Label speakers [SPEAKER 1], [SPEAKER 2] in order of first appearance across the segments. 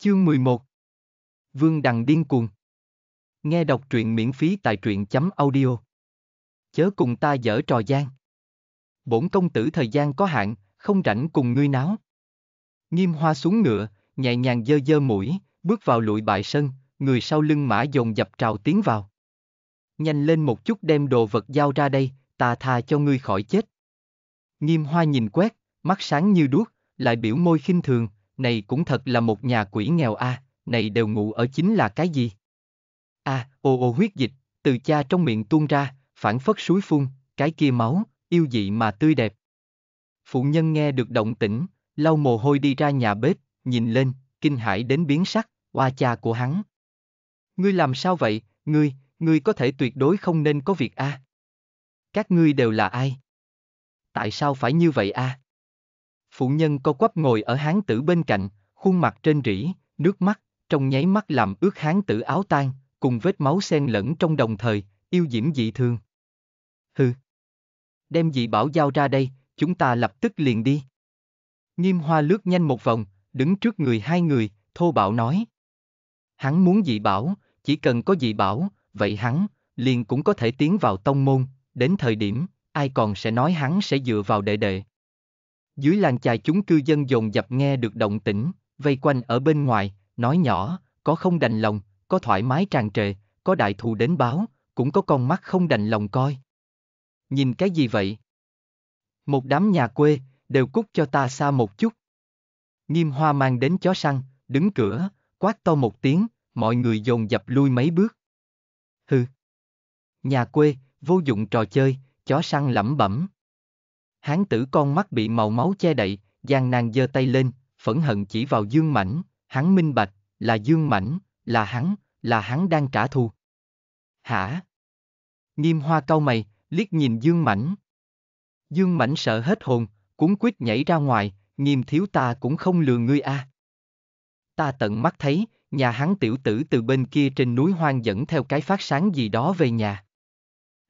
[SPEAKER 1] Chương 11 Vương Đằng Điên Cuồng Nghe đọc truyện miễn phí tại truyện chấm audio. Chớ cùng ta dở trò gian. Bổn công tử thời gian có hạn, không rảnh cùng ngươi náo. Nghiêm hoa xuống ngựa, nhẹ nhàng dơ dơ mũi, bước vào lụi bại sân, người sau lưng mã dồn dập trào tiến vào. Nhanh lên một chút đem đồ vật giao ra đây, ta tha cho ngươi khỏi chết. Nghiêm hoa nhìn quét, mắt sáng như đuốc, lại biểu môi khinh thường, này cũng thật là một nhà quỷ nghèo a, à, này đều ngủ ở chính là cái gì? A, à, ô ô huyết dịch, từ cha trong miệng tuôn ra, phản phất suối phun, cái kia máu, yêu dị mà tươi đẹp. Phụ nhân nghe được động tĩnh, lau mồ hôi đi ra nhà bếp, nhìn lên, kinh hãi đến biến sắc, oa cha của hắn. Ngươi làm sao vậy, ngươi, ngươi có thể tuyệt đối không nên có việc a. À? Các ngươi đều là ai? Tại sao phải như vậy a? À? phụ nhân co quắp ngồi ở hán tử bên cạnh, khuôn mặt trên rỉ, nước mắt, trong nháy mắt làm ướt hán tử áo tan, cùng vết máu xen lẫn trong đồng thời, yêu diễm dị thường. Hừ. Đem dị bảo giao ra đây, chúng ta lập tức liền đi. Nghiêm hoa lướt nhanh một vòng, đứng trước người hai người, thô bạo nói. Hắn muốn dị bảo, chỉ cần có dị bảo, vậy hắn, liền cũng có thể tiến vào tông môn, đến thời điểm, ai còn sẽ nói hắn sẽ dựa vào đệ đệ. Dưới làng chài chúng cư dân dồn dập nghe được động tĩnh, vây quanh ở bên ngoài, nói nhỏ, có không đành lòng, có thoải mái tràn trề, có đại thù đến báo, cũng có con mắt không đành lòng coi. Nhìn cái gì vậy? Một đám nhà quê, đều cút cho ta xa một chút. Nghiêm hoa mang đến chó săn, đứng cửa, quát to một tiếng, mọi người dồn dập lui mấy bước. Hừ. Nhà quê, vô dụng trò chơi, chó săn lẩm bẩm. Hán tử con mắt bị màu máu che đậy, gian nàng giơ tay lên, phẫn hận chỉ vào Dương Mảnh, hắn minh bạch, là Dương Mảnh, là hắn, là hắn đang trả thù. Hả? Nghiêm hoa cau mày, liếc nhìn Dương Mảnh. Dương Mảnh sợ hết hồn, cuốn quýt nhảy ra ngoài, nghiêm thiếu ta cũng không lừa ngươi a. À. Ta tận mắt thấy, nhà hắn tiểu tử từ bên kia trên núi hoang dẫn theo cái phát sáng gì đó về nhà.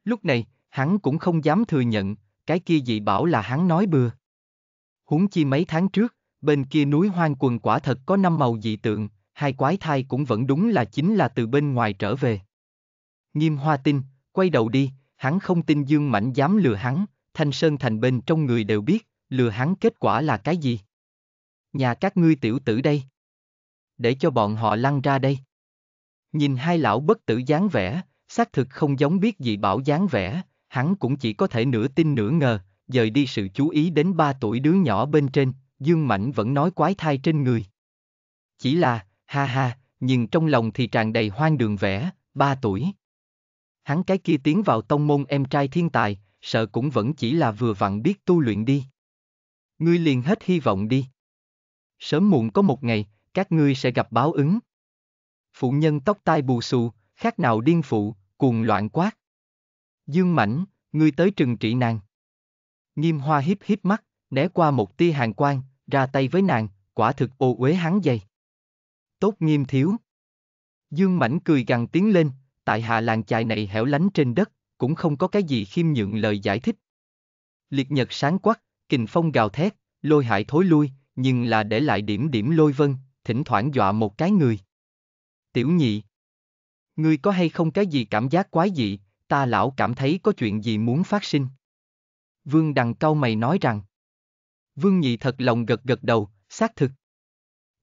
[SPEAKER 1] Lúc này, hắn cũng không dám thừa nhận, cái kia dị bảo là hắn nói bừa. Huống chi mấy tháng trước, bên kia núi hoang quần quả thật có năm màu dị tượng, hai quái thai cũng vẫn đúng là chính là từ bên ngoài trở về. Nghiêm hoa tin, quay đầu đi, hắn không tin Dương Mạnh dám lừa hắn, Thanh Sơn Thành bên trong người đều biết, lừa hắn kết quả là cái gì. Nhà các ngươi tiểu tử đây. Để cho bọn họ lăn ra đây. Nhìn hai lão bất tử dáng vẻ, xác thực không giống biết gì bảo dáng vẻ, hắn cũng chỉ có thể nửa tin nửa ngờ, dời đi sự chú ý đến ba tuổi đứa nhỏ bên trên, Dương Mảnh vẫn nói quái thai trên người. Chỉ là, ha ha, nhưng trong lòng thì tràn đầy hoang đường vẻ, ba tuổi. Hắn cái kia tiến vào tông môn em trai thiên tài, sợ cũng vẫn chỉ là vừa vặn biết tu luyện đi. Ngươi liền hết hy vọng đi. Sớm muộn có một ngày, các ngươi sẽ gặp báo ứng. Phụ nhân tóc tai bù xù, khác nào điên phụ, cuồng loạn quát. Dương Mảnh, ngươi tới trừng trị nàng. Nghiêm hoa híp híp mắt, né qua một tia hàng quang, ra tay với nàng, quả thực ô uế hắn dày. Tốt nghiêm thiếu. Dương Mảnh cười gằn tiếng lên, tại hạ làng chài này hẻo lánh trên đất, cũng không có cái gì khiêm nhượng lời giải thích. Liệt nhật sáng quắc, kình phong gào thét, lôi hại thối lui, nhưng là để lại điểm điểm lôi vân, thỉnh thoảng dọa một cái người. Tiểu nhị. Ngươi có hay không cái gì cảm giác quái dị, ta lão cảm thấy có chuyện gì muốn phát sinh. Vương đằng cau mày nói rằng. Vương nhị thật lòng gật gật đầu, xác thực.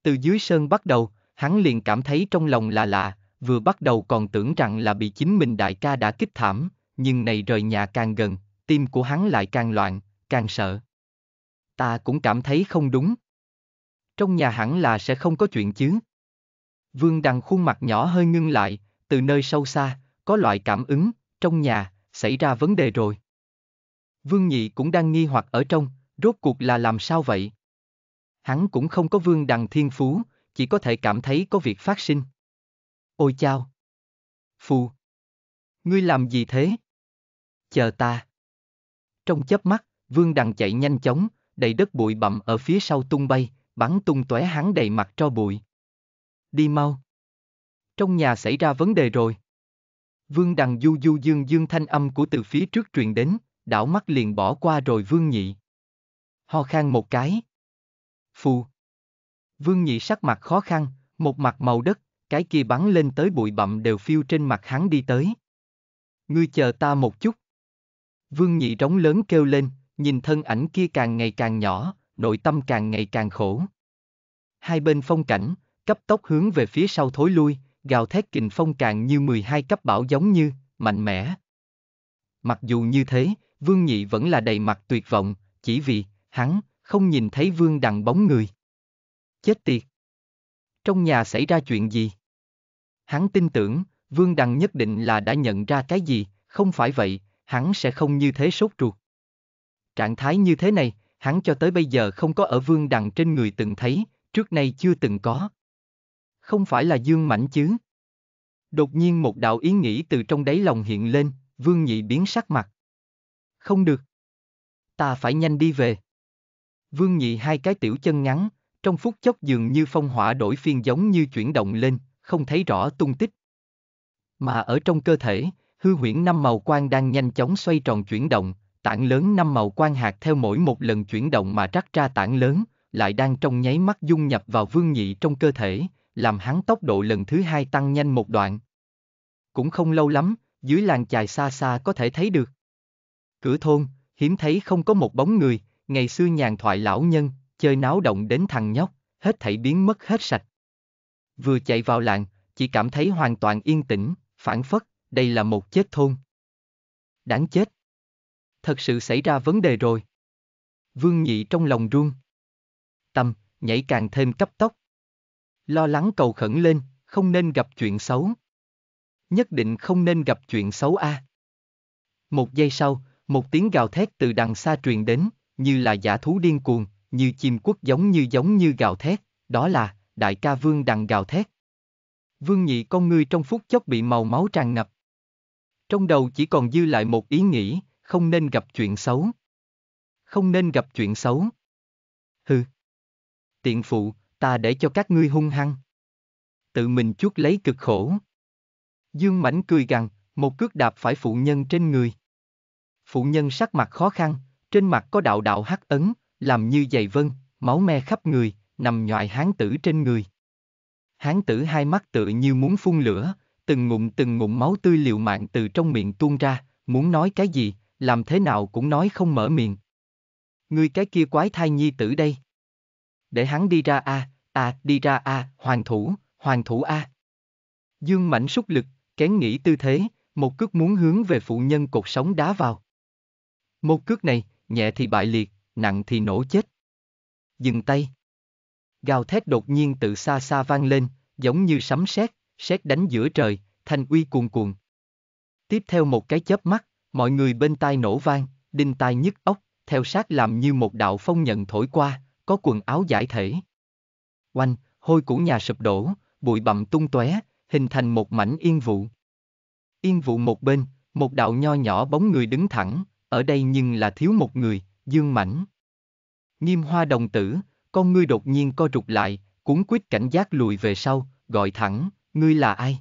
[SPEAKER 1] Từ dưới sơn bắt đầu, hắn liền cảm thấy trong lòng là lạ, vừa bắt đầu còn tưởng rằng là bị chính mình đại ca đã kích thảm, nhưng này rời nhà càng gần, tim của hắn lại càng loạn, càng sợ. Ta cũng cảm thấy không đúng. Trong nhà hẳn là sẽ không có chuyện chứ. Vương đằng khuôn mặt nhỏ hơi ngưng lại, từ nơi sâu xa, có loại cảm ứng, trong nhà, xảy ra vấn đề rồi. Vương Nhị cũng đang nghi hoặc ở trong, rốt cuộc là làm sao vậy? Hắn cũng không có vương đằng thiên phú, chỉ có thể cảm thấy có việc phát sinh. Ôi chao! Phù! Ngươi làm gì thế? Chờ ta! Trong chớp mắt, vương đằng chạy nhanh chóng, đầy đất bụi bặm ở phía sau tung bay, bắn tung tóe hắn đầy mặt cho bụi. Đi mau! Trong nhà xảy ra vấn đề rồi. Vương Đằng du du dương dương thanh âm của từ phía trước truyền đến, đảo mắt liền bỏ qua rồi Vương Nhị. Ho khan một cái. Phù. Vương Nhị sắc mặt khó khăn, một mặt màu đất, cái kia bắn lên tới bụi bặm đều phiêu trên mặt hắn đi tới. Ngươi chờ ta một chút. Vương Nhị rống lớn kêu lên, nhìn thân ảnh kia càng ngày càng nhỏ, nội tâm càng ngày càng khổ. Hai bên phong cảnh, cấp tốc hướng về phía sau thối lui, gào thét kình phong càng như 12 cấp bão giống như, mạnh mẽ. Mặc dù như thế, Vương Nhị vẫn là đầy mặt tuyệt vọng, chỉ vì, hắn, không nhìn thấy Vương Đằng bóng người. Chết tiệt! Trong nhà xảy ra chuyện gì? Hắn tin tưởng, Vương Đằng nhất định là đã nhận ra cái gì, không phải vậy, hắn sẽ không như thế sốt ruột. Trạng thái như thế này, hắn cho tới bây giờ không có ở Vương Đằng trên người từng thấy, trước nay chưa từng có không phải là Dương Mảnh chứ. Đột nhiên một đạo ý nghĩ từ trong đáy lòng hiện lên, Vương Nhị biến sắc mặt. Không được. Ta phải nhanh đi về. Vương Nhị hai cái tiểu chân ngắn, trong phút chốc dường như phong hỏa đổi phiên giống như chuyển động lên, không thấy rõ tung tích. Mà ở trong cơ thể, hư huyễn năm màu quang đang nhanh chóng xoay tròn chuyển động, tảng lớn năm màu quang hạt theo mỗi một lần chuyển động mà rắc ra tảng lớn, lại đang trong nháy mắt dung nhập vào vương nhị trong cơ thể, làm hắn tốc độ lần thứ hai tăng nhanh một đoạn. Cũng không lâu lắm, dưới làng chài xa xa có thể thấy được. Cửa thôn, hiếm thấy không có một bóng người, ngày xưa nhàn thoại lão nhân, chơi náo động đến thằng nhóc, hết thảy biến mất hết sạch. Vừa chạy vào làng, chỉ cảm thấy hoàn toàn yên tĩnh, phản phất, đây là một chết thôn. Đáng chết. Thật sự xảy ra vấn đề rồi. Vương nhị trong lòng run. Tâm, nhảy càng thêm cấp tốc lo lắng cầu khẩn lên, không nên gặp chuyện xấu. Nhất định không nên gặp chuyện xấu a. À. Một giây sau, một tiếng gào thét từ đằng xa truyền đến, như là giả thú điên cuồng, như chim quất giống như giống như gào thét, đó là, đại ca vương đằng gào thét. Vương nhị con ngươi trong phút chốc bị màu máu tràn ngập. Trong đầu chỉ còn dư lại một ý nghĩ, không nên gặp chuyện xấu. Không nên gặp chuyện xấu. Hừ. Tiện phụ, ta để cho các ngươi hung hăng. Tự mình chuốt lấy cực khổ. Dương Mãnh cười gằn, một cước đạp phải phụ nhân trên người. Phụ nhân sắc mặt khó khăn, trên mặt có đạo đạo hắc ấn, làm như dày vân, máu me khắp người, nằm nhọại hán tử trên người. Hán tử hai mắt tự như muốn phun lửa, từng ngụm từng ngụm máu tươi liều mạng từ trong miệng tuôn ra, muốn nói cái gì, làm thế nào cũng nói không mở miệng. Ngươi cái kia quái thai nhi tử đây để hắn đi ra a, à, à, đi ra a, à, hoàng thủ, hoàng thủ a. À. Dương mảnh súc lực, kén nghĩ tư thế, một cước muốn hướng về phụ nhân cột sống đá vào. Một cước này, nhẹ thì bại liệt, nặng thì nổ chết. Dừng tay. Gào thét đột nhiên từ xa xa vang lên, giống như sấm sét, sét đánh giữa trời, thanh uy cuồn cuồn Tiếp theo một cái chớp mắt, mọi người bên tai nổ vang, đinh tai nhức óc, theo sát làm như một đạo phong nhận thổi qua, có quần áo giải thể. Oanh, hôi cũ nhà sụp đổ, bụi bặm tung tóe, hình thành một mảnh yên vụ. Yên vụ một bên, một đạo nho nhỏ bóng người đứng thẳng, ở đây nhưng là thiếu một người, dương mảnh. Nghiêm hoa đồng tử, con ngươi đột nhiên co rụt lại, cuốn quýt cảnh giác lùi về sau, gọi thẳng, ngươi là ai?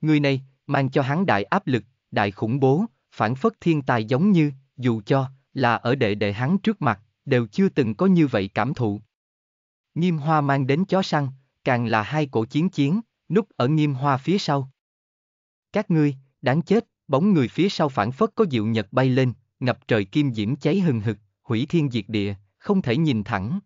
[SPEAKER 1] người này, mang cho hắn đại áp lực, đại khủng bố, phản phất thiên tài giống như, dù cho, là ở đệ đệ hắn trước mặt, đều chưa từng có như vậy cảm thụ. Nghiêm hoa mang đến chó săn, càng là hai cổ chiến chiến, núp ở nghiêm hoa phía sau. Các ngươi, đáng chết, bóng người phía sau phản phất có diệu nhật bay lên, ngập trời kim diễm cháy hừng hực, hủy thiên diệt địa, không thể nhìn thẳng.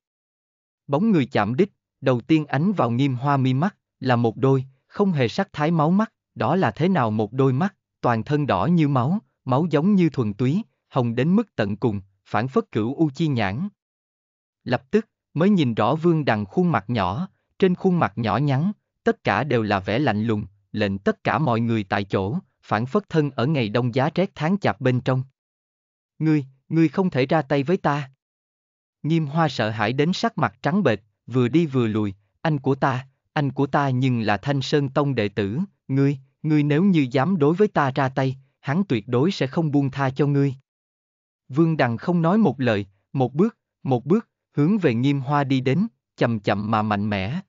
[SPEAKER 1] Bóng người chạm đích, đầu tiên ánh vào nghiêm hoa mi mắt, là một đôi, không hề sắc thái máu mắt, đó là thế nào một đôi mắt, toàn thân đỏ như máu, máu giống như thuần túy, hồng đến mức tận cùng, phản phất cửu u chi nhãn. Lập tức, mới nhìn rõ vương đằng khuôn mặt nhỏ, trên khuôn mặt nhỏ nhắn, tất cả đều là vẻ lạnh lùng, lệnh tất cả mọi người tại chỗ, phản phất thân ở ngày đông giá rét tháng chạp bên trong. Ngươi, ngươi không thể ra tay với ta. Nghiêm hoa sợ hãi đến sắc mặt trắng bệch, vừa đi vừa lùi, anh của ta, anh của ta nhưng là thanh sơn tông đệ tử, ngươi, ngươi nếu như dám đối với ta ra tay, hắn tuyệt đối sẽ không buông tha cho ngươi. Vương Đằng không nói một lời, một bước, một bước, hướng về nghiêm hoa đi đến, chậm chậm mà mạnh mẽ.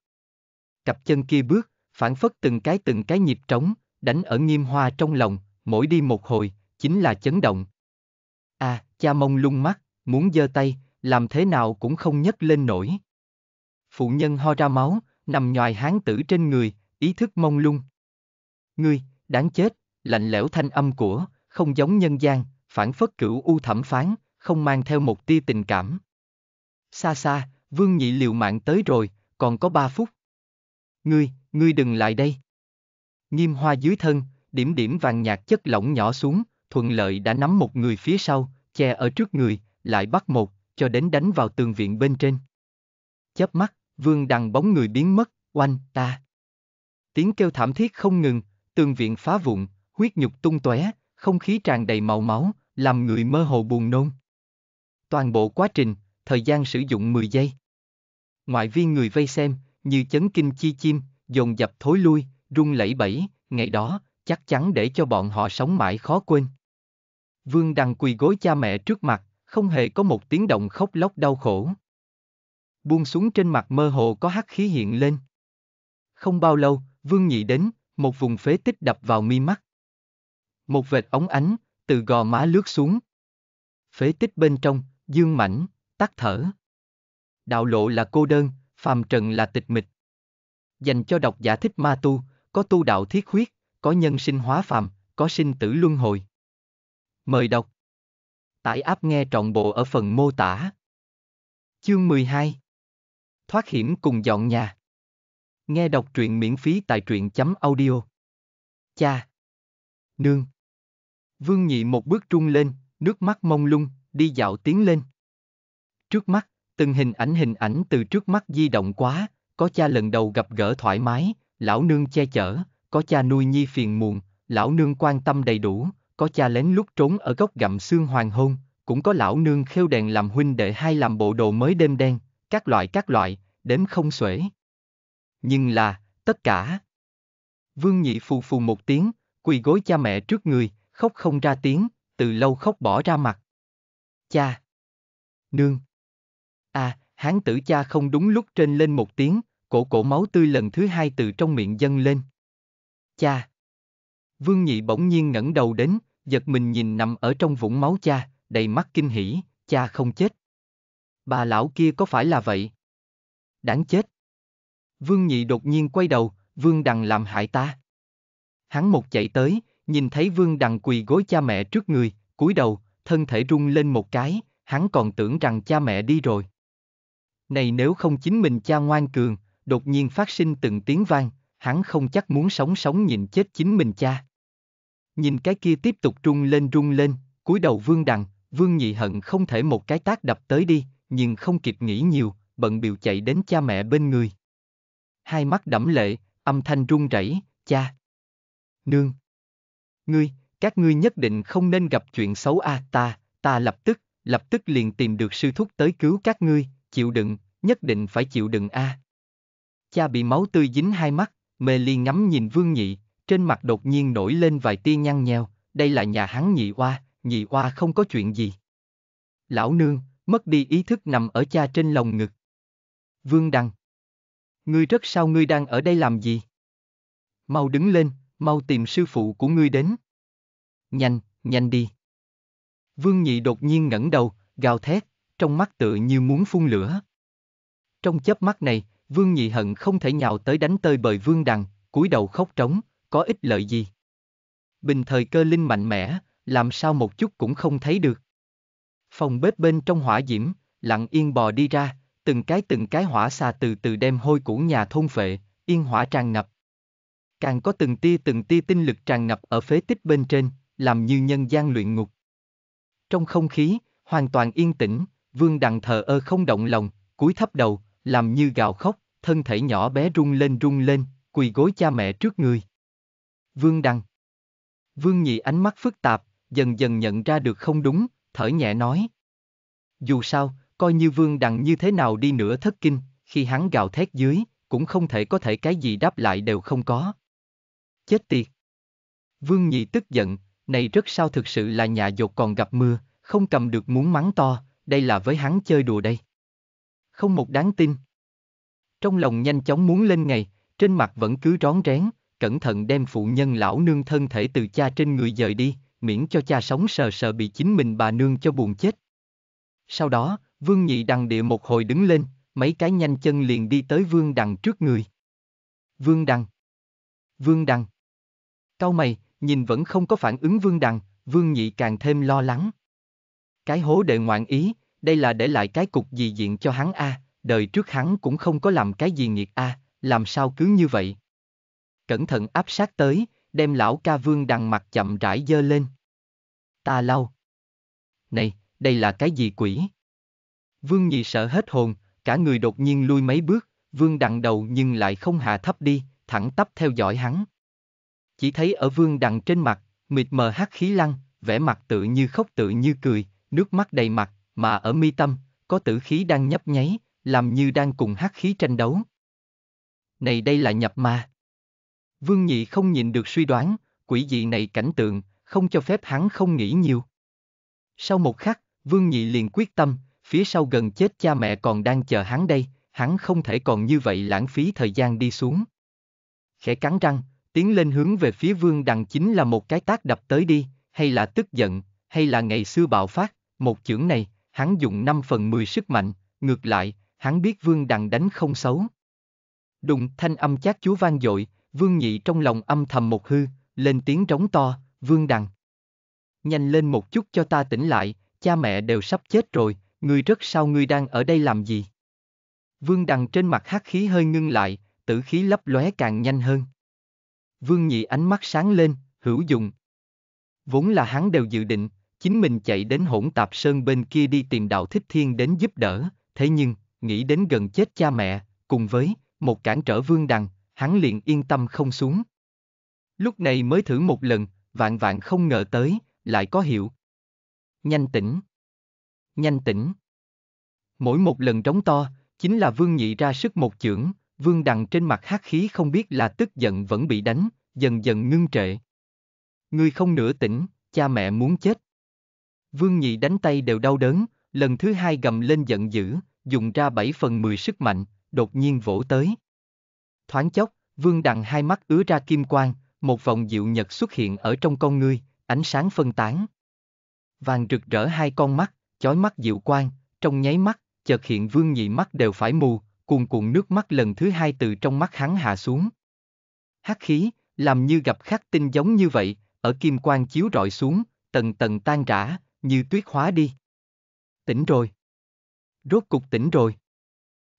[SPEAKER 1] Cặp chân kia bước, phản phất từng cái từng cái nhịp trống, đánh ở nghiêm hoa trong lòng, mỗi đi một hồi, chính là chấn động. À, cha mông lung mắt, muốn giơ tay, làm thế nào cũng không nhấc lên nổi. Phụ nhân ho ra máu, nằm nhòi hán tử trên người, ý thức mông lung. Ngươi, đáng chết, lạnh lẽo thanh âm của, không giống nhân gian, phản phất cửu u thẩm phán, không mang theo một tia tình cảm. Xa xa, Vương Nhị liều mạng tới rồi, còn có ba phút. Ngươi, ngươi đừng lại đây. Nghiêm hoa dưới thân, điểm điểm vàng nhạt chất lỏng nhỏ xuống, thuận lợi đã nắm một người phía sau, che ở trước người, lại bắt một, cho đến đánh vào tường viện bên trên. Chớp mắt, vương đằng bóng người biến mất, oanh, ta. Tiếng kêu thảm thiết không ngừng, tường viện phá vụn, huyết nhục tung tóe, không khí tràn đầy màu máu, làm người mơ hồ buồn nôn. Toàn bộ quá trình, thời gian sử dụng 10 giây. Ngoại viên người vây xem, như chấn kinh chi chim, dồn dập thối lui, rung lẩy bẩy, ngày đó, chắc chắn để cho bọn họ sống mãi khó quên. Vương Đằng quỳ gối cha mẹ trước mặt, không hề có một tiếng động khóc lóc đau khổ. Buông xuống trên mặt mơ hồ có hắc khí hiện lên. Không bao lâu, Vương Nhị đến, một vùng phế tích đập vào mi mắt. Một vệt ống ánh, từ gò má lướt xuống. Phế tích bên trong, dương mảnh, tắt thở. Đạo lộ là cô đơn, phàm trần là tịch mịch. Dành cho độc giả thích ma tu, có tu đạo thiết huyết, có nhân sinh hóa phàm, có sinh tử luân hồi. Mời đọc. Tải áp nghe trọn bộ ở phần mô tả. Chương 12 Thoát hiểm cùng dọn nhà Nghe đọc truyện miễn phí tại truyện chấm audio. Cha Nương Vương nhị một bước trung lên, nước mắt mông lung, đi dạo tiến lên. Trước mắt, từng hình ảnh hình ảnh từ trước mắt di động quá, có cha lần đầu gặp gỡ thoải mái, lão nương che chở, có cha nuôi nhi phiền muộn, lão nương quan tâm đầy đủ, có cha lén lút trốn ở góc gặm xương hoàng hôn, cũng có lão nương khêu đèn làm huynh đệ hay làm bộ đồ mới đêm đen, các loại các loại, đếm không xuể. Nhưng là, tất cả. Vương nhị phù phù một tiếng, quỳ gối cha mẹ trước người, khóc không ra tiếng, từ lâu khóc bỏ ra mặt. Cha! Nương! À, hán tử cha không đúng lúc trên lên một tiếng, cổ cổ máu tươi lần thứ hai từ trong miệng dâng lên. Cha! Vương nhị bỗng nhiên ngẩng đầu đến, giật mình nhìn nằm ở trong vũng máu cha, đầy mắt kinh hỉ, cha không chết. Bà lão kia có phải là vậy? Đáng chết! Vương nhị đột nhiên quay đầu, vương đằng làm hại ta. Hắn một chạy tới, nhìn thấy Vương Đằng quỳ gối cha mẹ trước người, cúi đầu, thân thể rung lên một cái, hắn còn tưởng rằng cha mẹ đi rồi. Này nếu không chính mình cha ngoan cường, đột nhiên phát sinh từng tiếng vang, hắn không chắc muốn sống sống nhìn chết chính mình cha. Nhìn cái kia tiếp tục rung lên rung lên, cúi đầu Vương Đằng, Vương Nhị Hận không thể một cái tác đập tới đi, nhưng không kịp nghĩ nhiều, bận biểu chạy đến cha mẹ bên người. Hai mắt đẫm lệ, âm thanh run rẩy, cha. Nương ngươi, các ngươi nhất định không nên gặp chuyện xấu a à, ta, ta lập tức, lập tức liền tìm được sư thúc tới cứu các ngươi, chịu đựng, nhất định phải chịu đựng a. À. Cha bị máu tươi dính hai mắt, mê ly ngắm nhìn vương nhị, trên mặt đột nhiên nổi lên vài tia nhăn nheo, đây là nhà hắn nhị oa, nhị oa không có chuyện gì. Lão nương, mất đi ý thức nằm ở cha trên lồng ngực. Vương Đăng. Ngươi rất sao ngươi đang ở đây làm gì? Mau đứng lên, mau tìm sư phụ của ngươi đến. Nhanh, nhanh đi. Vương Nhị đột nhiên ngẩng đầu, gào thét, trong mắt tựa như muốn phun lửa. Trong chớp mắt này, Vương Nhị hận không thể nhào tới đánh tơi bời Vương Đằng, cúi đầu khóc trống, có ích lợi gì. Bình thời cơ linh mạnh mẽ, làm sao một chút cũng không thấy được. Phòng bếp bên trong hỏa diễm, lặng yên bò đi ra, từng cái từng cái hỏa xà từ từ đem hôi cũ nhà thôn phệ, yên hỏa tràn ngập càng có từng tia từng tia tinh lực tràn ngập ở phế tích bên trên, làm như nhân gian luyện ngục. Trong không khí, hoàn toàn yên tĩnh, vương đằng thờ ơ không động lòng, cúi thấp đầu, làm như gào khóc, thân thể nhỏ bé rung lên rung lên, quỳ gối cha mẹ trước người. Vương đằng Vương nhị ánh mắt phức tạp, dần dần nhận ra được không đúng, thở nhẹ nói. Dù sao, coi như vương đằng như thế nào đi nữa thất kinh, khi hắn gào thét dưới, cũng không thể có thể cái gì đáp lại đều không có chết tiệt. Vương Nhị tức giận, này rất sao thực sự là nhà dột còn gặp mưa, không cầm được muốn mắng to, đây là với hắn chơi đùa đây. Không một đáng tin. Trong lòng nhanh chóng muốn lên ngày, trên mặt vẫn cứ rón rén, cẩn thận đem phụ nhân lão nương thân thể từ cha trên người dời đi, miễn cho cha sống sờ sờ bị chính mình bà nương cho buồn chết. Sau đó, Vương Nhị Đằng địa một hồi đứng lên, mấy cái nhanh chân liền đi tới Vương Đằng trước người. Vương Đằng. Vương Đằng. Cao mày, nhìn vẫn không có phản ứng Vương Đằng, Vương Nhị càng thêm lo lắng. Cái hố đệ ngoạn ý, đây là để lại cái cục gì diện cho hắn a, à, đời trước hắn cũng không có làm cái gì nghiệt a, à, làm sao cứ như vậy. Cẩn thận áp sát tới, đem lão ca Vương Đằng mặt chậm rãi dơ lên. Ta lau. Này, đây là cái gì quỷ? Vương Nhị sợ hết hồn, cả người đột nhiên lui mấy bước, Vương Đằng đầu nhưng lại không hạ thấp đi, thẳng tắp theo dõi hắn chỉ thấy ở vương đằng trên mặt, mịt mờ hát khí lăng, vẻ mặt tự như khóc tự như cười, nước mắt đầy mặt, mà ở mi tâm, có tử khí đang nhấp nháy, làm như đang cùng hát khí tranh đấu. Này đây là nhập ma. Vương nhị không nhìn được suy đoán, quỷ dị này cảnh tượng, không cho phép hắn không nghĩ nhiều. Sau một khắc, Vương Nhị liền quyết tâm, phía sau gần chết cha mẹ còn đang chờ hắn đây, hắn không thể còn như vậy lãng phí thời gian đi xuống. Khẽ cắn răng, tiến lên hướng về phía vương đằng chính là một cái tác đập tới đi, hay là tức giận, hay là ngày xưa bạo phát, một chưởng này, hắn dùng 5 phần 10 sức mạnh, ngược lại, hắn biết vương đằng đánh không xấu. Đùng thanh âm chát chúa vang dội, vương nhị trong lòng âm thầm một hư, lên tiếng trống to, vương đằng. Nhanh lên một chút cho ta tỉnh lại, cha mẹ đều sắp chết rồi, ngươi rất sao ngươi đang ở đây làm gì? Vương đằng trên mặt hắc khí hơi ngưng lại, tử khí lấp lóe càng nhanh hơn. Vương Nhị ánh mắt sáng lên, hữu dụng. Vốn là hắn đều dự định, chính mình chạy đến hỗn tạp sơn bên kia đi tìm đạo thích thiên đến giúp đỡ, thế nhưng, nghĩ đến gần chết cha mẹ, cùng với, một cản trở vương đằng, hắn liền yên tâm không xuống. Lúc này mới thử một lần, vạn vạn không ngờ tới, lại có hiệu. Nhanh tỉnh. Nhanh tỉnh. Mỗi một lần trống to, chính là vương nhị ra sức một chưởng, Vương Đằng trên mặt hắc khí không biết là tức giận vẫn bị đánh, dần dần ngưng trệ. Ngươi không nửa tỉnh, cha mẹ muốn chết. Vương Nhị đánh tay đều đau đớn, lần thứ hai gầm lên giận dữ, dùng ra 7 phần 10 sức mạnh, đột nhiên vỗ tới. Thoáng chốc, Vương Đằng hai mắt ứa ra kim quang, một vòng dịu nhật xuất hiện ở trong con ngươi, ánh sáng phân tán. Vàng rực rỡ hai con mắt, chói mắt dịu quang, trong nháy mắt, chợt hiện Vương Nhị mắt đều phải mù, cuồn cuộn nước mắt lần thứ hai từ trong mắt hắn hạ xuống. Hắc khí, làm như gặp khắc tinh giống như vậy, ở kim quang chiếu rọi xuống, tầng tầng tan rã, như tuyết hóa đi. Tỉnh rồi. Rốt cục tỉnh rồi.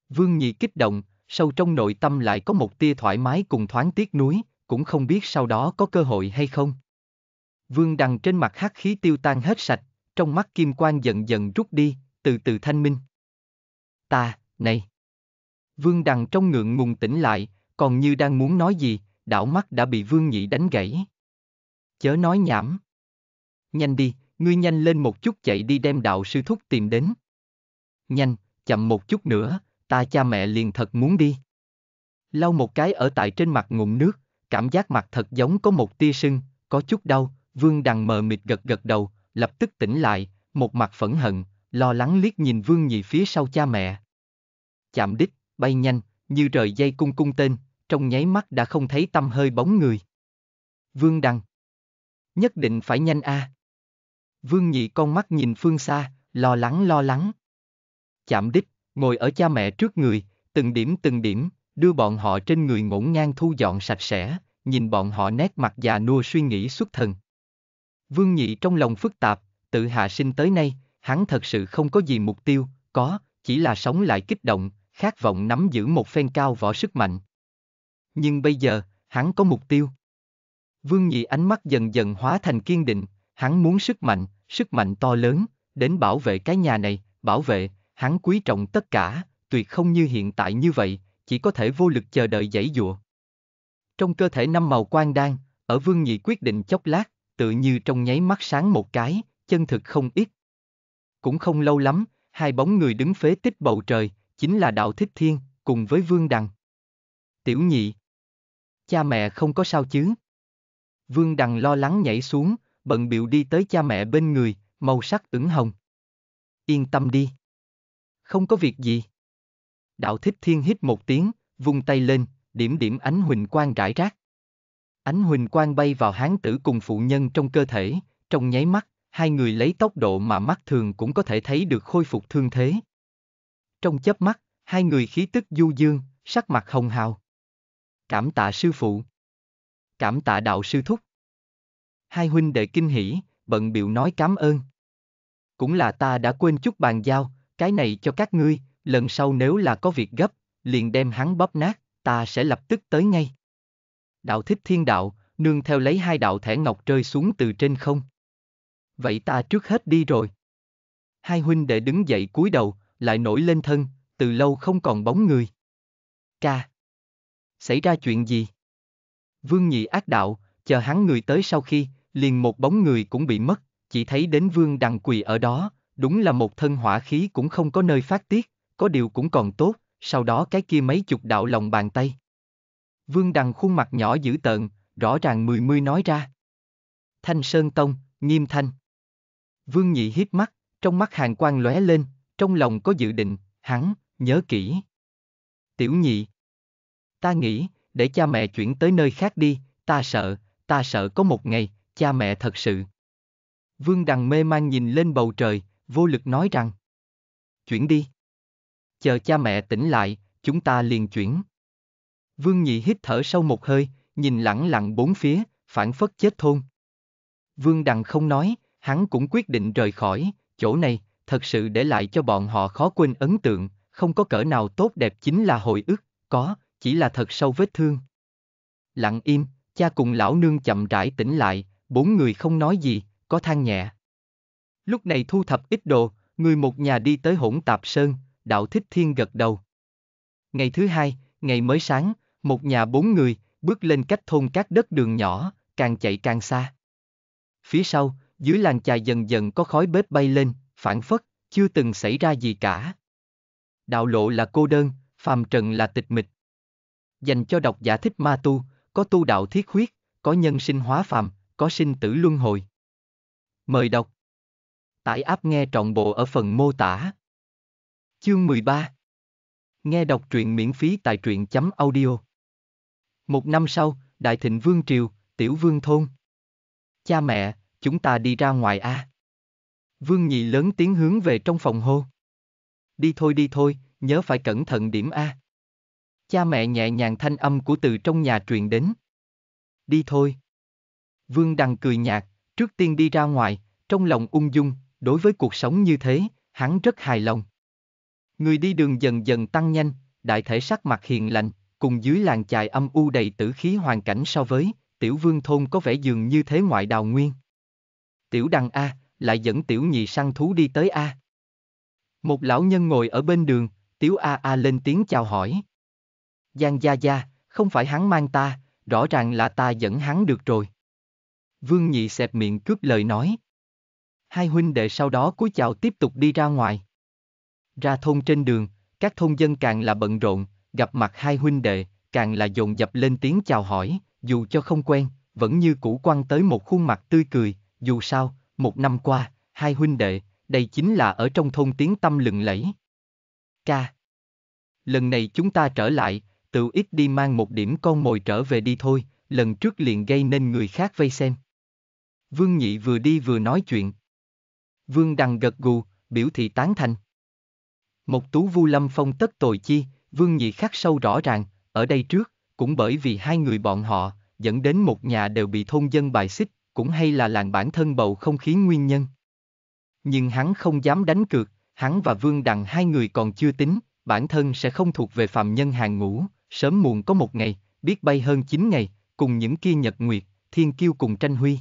[SPEAKER 1] Vương Nhị kích động, sâu trong nội tâm lại có một tia thoải mái cùng thoáng tiếc núi, cũng không biết sau đó có cơ hội hay không. Vương đằng trên mặt hắc khí tiêu tan hết sạch, trong mắt kim quang dần dần rút đi, từ từ thanh minh. Ta, này! Vương Đằng trong ngượng ngùng tỉnh lại, còn như đang muốn nói gì, đảo mắt đã bị Vương Nhị đánh gãy. Chớ nói nhảm. Nhanh đi, ngươi nhanh lên một chút chạy đi đem đạo sư thúc tìm đến. Nhanh, chậm một chút nữa, ta cha mẹ liền thật muốn đi. Lau một cái ở tại trên mặt ngụm nước, cảm giác mặt thật giống có một tia sưng, có chút đau, Vương Đằng mờ mịt gật gật đầu, lập tức tỉnh lại, một mặt phẫn hận, lo lắng liếc nhìn Vương Nhị phía sau cha mẹ. Chạm đích bay nhanh, như rời dây cung cung tên, trong nháy mắt đã không thấy tâm hơi bóng người. Vương Đằng. Nhất định phải nhanh a. À. Vương Nhị con mắt nhìn phương xa, lo lắng lo lắng. Chạm đích, ngồi ở cha mẹ trước người, từng điểm từng điểm, đưa bọn họ trên người ngổn ngang thu dọn sạch sẽ, nhìn bọn họ nét mặt già nua suy nghĩ xuất thần. Vương Nhị trong lòng phức tạp, tự hạ sinh tới nay, hắn thật sự không có gì mục tiêu, có, chỉ là sống lại kích động, khát vọng nắm giữ một phen cao võ sức mạnh. Nhưng bây giờ, hắn có mục tiêu. Vương Nhị ánh mắt dần dần hóa thành kiên định, hắn muốn sức mạnh, sức mạnh to lớn, đến bảo vệ cái nhà này, bảo vệ, hắn quý trọng tất cả, tuyệt không như hiện tại như vậy, chỉ có thể vô lực chờ đợi giải dụa. Trong cơ thể năm màu quang đan, ở Vương Nhị quyết định chốc lát, tự như trong nháy mắt sáng một cái, chân thực không ít. Cũng không lâu lắm, hai bóng người đứng phế tích bầu trời, chính là Đạo Thích Thiên, cùng với Vương Đằng. Tiểu nhị. Cha mẹ không có sao chứ. Vương Đằng lo lắng nhảy xuống, bận biệu đi tới cha mẹ bên người, màu sắc ửng hồng. Yên tâm đi. Không có việc gì. Đạo Thích Thiên hít một tiếng, vung tay lên, điểm điểm ánh huỳnh quang rải rác. Ánh huỳnh quang bay vào hán tử cùng phụ nhân trong cơ thể, trong nháy mắt, hai người lấy tốc độ mà mắt thường cũng có thể thấy được khôi phục thương thế. Trong chớp mắt, hai người khí tức du dương, sắc mặt hồng hào. Cảm tạ sư phụ. Cảm tạ đạo sư thúc. Hai huynh đệ kinh hỉ, bận biểu nói cảm ơn. Cũng là ta đã quên chút bàn giao, cái này cho các ngươi, lần sau nếu là có việc gấp, liền đem hắn bóp nát, ta sẽ lập tức tới ngay. Đạo thích thiên đạo, nương theo lấy hai đạo thẻ ngọc rơi xuống từ trên không. Vậy ta trước hết đi rồi. Hai huynh đệ đứng dậy cúi đầu, lại nổi lên thân, từ lâu không còn bóng người. Ca. Xảy ra chuyện gì? Vương nhị ác đạo, chờ hắn người tới sau khi, liền một bóng người cũng bị mất, chỉ thấy đến vương đằng quỳ ở đó, đúng là một thân hỏa khí cũng không có nơi phát tiết, có điều cũng còn tốt, sau đó cái kia mấy chục đạo lòng bàn tay. Vương đằng khuôn mặt nhỏ dữ tợn, rõ ràng mười mươi nói ra. Thanh Sơn Tông, Nghiêm Thanh. Vương Nhị hít mắt, trong mắt hàng quang lóe lên, trong lòng có dự định, hắn, nhớ kỹ. Tiểu nhị. Ta nghĩ, để cha mẹ chuyển tới nơi khác đi, ta sợ, ta sợ có một ngày, cha mẹ thật sự. Vương Đằng mê man nhìn lên bầu trời, vô lực nói rằng. Chuyển đi. Chờ cha mẹ tỉnh lại, chúng ta liền chuyển. Vương Nhị hít thở sâu một hơi, nhìn lẳng lặng bốn phía, phản phất chết thôn. Vương Đằng không nói, hắn cũng quyết định rời khỏi, chỗ này, thật sự để lại cho bọn họ khó quên ấn tượng, không có cỡ nào tốt đẹp chính là hồi ức, có, chỉ là thật sâu vết thương. Lặng im, cha cùng lão nương chậm rãi tỉnh lại, bốn người không nói gì, có than nhẹ. Lúc này thu thập ít đồ, người một nhà đi tới hỗn tạp sơn, đạo thích thiên gật đầu. Ngày thứ hai, ngày mới sáng, một nhà bốn người, bước lên cách thôn các đất đường nhỏ, càng chạy càng xa. Phía sau, dưới làng chài dần dần có khói bếp bay lên, phản phất, chưa từng xảy ra gì cả. Đạo lộ là cô đơn, phàm trần là tịch mịch. Dành cho độc giả thích ma tu, có tu đạo thiết huyết, có nhân sinh hóa phàm, có sinh tử luân hồi. Mời đọc. Tải áp nghe trọn bộ ở phần mô tả. Chương 13 Nghe đọc truyện miễn phí tại truyện chấm audio. Một năm sau, Đại Thịnh Vương Triều, Tiểu Vương Thôn. Cha mẹ, chúng ta đi ra ngoài a. À? Vương Nhị lớn tiếng hướng về trong phòng hô. Đi thôi đi thôi, nhớ phải cẩn thận điểm A. Cha mẹ nhẹ nhàng thanh âm của từ trong nhà truyền đến. Đi thôi. Vương Đằng cười nhạt, trước tiên đi ra ngoài, trong lòng ung dung, đối với cuộc sống như thế, hắn rất hài lòng. Người đi đường dần dần tăng nhanh, đại thể sắc mặt hiền lành, cùng dưới làng chài âm u đầy tử khí hoàn cảnh so với, tiểu vương thôn có vẻ dường như thế ngoại đào nguyên. Tiểu đằng A, lại dẫn tiểu nhị săn thú đi tới A. Một lão nhân ngồi ở bên đường, tiểu A A lên tiếng chào hỏi. Giang Gia Gia, không phải hắn mang ta, rõ ràng là ta dẫn hắn được rồi. Vương nhị xẹp miệng cướp lời nói. Hai huynh đệ sau đó cúi chào tiếp tục đi ra ngoài. Ra thôn trên đường, các thôn dân càng là bận rộn, gặp mặt hai huynh đệ, càng là dồn dập lên tiếng chào hỏi, dù cho không quen, vẫn như cũ quan tới một khuôn mặt tươi cười, dù sao, một năm qua, hai huynh đệ, đây chính là ở trong thôn tiếng tâm lừng lẫy. Ca. Lần này chúng ta trở lại, tự ít đi mang một điểm con mồi trở về đi thôi, lần trước liền gây nên người khác vây xem. Vương Nhị vừa đi vừa nói chuyện. Vương Đằng gật gù, biểu thị tán thành. Một tú vu lâm phong tất tội chi, Vương Nhị khắc sâu rõ ràng, ở đây trước, cũng bởi vì hai người bọn họ, dẫn đến một nhà đều bị thôn dân bài xích, cũng hay là làng bản thân bầu không khí nguyên nhân. Nhưng hắn không dám đánh cược, hắn và Vương Đằng hai người còn chưa tính, bản thân sẽ không thuộc về phạm nhân hàng ngũ, sớm muộn có một ngày, biết bay hơn 9 ngày, cùng những kia nhật nguyệt, thiên kiêu cùng tranh huy.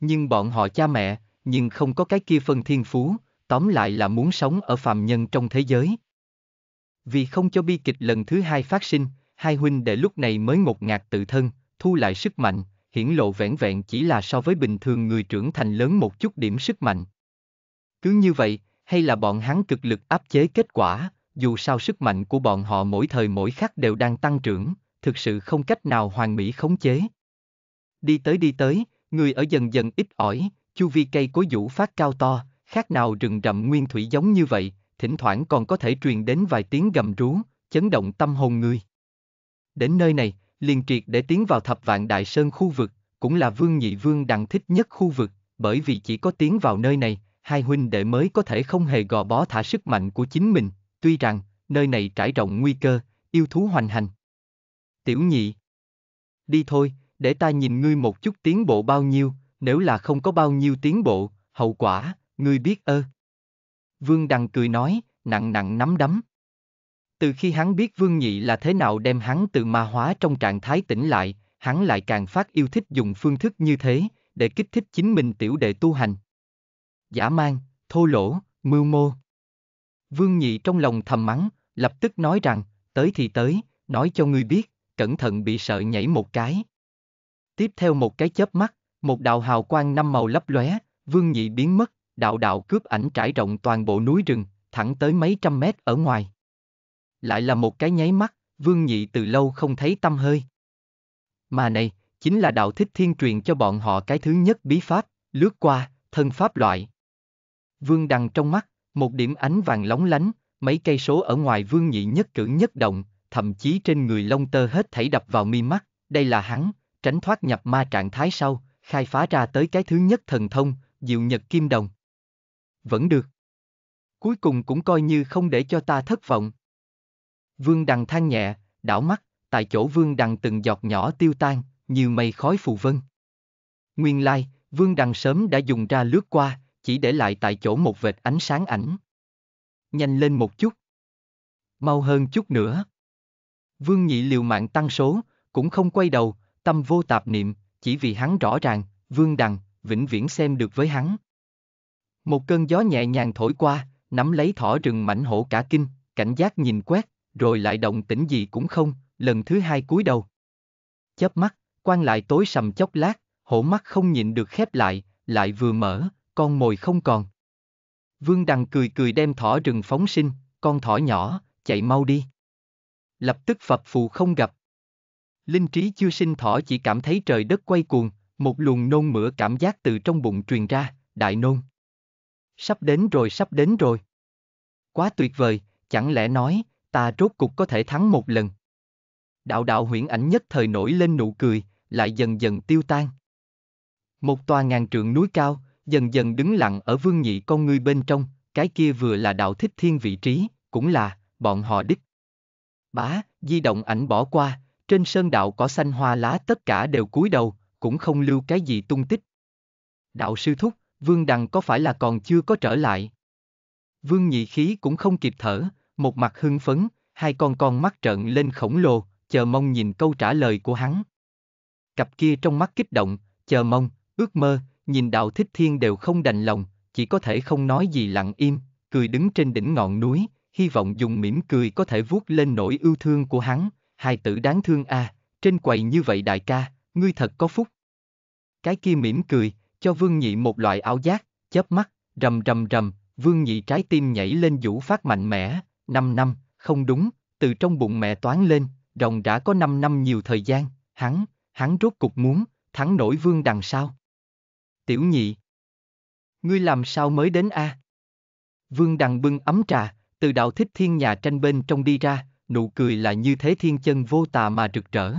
[SPEAKER 1] Nhưng bọn họ cha mẹ, nhưng không có cái kia phân thiên phú, tóm lại là muốn sống ở phạm nhân trong thế giới. Vì không cho bi kịch lần thứ hai phát sinh, hai huynh đệ lúc này mới ngột ngạt tự thân, thu lại sức mạnh, hiển lộ vẻn vẹn chỉ là so với bình thường người trưởng thành lớn một chút điểm sức mạnh. Cứ như vậy, hay là bọn hắn cực lực áp chế kết quả, dù sao sức mạnh của bọn họ mỗi thời mỗi khắc đều đang tăng trưởng, thực sự không cách nào hoàn mỹ khống chế. Đi tới đi tới, người ở dần dần ít ỏi, chu vi cây cối vũ phát cao to, khác nào rừng rậm nguyên thủy giống như vậy, thỉnh thoảng còn có thể truyền đến vài tiếng gầm rú, chấn động tâm hồn người. Đến nơi này, liền triệt để tiến vào thập vạn đại sơn khu vực, cũng là vương nhị vương đặng thích nhất khu vực, bởi vì chỉ có tiến vào nơi này, hai huynh đệ mới có thể không hề gò bó thả sức mạnh của chính mình, tuy rằng, nơi này trải rộng nguy cơ, yêu thú hoành hành. Tiểu nhị Đi thôi, để ta nhìn ngươi một chút tiến bộ bao nhiêu, nếu là không có bao nhiêu tiến bộ, hậu quả, ngươi biết ơ. Vương Đằng cười nói, nặng nặng nắm đấm. Từ khi hắn biết Vương Nhị là thế nào đem hắn từ ma hóa trong trạng thái tỉnh lại, hắn lại càng phát yêu thích dùng phương thức như thế, để kích thích chính mình tiểu đệ tu hành. Giả mang, thô lỗ, mưu mô. Vương Nhị trong lòng thầm mắng, lập tức nói rằng, tới thì tới, nói cho ngươi biết, cẩn thận bị sợ nhảy một cái. Tiếp theo một cái chớp mắt, một đạo hào quang năm màu lấp lóe, Vương Nhị biến mất, đạo đạo cướp ảnh trải rộng toàn bộ núi rừng, thẳng tới mấy trăm mét ở ngoài lại là một cái nháy mắt, Vương Nhị từ lâu không thấy tâm hơi. Mà này, chính là đạo thích thiên truyền cho bọn họ cái thứ nhất bí pháp, lướt qua, thân pháp loại. Vương Đằng trong mắt, một điểm ánh vàng lóng lánh, mấy cây số ở ngoài Vương Nhị nhất cử nhất động, thậm chí trên người lông tơ hết thảy đập vào mi mắt, đây là hắn, tránh thoát nhập ma trạng thái sau, khai phá ra tới cái thứ nhất thần thông, diệu nhật kim đồng. Vẫn được. Cuối cùng cũng coi như không để cho ta thất vọng. Vương Đằng than nhẹ, đảo mắt, tại chỗ Vương Đằng từng giọt nhỏ tiêu tan, như mây khói phù vân. Nguyên lai, Vương Đằng sớm đã dùng ra lướt qua, chỉ để lại tại chỗ một vệt ánh sáng ảnh. Nhanh lên một chút. Mau hơn chút nữa. Vương Nhị liều mạng tăng số, cũng không quay đầu, tâm vô tạp niệm, chỉ vì hắn rõ ràng, Vương Đằng, vĩnh viễn xem được với hắn. Một cơn gió nhẹ nhàng thổi qua, nắm lấy thỏ rừng mảnh hổ cả kinh, cảnh giác nhìn quét, rồi lại động tĩnh gì cũng không, lần thứ hai cúi đầu. Chớp mắt, quan lại tối sầm chốc lát, hổ mắt không nhịn được khép lại, lại vừa mở, con mồi không còn. Vương Đằng cười cười đem thỏ rừng phóng sinh, con thỏ nhỏ, chạy mau đi. Lập tức phập phù không gặp. Linh trí chưa sinh thỏ chỉ cảm thấy trời đất quay cuồng, một luồng nôn mửa cảm giác từ trong bụng truyền ra, đại nôn. Sắp đến rồi sắp đến rồi. Quá tuyệt vời, chẳng lẽ nói, ta rốt cục có thể thắng một lần. Đạo đạo huyễn ảnh nhất thời nổi lên nụ cười, lại dần dần tiêu tan. Một tòa ngàn trượng núi cao, dần dần đứng lặng ở vương nhị con ngươi bên trong, cái kia vừa là đạo thích thiên vị trí, cũng là, bọn họ đích. Bá, di động ảnh bỏ qua, trên sơn đạo cỏ xanh hoa lá tất cả đều cúi đầu, cũng không lưu cái gì tung tích. Đạo sư thúc, vương đằng có phải là còn chưa có trở lại? Vương nhị khí cũng không kịp thở, một mặt hưng phấn, hai con con mắt trợn lên khổng lồ, chờ mong nhìn câu trả lời của hắn. Cặp kia trong mắt kích động, chờ mong, ước mơ, nhìn đạo thích thiên đều không đành lòng, chỉ có thể không nói gì lặng im, cười đứng trên đỉnh ngọn núi, hy vọng dùng mỉm cười có thể vuốt lên nỗi yêu thương của hắn, hai tử đáng thương a, à, trên quầy như vậy đại ca, ngươi thật có phúc. Cái kia mỉm cười, cho Vương Nhị một loại áo giác, chớp mắt, rầm rầm rầm, Vương Nhị trái tim nhảy lên vũ phát mạnh mẽ, 5 năm, không đúng, từ trong bụng mẹ toán lên, rồng đã có 5 năm nhiều thời gian, hắn, hắn rốt cục muốn, thắng nổi vương đằng sau. Tiểu nhị. Ngươi làm sao mới đến a? À? Vương đằng bưng ấm trà, từ đạo thích thiên nhà tranh bên trong đi ra, nụ cười là như thế thiên chân vô tà mà rực rỡ.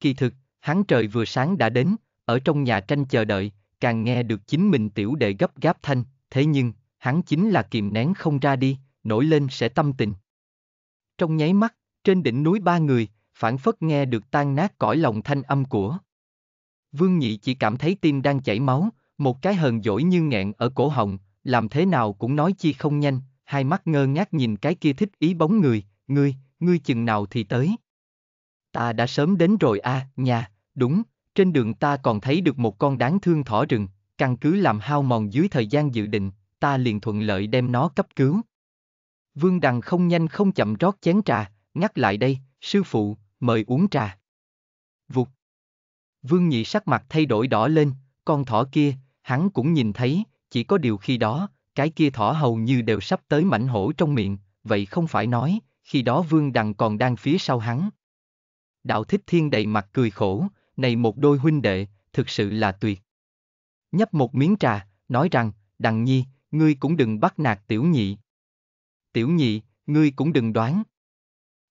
[SPEAKER 1] Kỳ thực, hắn trời vừa sáng đã đến, ở trong nhà tranh chờ đợi, càng nghe được chính mình tiểu đệ gấp gáp thanh, thế nhưng, hắn chính là kìm nén không ra đi, nổi lên sẽ tâm tình. Trong nháy mắt, trên đỉnh núi ba người, phản phất nghe được tan nát cõi lòng thanh âm của. Vương Nhị chỉ cảm thấy tim đang chảy máu, một cái hờn dỗi như nghẹn ở cổ họng, làm thế nào cũng nói chi không nhanh, hai mắt ngơ ngác nhìn cái kia thích ý bóng người, ngươi, ngươi chừng nào thì tới. Ta đã sớm đến rồi a, à, nhà, đúng, trên đường ta còn thấy được một con đáng thương thỏ rừng, căn cứ làm hao mòn dưới thời gian dự định, ta liền thuận lợi đem nó cấp cứu, Vương Đằng không nhanh không chậm rót chén trà, ngắt lại đây, sư phụ, mời uống trà. Vụt. Vương Nhị sắc mặt thay đổi đỏ lên, con thỏ kia, hắn cũng nhìn thấy, chỉ có điều khi đó, cái kia thỏ hầu như đều sắp tới mảnh hổ trong miệng, vậy không phải nói, khi đó Vương Đằng còn đang phía sau hắn. Đạo Thích Thiên đầy mặt cười khổ, này một đôi huynh đệ, thực sự là tuyệt. Nhấp một miếng trà, nói rằng, Đằng Nhi, ngươi cũng đừng bắt nạt tiểu nhị tiểu nhị, ngươi cũng đừng đoán.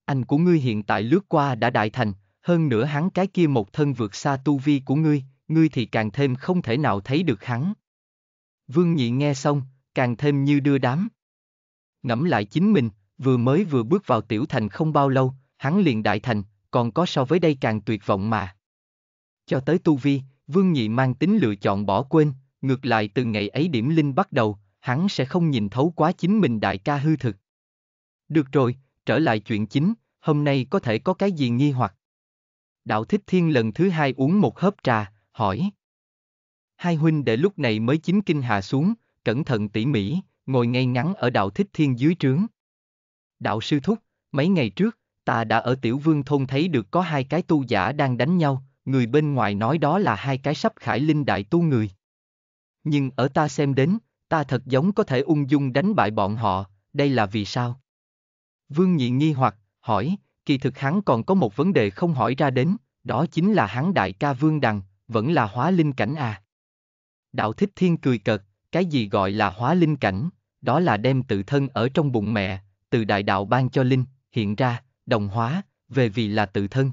[SPEAKER 1] Anh của ngươi hiện tại lướt qua đã đại thành, hơn nữa hắn cái kia một thân vượt xa tu vi của ngươi, ngươi thì càng thêm không thể nào thấy được hắn. Vương nhị nghe xong, càng thêm như đưa đám. Ngẫm lại chính mình, vừa mới vừa bước vào tiểu thành không bao lâu, hắn liền đại thành, còn có so với đây càng tuyệt vọng mà. Cho tới tu vi, Vương Nhị mang tính lựa chọn bỏ quên, ngược lại từ ngày ấy điểm linh bắt đầu, hắn sẽ không nhìn thấu quá chính mình đại ca hư thực. Được rồi, trở lại chuyện chính, hôm nay có thể có cái gì nghi hoặc. Đạo Thích Thiên lần thứ hai uống một hớp trà, hỏi. Hai huynh đệ lúc này mới chính kinh hạ xuống, cẩn thận tỉ mỉ, ngồi ngay ngắn ở đạo Thích Thiên dưới trướng. Đạo sư thúc, mấy ngày trước, ta đã ở tiểu vương thôn thấy được có hai cái tu giả đang đánh nhau, người bên ngoài nói đó là hai cái sắp khải linh đại tu người. Nhưng ở ta xem đến, ta thật giống có thể ung dung đánh bại bọn họ, đây là vì sao? Vương Nhị nghi hoặc, hỏi, kỳ thực hắn còn có một vấn đề không hỏi ra đến, đó chính là hắn đại ca Vương Đằng, vẫn là hóa linh cảnh à. Đạo Thích Thiên cười cợt, cái gì gọi là hóa linh cảnh, đó là đem tự thân ở trong bụng mẹ, từ đại đạo ban cho linh, hiện ra, đồng hóa, về vì là tự thân.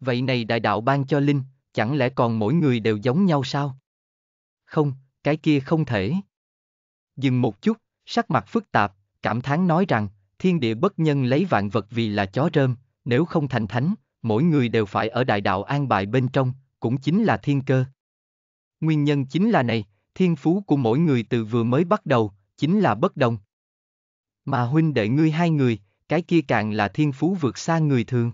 [SPEAKER 1] Vậy này đại đạo ban cho linh, chẳng lẽ còn mỗi người đều giống nhau sao? Không, cái kia không thể dừng một chút, sắc mặt phức tạp, cảm thán nói rằng, thiên địa bất nhân lấy vạn vật vì là chó rơm, nếu không thành thánh, mỗi người đều phải ở đại đạo an bài bên trong, cũng chính là thiên cơ. Nguyên nhân chính là này, thiên phú của mỗi người từ vừa mới bắt đầu, chính là bất đồng. Mà huynh đệ ngươi hai người, cái kia càng là thiên phú vượt xa người thường.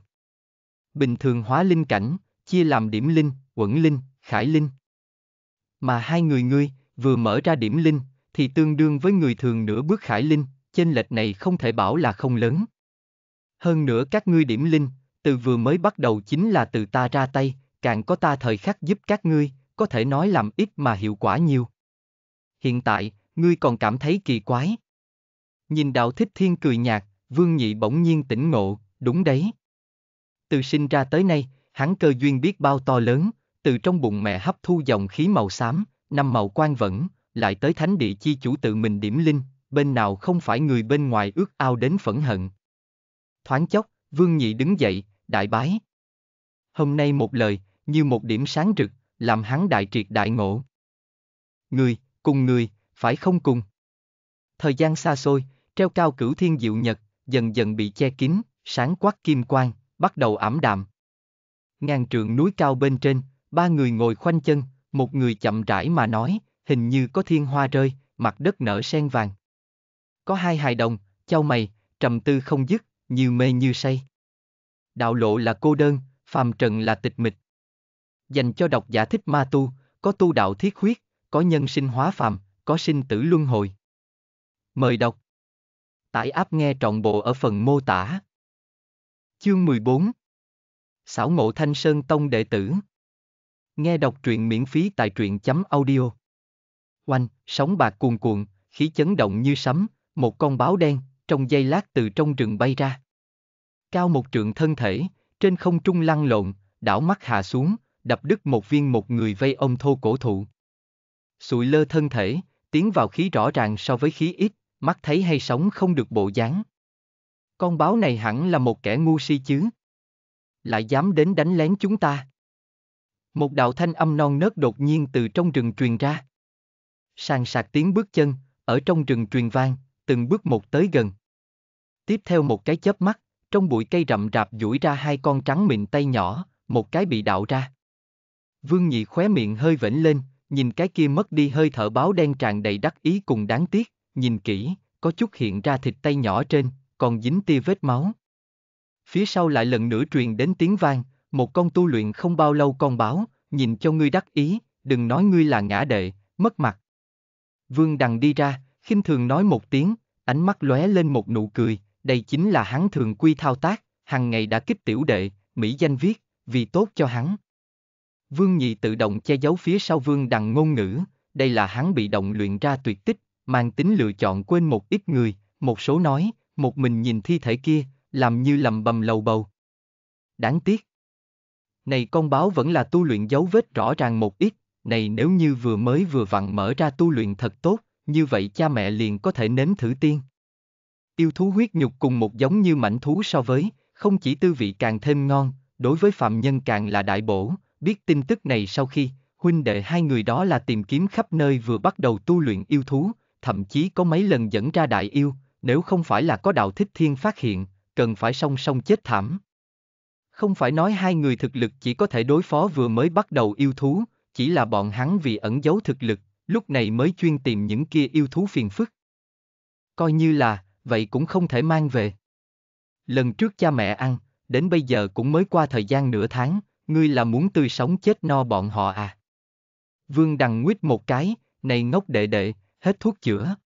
[SPEAKER 1] Bình thường hóa linh cảnh, chia làm điểm linh, quẩn linh, khải linh. Mà hai người ngươi, vừa mở ra điểm linh, thì tương đương với người thường nửa bước khải linh, chênh lệch này không thể bảo là không lớn. Hơn nữa các ngươi điểm linh, từ vừa mới bắt đầu chính là từ ta ra tay, càng có ta thời khắc giúp các ngươi, có thể nói làm ít mà hiệu quả nhiều. Hiện tại, ngươi còn cảm thấy kỳ quái. Nhìn đạo thích thiên cười nhạt, vương nhị bỗng nhiên tỉnh ngộ, đúng đấy. Từ sinh ra tới nay, hắn cơ duyên biết bao to lớn, từ trong bụng mẹ hấp thu dòng khí màu xám, năm màu quan vẫn, lại tới thánh địa chi chủ tự mình điểm linh, bên nào không phải người bên ngoài ước ao đến phẫn hận. Thoáng chốc, Vương Nhị đứng dậy, đại bái. Hôm nay một lời, như một điểm sáng rực, làm hắn đại triệt đại ngộ. Người, cùng người, phải không cùng. Thời gian xa xôi, treo cao cửu thiên diệu nhật, dần dần bị che kín, sáng quắc kim quang, bắt đầu ảm đạm. Ngàn trượng núi cao bên trên, ba người ngồi khoanh chân, một người chậm rãi mà nói, hình như có thiên hoa rơi, mặt đất nở sen vàng. Có hai hài đồng, châu mày, trầm tư không dứt, như mê như say. Đạo lộ là cô đơn, phàm trần là tịch mịch. Dành cho độc giả thích ma tu, có tu đạo thiết huyết, có nhân sinh hóa phàm, có sinh tử luân hồi. Mời đọc. Tải áp nghe trọn bộ ở phần mô tả. Chương 14 Xảo ngộ Thanh Sơn Tông đệ tử Nghe đọc truyện miễn phí tại truyện chấm audio Oanh, sóng bạc cuồn cuộn, khí chấn động như sấm, một con báo đen, trong giây lát từ trong rừng bay ra. Cao một trượng thân thể, trên không trung lăn lộn, đảo mắt hạ xuống, đập đứt một viên một người vây ông thô cổ thụ. Sụi lơ thân thể, tiến vào khí rõ ràng so với khí ít, mắt thấy hay sống không được bộ dáng. Con báo này hẳn là một kẻ ngu si chứ. Lại dám đến đánh lén chúng ta. Một đạo thanh âm non nớt đột nhiên từ trong rừng truyền ra sàn sạc tiếng bước chân, ở trong rừng truyền vang, từng bước một tới gần. Tiếp theo một cái chớp mắt, trong bụi cây rậm rạp duỗi ra hai con trắng mịn tay nhỏ, một cái bị đạo ra. Vương Nhị khóe miệng hơi vẫy lên, nhìn cái kia mất đi hơi thở báo đen tràn đầy đắc ý cùng đáng tiếc, nhìn kỹ, có chút hiện ra thịt tay nhỏ trên, còn dính tia vết máu. Phía sau lại lần nữa truyền đến tiếng vang, một con tu luyện không bao lâu con báo, nhìn cho ngươi đắc ý, đừng nói ngươi là ngã đệ, mất mặt. Vương Đằng đi ra, khinh thường nói một tiếng, ánh mắt lóe lên một nụ cười, đây chính là hắn thường quy thao tác, hàng ngày đã kích tiểu đệ, mỹ danh viết, vì tốt cho hắn. Vương Nhị tự động che giấu phía sau Vương Đằng ngôn ngữ, đây là hắn bị động luyện ra tuyệt tích, mang tính lựa chọn quên một ít người, một số nói, một mình nhìn thi thể kia, làm như lầm bầm lầu bầu. Đáng tiếc. Này con báo vẫn là tu luyện dấu vết rõ ràng một ít, này nếu như vừa mới vừa vặn mở ra tu luyện thật tốt, như vậy cha mẹ liền có thể nếm thử tiên. Yêu thú huyết nhục cùng một giống như mảnh thú so với, không chỉ tư vị càng thêm ngon, đối với phạm nhân càng là đại bổ, biết tin tức này sau khi, huynh đệ hai người đó là tìm kiếm khắp nơi vừa bắt đầu tu luyện yêu thú, thậm chí có mấy lần dẫn ra đại yêu, nếu không phải là có đạo thích thiên phát hiện, cần phải song song chết thảm. Không phải nói hai người thực lực chỉ có thể đối phó vừa mới bắt đầu yêu thú, chỉ là bọn hắn vì ẩn giấu thực lực, lúc này mới chuyên tìm những kia yêu thú phiền phức. Coi như là, vậy cũng không thể mang về. Lần trước cha mẹ ăn, đến bây giờ cũng mới qua thời gian nửa tháng, ngươi là muốn tươi sống chết no bọn họ à. Vương Đằng nguyết một cái, này ngốc đệ đệ, hết thuốc chữa.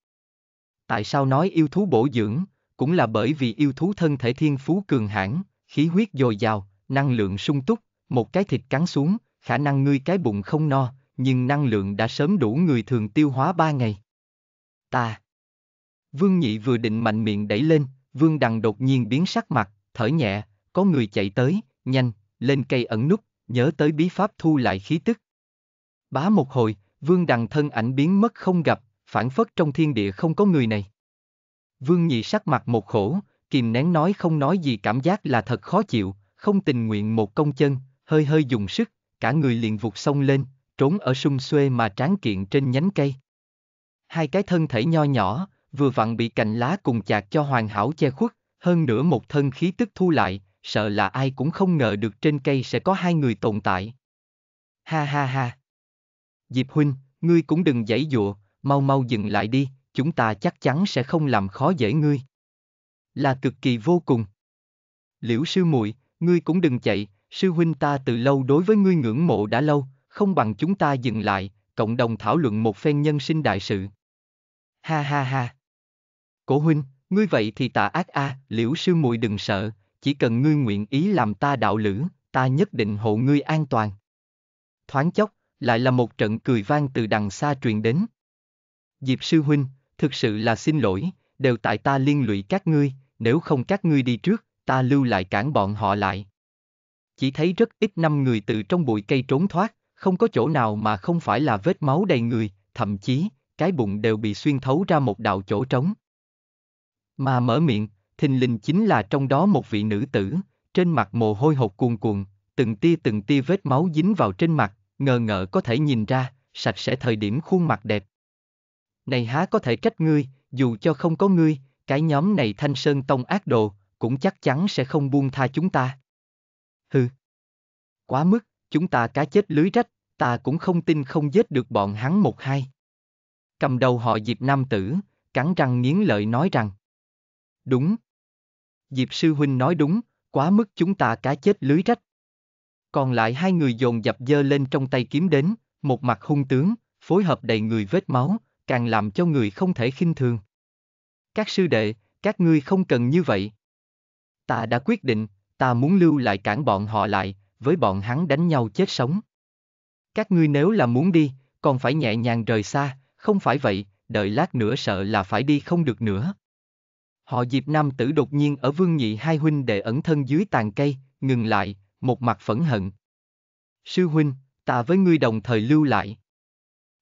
[SPEAKER 1] Tại sao nói yêu thú bổ dưỡng, cũng là bởi vì yêu thú thân thể thiên phú cường hãn, khí huyết dồi dào, năng lượng sung túc, một cái thịt cắn xuống, khả năng ngươi cái bụng không no, nhưng năng lượng đã sớm đủ người thường tiêu hóa ba ngày. Ta. Vương Nhị vừa định mạnh miệng đẩy lên, Vương Đằng đột nhiên biến sắc mặt, thở nhẹ, có người chạy tới, nhanh, lên cây ẩn nút, nhớ tới bí pháp thu lại khí tức. Bá một hồi, Vương Đằng thân ảnh biến mất không gặp, phản phất trong thiên địa không có người này. Vương Nhị sắc mặt một khổ, kìm nén nói không nói gì cảm giác là thật khó chịu, không tình nguyện một công chân, hơi hơi dùng sức, cả người liền vụt xông lên, trốn ở sung xuê mà tráng kiện trên nhánh cây. Hai cái thân thể nho nhỏ, vừa vặn bị cành lá cùng chạc cho hoàn hảo che khuất, hơn nữa một thân khí tức thu lại, sợ là ai cũng không ngờ được trên cây sẽ có hai người tồn tại. Ha ha ha. Diệp huynh, ngươi cũng đừng giãy dụa, mau mau dừng lại đi, chúng ta chắc chắn sẽ không làm khó dễ ngươi. Là cực kỳ vô cùng. Liễu sư muội, ngươi cũng đừng chạy, Sư huynh ta từ lâu đối với ngươi ngưỡng mộ đã lâu, không bằng chúng ta dừng lại, cộng đồng thảo luận một phen nhân sinh đại sự. Ha ha ha. Cổ huynh, ngươi vậy thì tà ác a, à, liễu sư muội đừng sợ, chỉ cần ngươi nguyện ý làm ta đạo lữ, ta nhất định hộ ngươi an toàn. Thoáng chốc, lại là một trận cười vang từ đằng xa truyền đến. Diệp sư huynh, thực sự là xin lỗi, đều tại ta liên lụy các ngươi, nếu không các ngươi đi trước, ta lưu lại cản bọn họ lại chỉ thấy rất ít năm người từ trong bụi cây trốn thoát, không có chỗ nào mà không phải là vết máu đầy người, thậm chí, cái bụng đều bị xuyên thấu ra một đạo chỗ trống. Mà mở miệng, thình lình chính là trong đó một vị nữ tử, trên mặt mồ hôi hột cuồn cuộn, từng tia từng tia vết máu dính vào trên mặt, ngờ ngợ có thể nhìn ra, sạch sẽ thời điểm khuôn mặt đẹp. Này há có thể trách ngươi, dù cho không có ngươi, cái nhóm này thanh sơn tông ác đồ, cũng chắc chắn sẽ không buông tha chúng ta hừ. Quá mức, chúng ta cá chết lưới rách, ta cũng không tin không giết được bọn hắn một hai. Cầm đầu họ Diệp Nam Tử, cắn răng nghiến lợi nói rằng. Đúng. Diệp Sư Huynh nói đúng, quá mức chúng ta cá chết lưới rách. Còn lại hai người dồn dập dơ lên trong tay kiếm đến, một mặt hung tướng, phối hợp đầy người vết máu, càng làm cho người không thể khinh thường. Các sư đệ, các ngươi không cần như vậy. Ta đã quyết định, ta muốn lưu lại cản bọn họ lại, với bọn hắn đánh nhau chết sống. Các ngươi nếu là muốn đi, còn phải nhẹ nhàng rời xa, không phải vậy, đợi lát nữa sợ là phải đi không được nữa. Họ Diệp Nam Tử đột nhiên ở Vương Nhị hai huynh đệ ẩn thân dưới tàn cây, ngừng lại, một mặt phẫn hận. Sư huynh, ta với ngươi đồng thời lưu lại.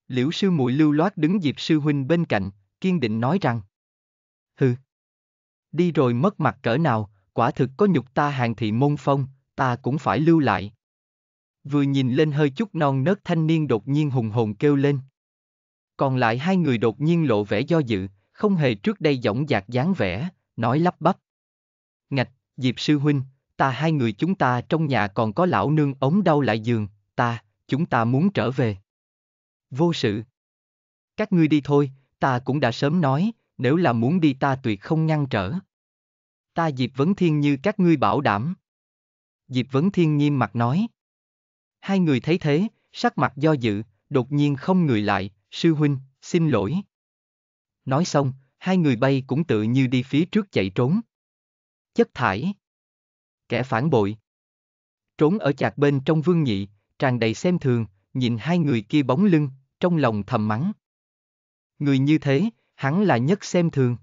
[SPEAKER 1] Liễu sư muội lưu loát đứng Diệp sư huynh bên cạnh, kiên định nói rằng. Hừ. Đi rồi mất mặt cỡ nào, quả thực có nhục ta hàng thị môn phong, ta cũng phải lưu lại. Vừa nhìn lên hơi chút non nớt thanh niên đột nhiên hùng hồn kêu lên. Còn lại hai người đột nhiên lộ vẻ do dự, không hề trước đây dõng dạc dáng vẻ, nói lắp bắp. Ngạch, Diệp sư huynh, ta hai người chúng ta trong nhà còn có lão nương ống đau lại giường, ta, chúng ta muốn trở về. Vô sự. Các ngươi đi thôi, ta cũng đã sớm nói, nếu là muốn đi ta tuyệt không ngăn trở ta Diệp Vấn Thiên như các ngươi bảo đảm. Diệp Vấn Thiên nghiêm mặt nói. Hai người thấy thế, sắc mặt do dự, đột nhiên không người lại, sư huynh, xin lỗi. Nói xong, hai người bay cũng tự như đi phía trước chạy trốn. Chất thải. Kẻ phản bội. Trốn ở chạc bên trong vương nhị, tràn đầy xem thường, nhìn hai người kia bóng lưng, trong lòng thầm mắng. Người như thế, hắn là nhất xem thường.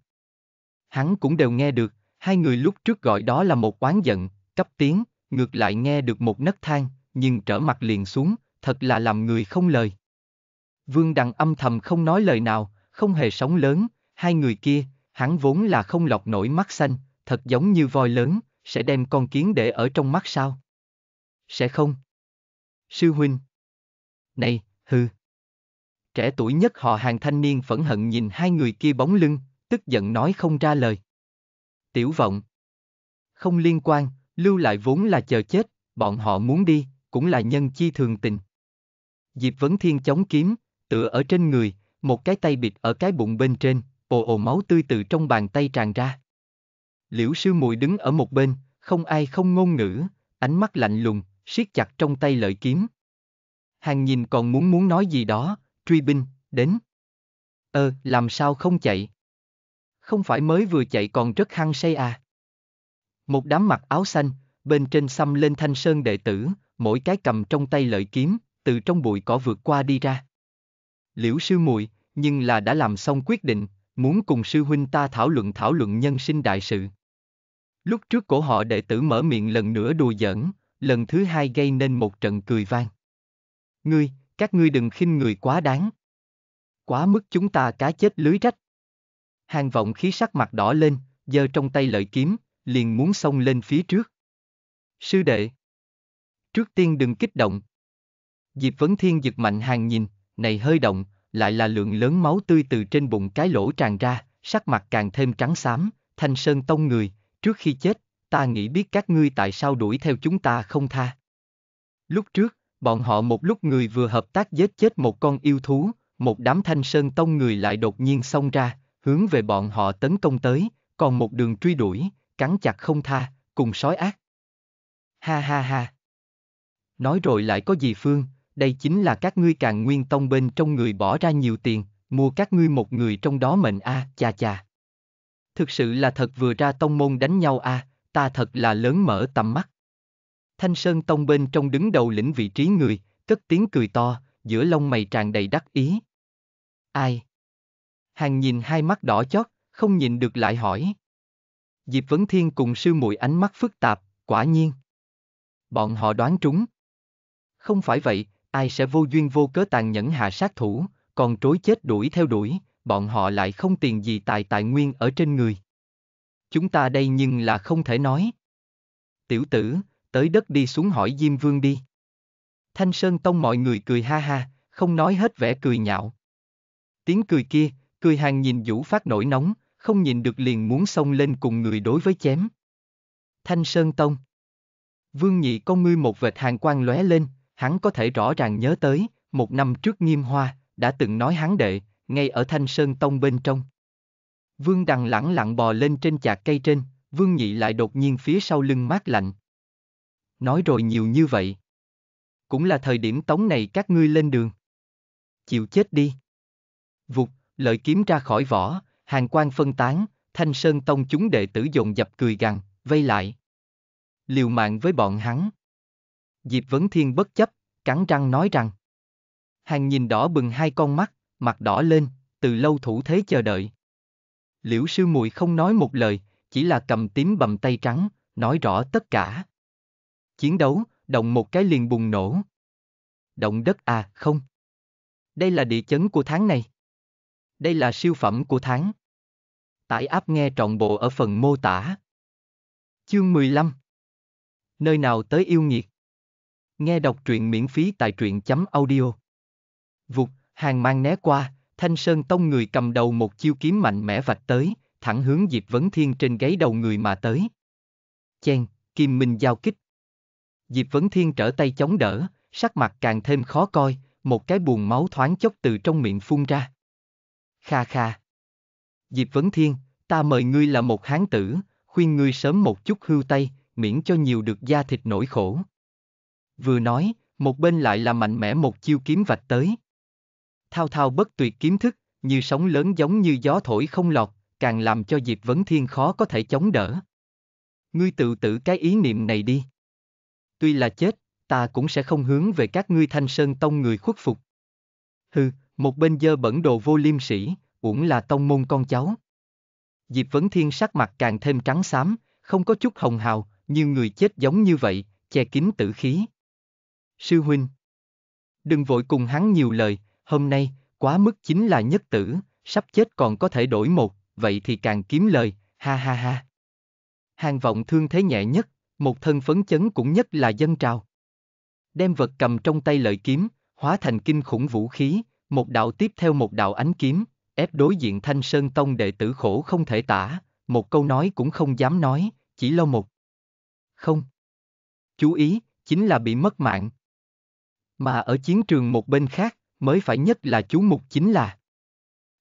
[SPEAKER 1] Hắn cũng đều nghe được, Hai người lúc trước gọi đó là một oán giận, cấp tiếng, ngược lại nghe được một nấc thang, nhưng trở mặt liền xuống, thật là làm người không lời. Vương Đằng âm thầm không nói lời nào, không hề sóng lớn, hai người kia, hắn vốn là không lọc nổi mắt xanh, thật giống như voi lớn, sẽ đem con kiến để ở trong mắt sao? Sẽ không? Sư huynh. Này, hư. Trẻ tuổi nhất họ hàng thanh niên phẫn hận nhìn hai người kia bóng lưng, tức giận nói không ra lời tiểu vọng. Không liên quan, lưu lại vốn là chờ chết, bọn họ muốn đi, cũng là nhân chi thường tình. Diệp Vấn Thiên chống kiếm, tựa ở trên người, một cái tay bịt ở cái bụng bên trên, ồ ồ máu tươi từ trong bàn tay tràn ra. Liễu sư mùi đứng ở một bên, không ai không ngôn ngữ, ánh mắt lạnh lùng, siết chặt trong tay lợi kiếm. Hàng nhìn còn muốn muốn nói gì đó, truy binh, đến. Ơ, ờ, làm sao không chạy? không phải mới vừa chạy còn rất hăng say à. Một đám mặc áo xanh, bên trên xăm lên thanh sơn đệ tử, mỗi cái cầm trong tay lợi kiếm, từ trong bụi cỏ vượt qua đi ra. Liễu sư muội nhưng là đã làm xong quyết định, muốn cùng sư huynh ta thảo luận thảo luận nhân sinh đại sự. Lúc trước cổ họ đệ tử mở miệng lần nữa đùa giỡn, lần thứ hai gây nên một trận cười vang. Ngươi, các ngươi đừng khinh người quá đáng. Quá mức chúng ta cá chết lưới rách. Hàng vọng khí sắc mặt đỏ lên, giơ trong tay lợi kiếm, liền muốn xông lên phía trước. Sư đệ! Trước tiên đừng kích động. Diệp Vấn Thiên giật mạnh hàng nhìn, này hơi động, lại là lượng lớn máu tươi từ trên bụng cái lỗ tràn ra, sắc mặt càng thêm trắng xám, thanh sơn tông người, trước khi chết, ta nghĩ biết các ngươi tại sao đuổi theo chúng ta không tha. Lúc trước, bọn họ một lúc người vừa hợp tác giết chết một con yêu thú, một đám thanh sơn tông người lại đột nhiên xông ra, hướng về bọn họ tấn công tới, còn một đường truy đuổi, cắn chặt không tha, cùng sói ác. Ha ha ha. Nói rồi lại có gì Phương, đây chính là các ngươi càng nguyên tông bên trong người bỏ ra nhiều tiền, mua các ngươi một người trong đó mệnh a, à, cha cha. Thực sự là thật vừa ra tông môn đánh nhau a, à, ta thật là lớn mở tầm mắt. Thanh Sơn Tông bên trong đứng đầu lĩnh vị trí người, cất tiếng cười to, giữa lông mày tràn đầy đắc ý. Ai? hàng nhìn hai mắt đỏ chót, không nhìn được lại hỏi. Diệp Vấn Thiên cùng sư muội ánh mắt phức tạp, quả nhiên. Bọn họ đoán trúng. Không phải vậy, ai sẽ vô duyên vô cớ tàn nhẫn hạ sát thủ, còn trối chết đuổi theo đuổi, bọn họ lại không tiền gì tài tài nguyên ở trên người. Chúng ta đây nhưng là không thể nói. Tiểu tử, tới đất đi xuống hỏi Diêm Vương đi. Thanh Sơn Tông mọi người cười ha ha, không nói hết vẻ cười nhạo. Tiếng cười kia, cười hàng nhìn Vũ phát nổi nóng, không nhìn được liền muốn xông lên cùng người đối với chém. Thanh Sơn Tông Vương Nhị con ngươi một vệt hàng quang lóe lên, hắn có thể rõ ràng nhớ tới, một năm trước Nghiêm Hoa, đã từng nói hắn đệ, ngay ở Thanh Sơn Tông bên trong. Vương Đằng lẳng lặng bò lên trên chạc cây trên, Vương Nhị lại đột nhiên phía sau lưng mát lạnh. Nói rồi nhiều như vậy. Cũng là thời điểm tống này các ngươi lên đường. Chịu chết đi. Vụt, Lợi kiếm ra khỏi vỏ, hàng quan phân tán, thanh sơn tông chúng đệ tử dồn dập cười gằn, vây lại. Liều mạng với bọn hắn. Diệp Vấn Thiên bất chấp, cắn răng nói rằng. Hàng nhìn đỏ bừng hai con mắt, mặt đỏ lên, từ lâu thủ thế chờ đợi. Liễu sư muội không nói một lời, chỉ là cầm tím bầm tay trắng, nói rõ tất cả. Chiến đấu, động một cái liền bùng nổ. Động đất à, không. Đây là địa chấn của tháng này. Đây là siêu phẩm của tháng. Tải app nghe trọn bộ ở phần mô tả. Chương 15 Nơi nào tới yêu nghiệt Nghe đọc truyện miễn phí tại truyện.audio chấm Vụt, hàng mang né qua, thanh sơn tông người cầm đầu một chiêu kiếm mạnh mẽ vạch tới, thẳng hướng Diệp Vấn Thiên trên gáy đầu người mà tới. Chen, kim minh giao kích. Diệp Vấn Thiên trở tay chống đỡ, sắc mặt càng thêm khó coi, một cái buồn máu thoáng chốc từ trong miệng phun ra kha kha. Diệp Vấn Thiên, ta mời ngươi là một hán tử, khuyên ngươi sớm một chút hưu tay, miễn cho nhiều được da thịt nổi khổ. Vừa nói, một bên lại là mạnh mẽ một chiêu kiếm vạch tới. Thao thao bất tuyệt kiếm thức, như sóng lớn giống như gió thổi không lọt, càng làm cho Diệp Vấn Thiên khó có thể chống đỡ. Ngươi tự tử cái ý niệm này đi. Tuy là chết, ta cũng sẽ không hướng về các ngươi thanh sơn tông người khuất phục. Hừ, một bên dơ bẩn đồ vô liêm sĩ, uổng là tông môn con cháu. Diệp Vấn Thiên sắc mặt càng thêm trắng xám, không có chút hồng hào, như người chết giống như vậy, che kín tử khí. Sư huynh. Đừng vội cùng hắn nhiều lời, hôm nay, quá mức chính là nhất tử, sắp chết còn có thể đổi một, vậy thì càng kiếm lời, ha ha ha. Hàng vọng thương thế nhẹ nhất, một thân phấn chấn cũng nhất là dân trào. Đem vật cầm trong tay lợi kiếm, hóa thành kinh khủng vũ khí, một đạo tiếp theo một đạo ánh kiếm, ép đối diện thanh sơn tông đệ tử khổ không thể tả, một câu nói cũng không dám nói, chỉ lo một. Không. Chú ý, chính là bị mất mạng. Mà ở chiến trường một bên khác, mới phải nhất là chú mục chính là.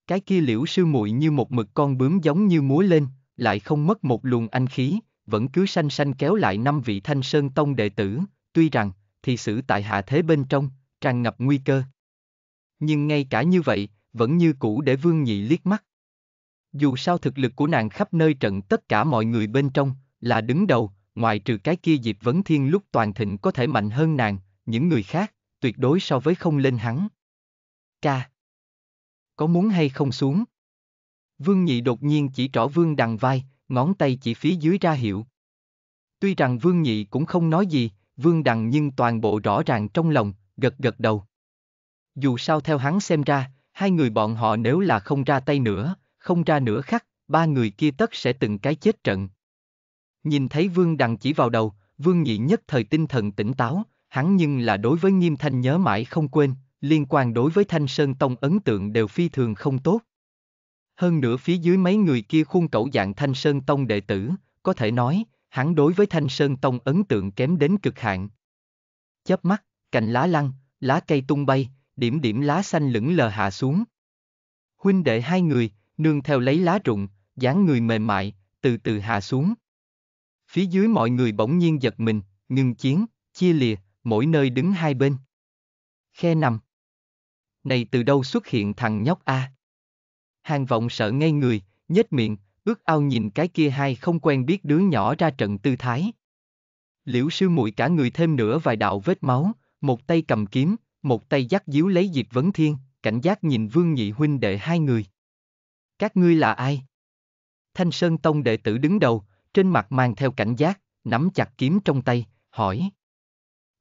[SPEAKER 1] Cái kia liễu sư muội như một mực con bướm giống như múa lên, lại không mất một luồng anh khí, vẫn cứ sanh sanh kéo lại năm vị thanh sơn tông đệ tử, tuy rằng, thì xử tại hạ thế bên trong, tràn ngập nguy cơ nhưng ngay cả như vậy, vẫn như cũ để Vương Nhị liếc mắt. Dù sao thực lực của nàng khắp nơi trận tất cả mọi người bên trong, là đứng đầu, ngoài trừ cái kia Diệp Vấn Thiên lúc toàn thịnh có thể mạnh hơn nàng, những người khác, tuyệt đối so với không lên hắn. Ca. Có muốn hay không xuống? Vương Nhị đột nhiên chỉ trỏ Vương đằng vai, ngón tay chỉ phía dưới ra hiệu. Tuy rằng Vương Nhị cũng không nói gì, Vương Đằng nhưng toàn bộ rõ ràng trong lòng, gật gật đầu dù sao theo hắn xem ra, hai người bọn họ nếu là không ra tay nữa, không ra nữa khắc, ba người kia tất sẽ từng cái chết trận. Nhìn thấy Vương Đằng chỉ vào đầu, Vương Nhị nhất thời tinh thần tỉnh táo, hắn nhưng là đối với Nghiêm Thanh nhớ mãi không quên, liên quan đối với Thanh Sơn Tông ấn tượng đều phi thường không tốt. Hơn nữa phía dưới mấy người kia khuôn cẩu dạng Thanh Sơn Tông đệ tử, có thể nói, hắn đối với Thanh Sơn Tông ấn tượng kém đến cực hạn. Chớp mắt, cành lá lăn, lá cây tung bay, điểm điểm lá xanh lững lờ hạ xuống. Huynh đệ hai người, nương theo lấy lá rụng, dáng người mềm mại, từ từ hạ xuống. Phía dưới mọi người bỗng nhiên giật mình, ngừng chiến, chia lìa, mỗi nơi đứng hai bên. Khe nằm. Này từ đâu xuất hiện thằng nhóc A? Hàng vọng sợ ngay người, nhếch miệng, ước ao nhìn cái kia hai không quen biết đứa nhỏ ra trận tư thái. Liễu sư muội cả người thêm nữa vài đạo vết máu, một tay cầm kiếm, một tay dắt díu lấy Diệp Vấn Thiên, cảnh giác nhìn Vương Nhị huynh đệ hai người. Các ngươi là ai? Thanh Sơn Tông đệ tử đứng đầu, trên mặt mang theo cảnh giác, nắm chặt kiếm trong tay, hỏi.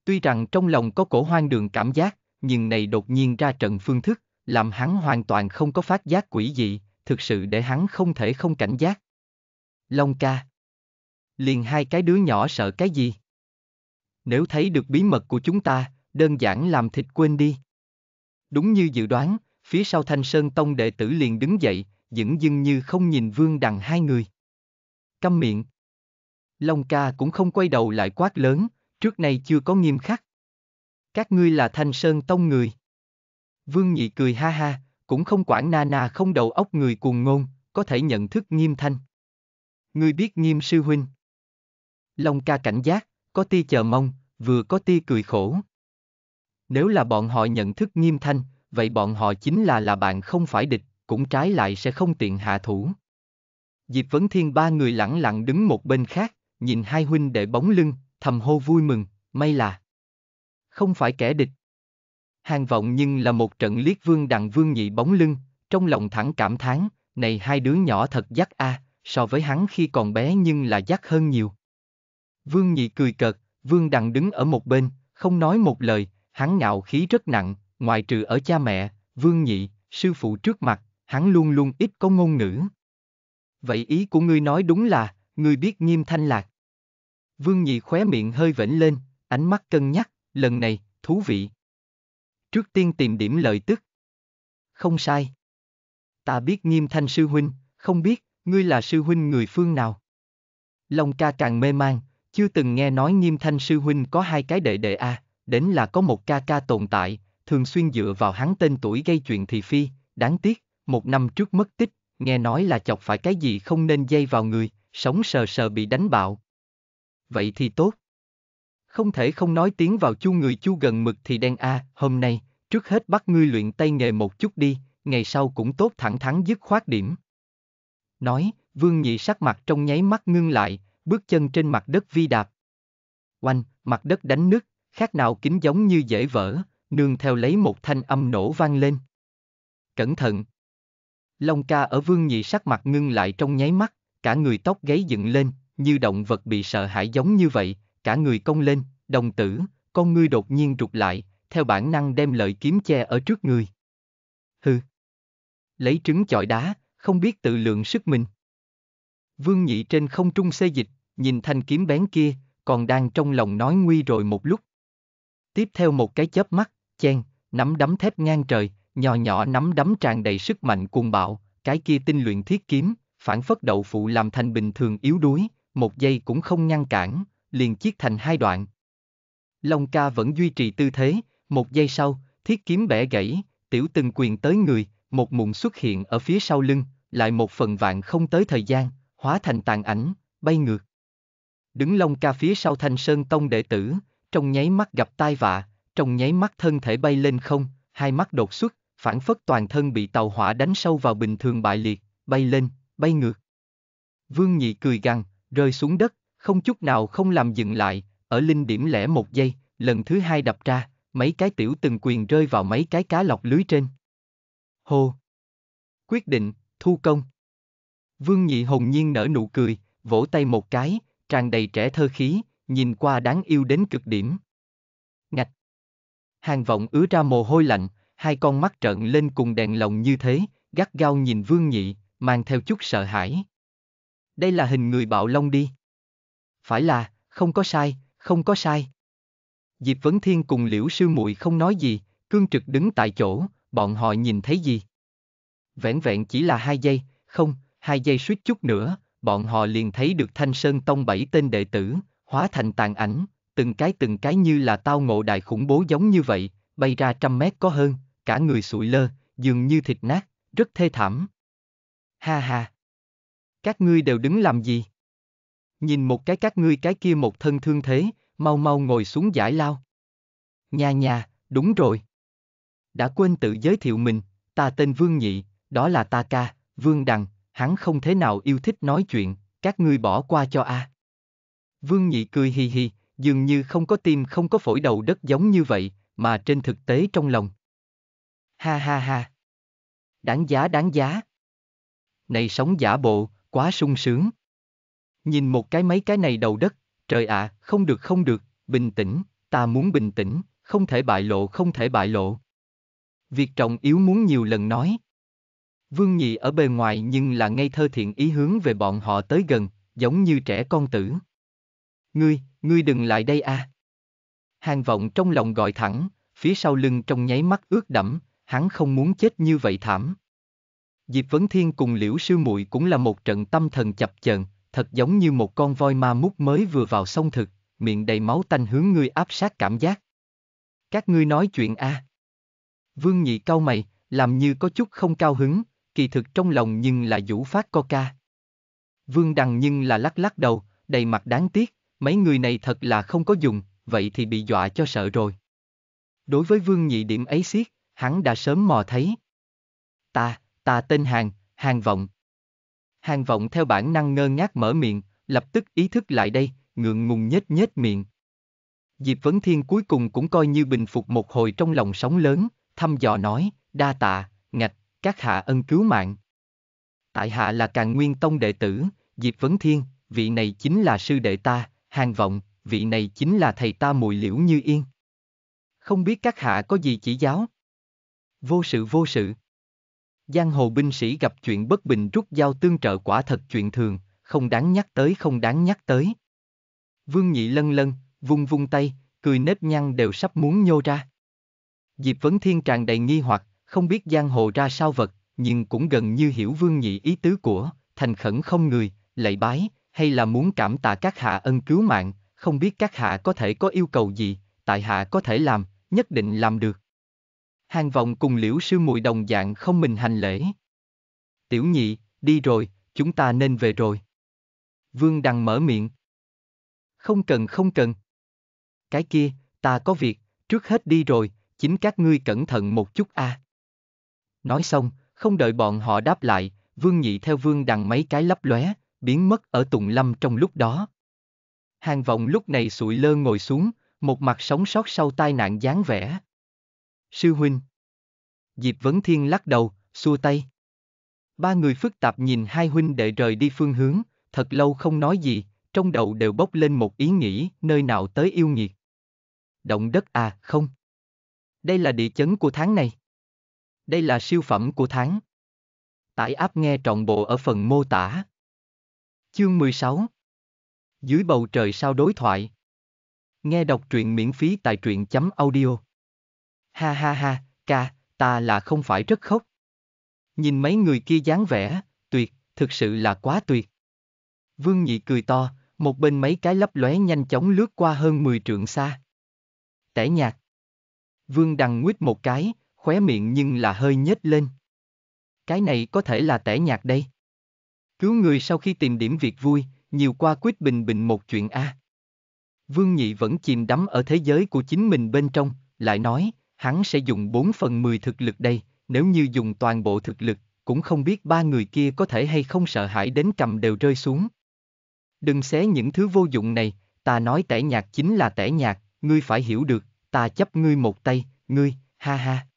[SPEAKER 1] Tuy rằng trong lòng có cổ hoang đường cảm giác, nhưng này đột nhiên ra trận phương thức, làm hắn hoàn toàn không có phát giác quỷ dị, thực sự để hắn không thể không cảnh giác. Long ca. Liền hai cái đứa nhỏ sợ cái gì? Nếu thấy được bí mật của chúng ta, đơn giản làm thịt quên đi. Đúng như dự đoán, phía sau Thanh Sơn Tông đệ tử liền đứng dậy, dững dưng như không nhìn Vương Đằng hai người. Câm miệng. Long ca cũng không quay đầu lại quát lớn, trước nay chưa có nghiêm khắc. Các ngươi là Thanh Sơn Tông người. Vương Nhị cười ha ha, cũng không quản na na không đầu óc người cuồng ngôn, có thể nhận thức nghiêm thanh. Ngươi biết nghiêm sư huynh. Long ca cảnh giác, có ti chờ mong, vừa có ti cười khổ. Nếu là bọn họ nhận thức nghiêm thanh, vậy bọn họ chính là là bạn không phải địch, cũng trái lại sẽ không tiện hạ thủ. Diệp Vấn Thiên ba người lặng lặng đứng một bên khác, nhìn hai huynh đệ bóng lưng, thầm hô vui mừng, may là không phải kẻ địch. Hàng vọng nhưng là một trận liếc vương đặng vương nhị bóng lưng, trong lòng thẳng cảm thán, này hai đứa nhỏ thật dắt a, à, so với hắn khi còn bé nhưng là dắt hơn nhiều. Vương nhị cười cợt, vương đặng đứng ở một bên, không nói một lời, hắn ngạo khí rất nặng, ngoài trừ ở cha mẹ, vương nhị, sư phụ trước mặt, hắn luôn luôn ít có ngôn ngữ. Vậy ý của ngươi nói đúng là, ngươi biết nghiêm thanh lạc. Vương nhị khóe miệng hơi vểnh lên, ánh mắt cân nhắc, lần này, thú vị. Trước tiên tìm điểm lợi tức. Không sai. Ta biết nghiêm thanh sư huynh, không biết, ngươi là sư huynh người phương nào. Long ca càng mê mang, chưa từng nghe nói nghiêm thanh sư huynh có hai cái đệ đệ a. À đến là có một ca ca tồn tại, thường xuyên dựa vào hắn tên tuổi gây chuyện thị phi, đáng tiếc, một năm trước mất tích, nghe nói là chọc phải cái gì không nên dây vào người, sống sờ sờ bị đánh bạo. Vậy thì tốt. Không thể không nói tiếng vào chu người chu gần mực thì đen a, à, hôm nay, trước hết bắt ngươi luyện tay nghề một chút đi, ngày sau cũng tốt thẳng thắn dứt khoát điểm. Nói, vương nhị sắc mặt trong nháy mắt ngưng lại, bước chân trên mặt đất vi đạp. Oanh, mặt đất đánh nứt, khác nào kính giống như dễ vỡ, nương theo lấy một thanh âm nổ vang lên. Cẩn thận! Long ca ở vương nhị sắc mặt ngưng lại trong nháy mắt, cả người tóc gáy dựng lên, như động vật bị sợ hãi giống như vậy, cả người cong lên, đồng tử, con ngươi đột nhiên rụt lại, theo bản năng đem lợi kiếm che ở trước người. Hừ! Lấy trứng chọi đá, không biết tự lượng sức mình. Vương nhị trên không trung xê dịch, nhìn thanh kiếm bén kia, còn đang trong lòng nói nguy rồi một lúc, Tiếp theo một cái chớp mắt, chen, nắm đấm thép ngang trời, nhỏ nhỏ nắm đấm tràn đầy sức mạnh cuồng bạo, cái kia tinh luyện thiết kiếm, phản phất đậu phụ làm thành bình thường yếu đuối, một giây cũng không ngăn cản, liền chiết thành hai đoạn. Long ca vẫn duy trì tư thế, một giây sau, thiết kiếm bẻ gãy, tiểu từng quyền tới người, một mụn xuất hiện ở phía sau lưng, lại một phần vạn không tới thời gian, hóa thành tàn ảnh, bay ngược. Đứng long ca phía sau thanh sơn tông đệ tử, trong nháy mắt gặp tai vạ, trong nháy mắt thân thể bay lên không, hai mắt đột xuất, phản phất toàn thân bị tàu hỏa đánh sâu vào bình thường bại liệt, bay lên, bay ngược. Vương Nhị cười gằn, rơi xuống đất, không chút nào không làm dừng lại, ở linh điểm lẻ một giây, lần thứ hai đập ra, mấy cái tiểu từng quyền rơi vào mấy cái cá lọc lưới trên. Hô! Quyết định, thu công. Vương Nhị hồn nhiên nở nụ cười, vỗ tay một cái, tràn đầy trẻ thơ khí, nhìn qua đáng yêu đến cực điểm. Ngạch! Hàng vọng ứa ra mồ hôi lạnh, hai con mắt trợn lên cùng đèn lồng như thế, gắt gao nhìn Vương Nhị, mang theo chút sợ hãi. Đây là hình người bạo long đi. Phải là, không có sai, không có sai. Diệp Vấn Thiên cùng Liễu Sư muội không nói gì, cương trực đứng tại chỗ, bọn họ nhìn thấy gì? Vẹn vẹn chỉ là hai giây, không, hai giây suýt chút nữa, bọn họ liền thấy được Thanh Sơn Tông bảy tên đệ tử, hóa thành tàn ảnh, từng cái từng cái như là tao ngộ đại khủng bố giống như vậy, bay ra trăm mét có hơn, cả người sụi lơ, dường như thịt nát, rất thê thảm. Ha ha! Các ngươi đều đứng làm gì? Nhìn một cái các ngươi cái kia một thân thương thế, mau mau ngồi xuống giải lao. Nhà nhà, đúng rồi. Đã quên tự giới thiệu mình, ta tên Vương Nhị, đó là ta ca, Vương Đằng, hắn không thế nào yêu thích nói chuyện, các ngươi bỏ qua cho a. À. Vương Nhị cười hì hì, dường như không có tim không có phổi đầu đất giống như vậy, mà trên thực tế trong lòng. Ha ha ha. Đáng giá đáng giá. Này sống giả bộ, quá sung sướng. Nhìn một cái mấy cái này đầu đất, trời ạ, à, không được không được, bình tĩnh, ta muốn bình tĩnh, không thể bại lộ không thể bại lộ. Việc trọng yếu muốn nhiều lần nói. Vương Nhị ở bề ngoài nhưng là ngây thơ thiện ý hướng về bọn họ tới gần, giống như trẻ con tử. Ngươi, ngươi đừng lại đây a. À. Hàng vọng trong lòng gọi thẳng, phía sau lưng trong nháy mắt ướt đẫm, hắn không muốn chết như vậy thảm. Diệp Vấn Thiên cùng Liễu Sư muội cũng là một trận tâm thần chập chờn, thật giống như một con voi ma mút mới vừa vào sông thực, miệng đầy máu tanh hướng ngươi áp sát cảm giác. Các ngươi nói chuyện a. À. Vương Nhị cau mày, làm như có chút không cao hứng, kỳ thực trong lòng nhưng là vũ phát co ca. Vương Đằng nhưng là lắc lắc đầu, đầy mặt đáng tiếc, mấy người này thật là không có dùng, vậy thì bị dọa cho sợ rồi. Đối với vương nhị điểm ấy xiết, hắn đã sớm mò thấy. Ta, ta tên Hàng, Hàng Vọng. Hàng Vọng theo bản năng ngơ ngác mở miệng, lập tức ý thức lại đây, ngượng ngùng nhếch nhếch miệng. Diệp Vấn Thiên cuối cùng cũng coi như bình phục một hồi trong lòng sóng lớn, thăm dò nói, đa tạ, ngạch, các hạ ân cứu mạng. Tại hạ là càng nguyên tông đệ tử, Diệp Vấn Thiên, vị này chính là sư đệ ta, hàng vọng, vị này chính là thầy ta mùi liễu như yên. Không biết các hạ có gì chỉ giáo? Vô sự vô sự. Giang hồ binh sĩ gặp chuyện bất bình rút dao tương trợ quả thật chuyện thường, không đáng nhắc tới không đáng nhắc tới. Vương nhị lân lân, vung vung tay, cười nếp nhăn đều sắp muốn nhô ra. Diệp Vấn Thiên tràn đầy nghi hoặc, không biết giang hồ ra sao vật, nhưng cũng gần như hiểu Vương Nhị ý tứ của, thành khẩn không người, lạy bái, hay là muốn cảm tạ các hạ ân cứu mạng, không biết các hạ có thể có yêu cầu gì, tại hạ có thể làm, nhất định làm được. Hàng vọng cùng liễu sư mùi đồng dạng không mình hành lễ. Tiểu nhị, đi rồi, chúng ta nên về rồi. Vương Đằng mở miệng. Không cần không cần. Cái kia, ta có việc, trước hết đi rồi, chính các ngươi cẩn thận một chút a. À. Nói xong, không đợi bọn họ đáp lại, Vương Nhị theo Vương Đằng mấy cái lấp lóe, biến mất ở Tùng Lâm trong lúc đó. Hàng vọng lúc này sụi lơ ngồi xuống, một mặt sống sót sau tai nạn dáng vẻ. Sư huynh. Diệp Vấn Thiên lắc đầu, xua tay. Ba người phức tạp nhìn hai huynh đệ rời đi phương hướng, thật lâu không nói gì, trong đầu đều bốc lên một ý nghĩ, nơi nào tới yêu nghiệt. Động đất à, không. Đây là địa chấn của tháng này. Đây là siêu phẩm của tháng. Tải áp nghe trọn bộ ở phần mô tả. Chương 16 Dưới bầu trời sao đối thoại Nghe đọc truyện miễn phí tại truyện chấm audio Ha ha ha, ca, ta là không phải rất khóc Nhìn mấy người kia dáng vẻ, tuyệt, thực sự là quá tuyệt Vương nhị cười to, một bên mấy cái lấp lóe nhanh chóng lướt qua hơn 10 trượng xa Tẻ nhạt Vương đằng nguyết một cái, khóe miệng nhưng là hơi nhếch lên Cái này có thể là tẻ nhạt đây Cứu người sau khi tìm điểm việc vui, nhiều qua quyết bình bình một chuyện a. À. Vương Nhị vẫn chìm đắm ở thế giới của chính mình bên trong, lại nói, hắn sẽ dùng 4 phần 10 thực lực đây, nếu như dùng toàn bộ thực lực, cũng không biết ba người kia có thể hay không sợ hãi đến cầm đều rơi xuống. Đừng xé những thứ vô dụng này, ta nói tẻ nhạt chính là tẻ nhạt, ngươi phải hiểu được, ta chấp ngươi một tay, ngươi, ha ha.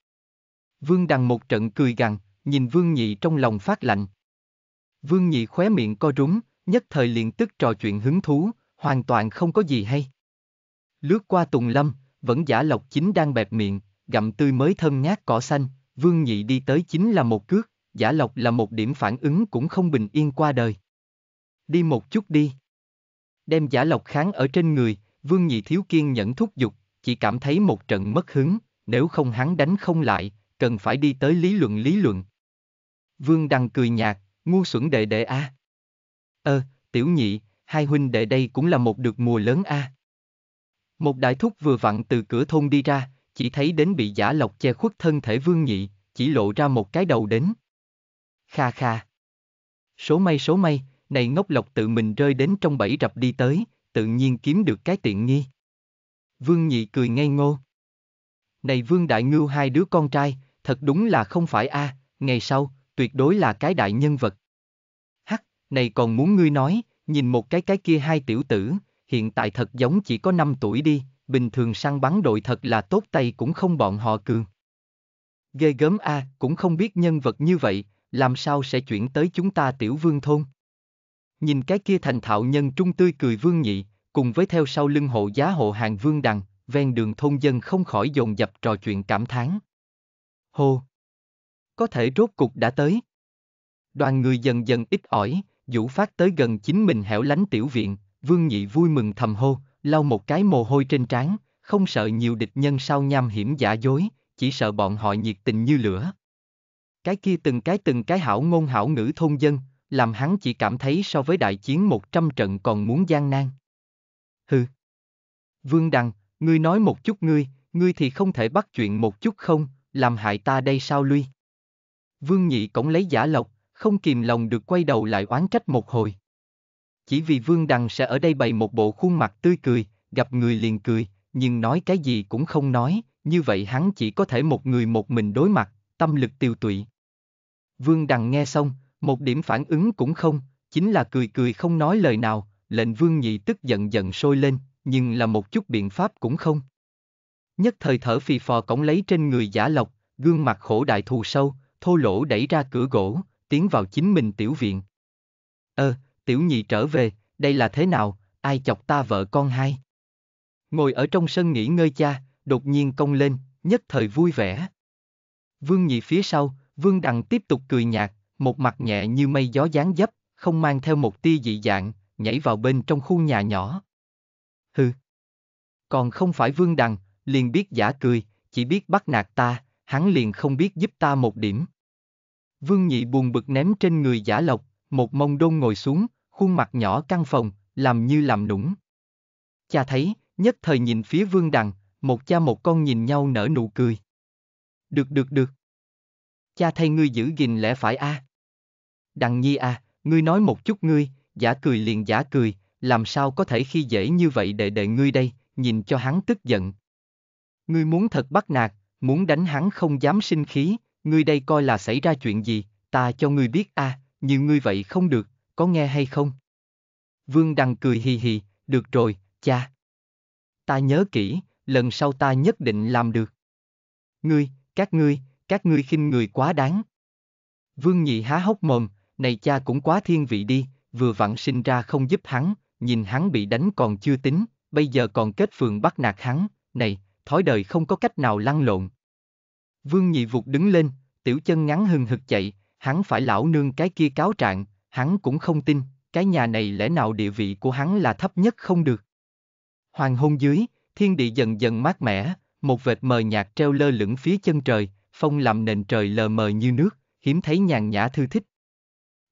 [SPEAKER 1] Vương Đằng một trận cười gằn, nhìn Vương Nhị trong lòng phát lạnh, Vương Nhị khóe miệng co rúm, nhất thời liền tức trò chuyện hứng thú, hoàn toàn không có gì hay. Lướt qua Tùng Lâm, vẫn giả lộc chính đang bẹp miệng, gặm tươi mới thơm ngát cỏ xanh, Vương Nhị đi tới chính là một cước, giả lộc là một điểm phản ứng cũng không bình yên qua đời. Đi một chút đi. Đem giả lộc kháng ở trên người, Vương Nhị thiếu kiên nhẫn thúc giục, chỉ cảm thấy một trận mất hứng, nếu không hắn đánh không lại, cần phải đi tới lý luận lý luận. Vương Đăng cười nhạt, ngu xuẩn đệ đệ a. ơ, ờ, tiểu nhị, hai huynh đệ đây cũng là một được mùa lớn a. Một đại thúc vừa vặn từ cửa thôn đi ra, chỉ thấy đến bị giả lộc che khuất thân thể vương nhị, chỉ lộ ra một cái đầu đến. Kha kha. Số may số may, này ngốc lộc tự mình rơi đến trong bẫy rập đi tới, tự nhiên kiếm được cái tiện nghi. Vương nhị cười ngây ngô. Này vương đại ngưu hai đứa con trai, thật đúng là không phải a à, ngày sau, tuyệt đối là cái đại nhân vật. Hắc, này còn muốn ngươi nói, nhìn một cái cái kia hai tiểu tử, hiện tại thật giống chỉ có 5 tuổi đi, bình thường săn bắn đội thật là tốt tay cũng không bọn họ cường. Ghê gớm a, à, cũng không biết nhân vật như vậy, làm sao sẽ chuyển tới chúng ta tiểu vương thôn. Nhìn cái kia thành thạo nhân trung tươi cười vương nhị, cùng với theo sau lưng hộ giá hộ hàng vương đằng, ven đường thôn dân không khỏi dồn dập trò chuyện cảm thán. Hô! có thể rốt cục đã tới. Đoàn người dần dần ít ỏi, Vũ Phát tới gần chính mình hẻo lánh tiểu viện, Vương Nhị vui mừng thầm hô, lau một cái mồ hôi trên trán, không sợ nhiều địch nhân sao nham hiểm giả dối, chỉ sợ bọn họ nhiệt tình như lửa. Cái kia từng cái từng cái hảo ngôn hảo ngữ thôn dân, làm hắn chỉ cảm thấy so với đại chiến 100 trận còn muốn gian nan. Hừ. Vương Đằng, ngươi nói một chút ngươi, ngươi thì không thể bắt chuyện một chút không, làm hại ta đây sao lui. Vương Nhị Cổng lấy giả lộc, không kìm lòng được quay đầu lại oán trách một hồi. Chỉ vì Vương Đằng sẽ ở đây bày một bộ khuôn mặt tươi cười, gặp người liền cười, nhưng nói cái gì cũng không nói, như vậy hắn chỉ có thể một người một mình đối mặt, tâm lực tiêu tụy. Vương Đằng nghe xong, một điểm phản ứng cũng không, chính là cười cười không nói lời nào, lệnh Vương Nhị tức giận giận sôi lên, nhưng là một chút biện pháp cũng không. Nhất thời thở phì phò cổng lấy trên người giả lộc, gương mặt khổ đại thù sâu, thô lỗ đẩy ra cửa gỗ, tiến vào chính mình tiểu viện. Ơ, ờ, tiểu nhị trở về, đây là thế nào, ai chọc ta vợ con hai? Ngồi ở trong sân nghỉ ngơi cha, đột nhiên công lên, nhất thời vui vẻ. Vương nhị phía sau, vương đằng tiếp tục cười nhạt, một mặt nhẹ như mây gió dáng dấp, không mang theo một tia dị dạng, nhảy vào bên trong khu nhà nhỏ. Hừ. Còn không phải vương đằng, liền biết giả cười, chỉ biết bắt nạt ta, hắn liền không biết giúp ta một điểm. Vương Nhị buồn bực ném trên người giả lộc, một mông đôn ngồi xuống, khuôn mặt nhỏ căng phòng, làm như làm nũng. Cha thấy, nhất thời nhìn phía vương đằng, một cha một con nhìn nhau nở nụ cười. Được được được. Cha thay ngươi giữ gìn lẽ phải a. À? Đằng nhi a, à, ngươi nói một chút ngươi, giả cười liền giả cười, làm sao có thể khi dễ như vậy để đệ ngươi đây, nhìn cho hắn tức giận. Ngươi muốn thật bắt nạt, muốn đánh hắn không dám sinh khí, ngươi đây coi là xảy ra chuyện gì, ta cho ngươi biết a, à, như ngươi vậy không được, có nghe hay không? Vương Đằng cười hì hì, được rồi, cha. Ta nhớ kỹ, lần sau ta nhất định làm được. Ngươi, các ngươi, các ngươi khinh người quá đáng. Vương Nhị há hốc mồm, này cha cũng quá thiên vị đi, vừa vặn sinh ra không giúp hắn, nhìn hắn bị đánh còn chưa tính, bây giờ còn kết phường bắt nạt hắn, này, thói đời không có cách nào lăn lộn. Vương nhị vụt đứng lên, tiểu chân ngắn hừng hực chạy, hắn phải lão nương cái kia cáo trạng, hắn cũng không tin, cái nhà này lẽ nào địa vị của hắn là thấp nhất không được. Hoàng hôn dưới, thiên địa dần dần mát mẻ, một vệt mờ nhạt treo lơ lửng phía chân trời, phong làm nền trời lờ mờ như nước, hiếm thấy nhàn nhã thư thích.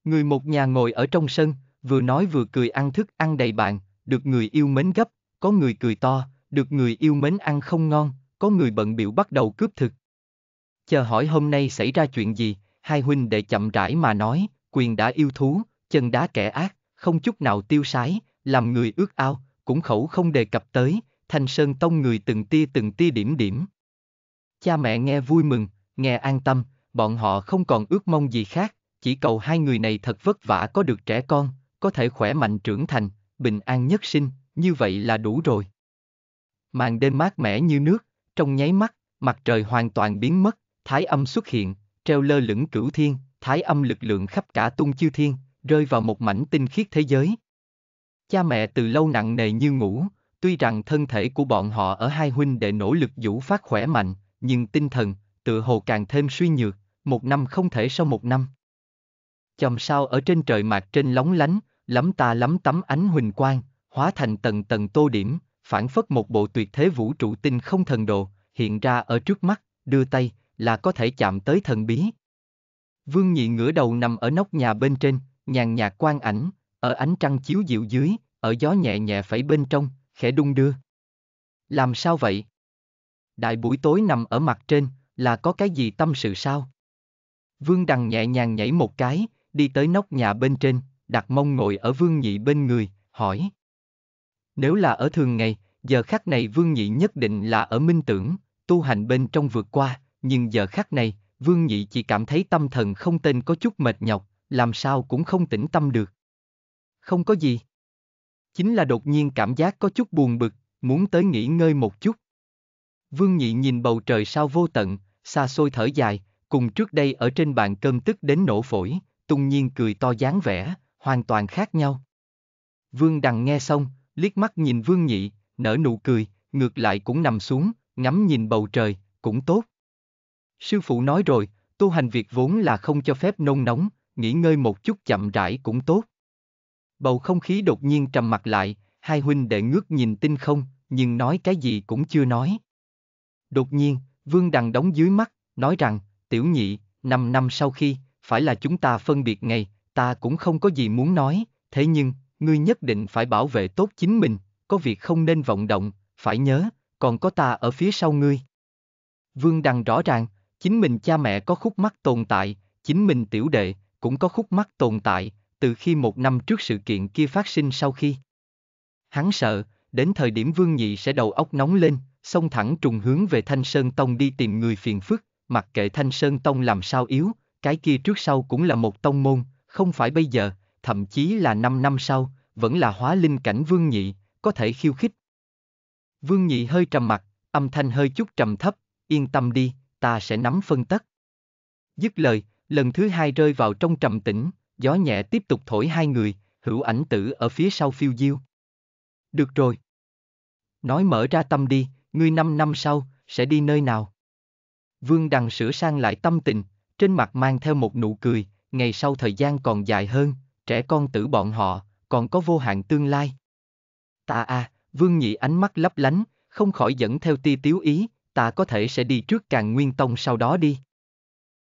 [SPEAKER 1] Người một nhà ngồi ở trong sân, vừa nói vừa cười ăn thức ăn đầy bàn, được người yêu mến gấp, có người cười to, được người yêu mến ăn không ngon, có người bận biểu bắt đầu cướp thực. Chờ hỏi hôm nay xảy ra chuyện gì, hai huynh đệ chậm rãi mà nói, quyền đã yêu thú, chân đá kẻ ác, không chút nào tiêu sái, làm người ước ao, cũng khẩu không đề cập tới, thanh sơn tông người từng tia từng tia điểm điểm. Cha mẹ nghe vui mừng, nghe an tâm, bọn họ không còn ước mong gì khác, chỉ cầu hai người này thật vất vả có được trẻ con, có thể khỏe mạnh trưởng thành, bình an nhất sinh, như vậy là đủ rồi màn đêm mát mẻ như nước, trong nháy mắt, mặt trời hoàn toàn biến mất, thái âm xuất hiện, treo lơ lửng cửu thiên, thái âm lực lượng khắp cả tung chư thiên, rơi vào một mảnh tinh khiết thế giới. Cha mẹ từ lâu nặng nề như ngủ, tuy rằng thân thể của bọn họ ở hai huynh đệ nỗ lực vũ phát khỏe mạnh, nhưng tinh thần, tựa hồ càng thêm suy nhược, một năm không thể sau một năm. Chòm sao ở trên trời mạc trên lóng lánh, lắm ta lắm tấm ánh huỳnh quang, hóa thành tầng tầng tô điểm, phản phất một bộ tuyệt thế vũ trụ tinh không thần đồ, hiện ra ở trước mắt, đưa tay, là có thể chạm tới thần bí. Vương Nhị ngửa đầu nằm ở nóc nhà bên trên, nhàn nhạt quan ảnh, ở ánh trăng chiếu dịu dưới, ở gió nhẹ nhẹ phẩy bên trong, khẽ đung đưa. Làm sao vậy? Đại buổi tối nằm ở mặt trên, là có cái gì tâm sự sao? Vương Đằng nhẹ nhàng nhảy một cái, đi tới nóc nhà bên trên, đặt mông ngồi ở Vương Nhị bên người, hỏi. Nếu là ở thường ngày, giờ khắc này Vương Nhị nhất định là ở minh tưởng, tu hành bên trong vượt qua, nhưng giờ khắc này, Vương Nhị chỉ cảm thấy tâm thần không tên có chút mệt nhọc, làm sao cũng không tĩnh tâm được. Không có gì. Chính là đột nhiên cảm giác có chút buồn bực, muốn tới nghỉ ngơi một chút. Vương Nhị nhìn bầu trời sao vô tận, xa xôi thở dài, cùng trước đây ở trên bàn cơm tức đến nổ phổi, tung nhiên cười to dáng vẻ, hoàn toàn khác nhau. Vương Đằng nghe xong, liếc mắt nhìn Vương Nhị, nở nụ cười, ngược lại cũng nằm xuống, ngắm nhìn bầu trời, cũng tốt. Sư phụ nói rồi, tu hành việc vốn là không cho phép nôn nóng, nghỉ ngơi một chút chậm rãi cũng tốt. Bầu không khí đột nhiên trầm mặt lại, hai huynh đệ ngước nhìn tinh không, nhưng nói cái gì cũng chưa nói. Đột nhiên, Vương Đằng đóng dưới mắt, nói rằng, tiểu nhị, năm năm sau khi, phải là chúng ta phân biệt ngày, ta cũng không có gì muốn nói, thế nhưng, ngươi nhất định phải bảo vệ tốt chính mình, có việc không nên vọng động, phải nhớ, còn có ta ở phía sau ngươi. Vương Đăng rõ ràng, chính mình cha mẹ có khúc mắc tồn tại, chính mình tiểu đệ, cũng có khúc mắc tồn tại, từ khi một năm trước sự kiện kia phát sinh sau khi. Hắn sợ, đến thời điểm Vương Nhị sẽ đầu óc nóng lên, xông thẳng trùng hướng về Thanh Sơn Tông đi tìm người phiền phức, mặc kệ Thanh Sơn Tông làm sao yếu, cái kia trước sau cũng là một tông môn, không phải bây giờ, thậm chí là 5 năm sau, vẫn là hóa linh cảnh Vương Nhị, có thể khiêu khích. Vương Nhị hơi trầm mặt, âm thanh hơi chút trầm thấp, yên tâm đi, ta sẽ nắm phân tất. Dứt lời, lần thứ hai rơi vào trong trầm tĩnh, gió nhẹ tiếp tục thổi hai người, hữu ảnh tử ở phía sau phiêu diêu. Được rồi. Nói mở ra tâm đi, ngươi năm năm sau, sẽ đi nơi nào? Vương Đằng sửa sang lại tâm tình, trên mặt mang theo một nụ cười, ngày sau thời gian còn dài hơn, trẻ con tử bọn họ, còn có vô hạn tương lai. Ta à, Vương Nhị ánh mắt lấp lánh, không khỏi dẫn theo ti tiếu ý, ta có thể sẽ đi trước càng nguyên tông sau đó đi.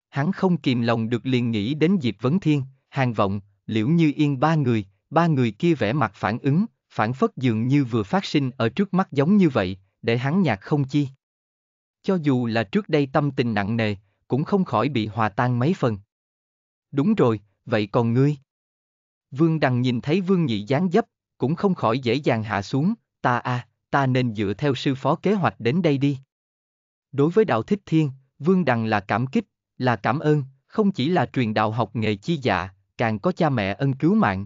[SPEAKER 1] Hắn không kìm lòng được liền nghĩ đến Diệp Vấn Thiên, hàng vọng, liễu như yên ba người, ba người kia vẻ mặt phản ứng, phản phất dường như vừa phát sinh ở trước mắt giống như vậy, để hắn nhạc không chi. Cho dù là trước đây tâm tình nặng nề, cũng không khỏi bị hòa tan mấy phần. Đúng rồi, vậy còn ngươi? Vương Đằng nhìn thấy Vương Nhị dáng dấp, cũng không khỏi dễ dàng hạ xuống, ta à, ta nên dựa theo sư phó kế hoạch đến đây đi. Đối với đạo thích thiên, Vương Đằng là cảm kích, là cảm ơn, không chỉ là truyền đạo học nghề chi dạ, càng có cha mẹ ân cứu mạng.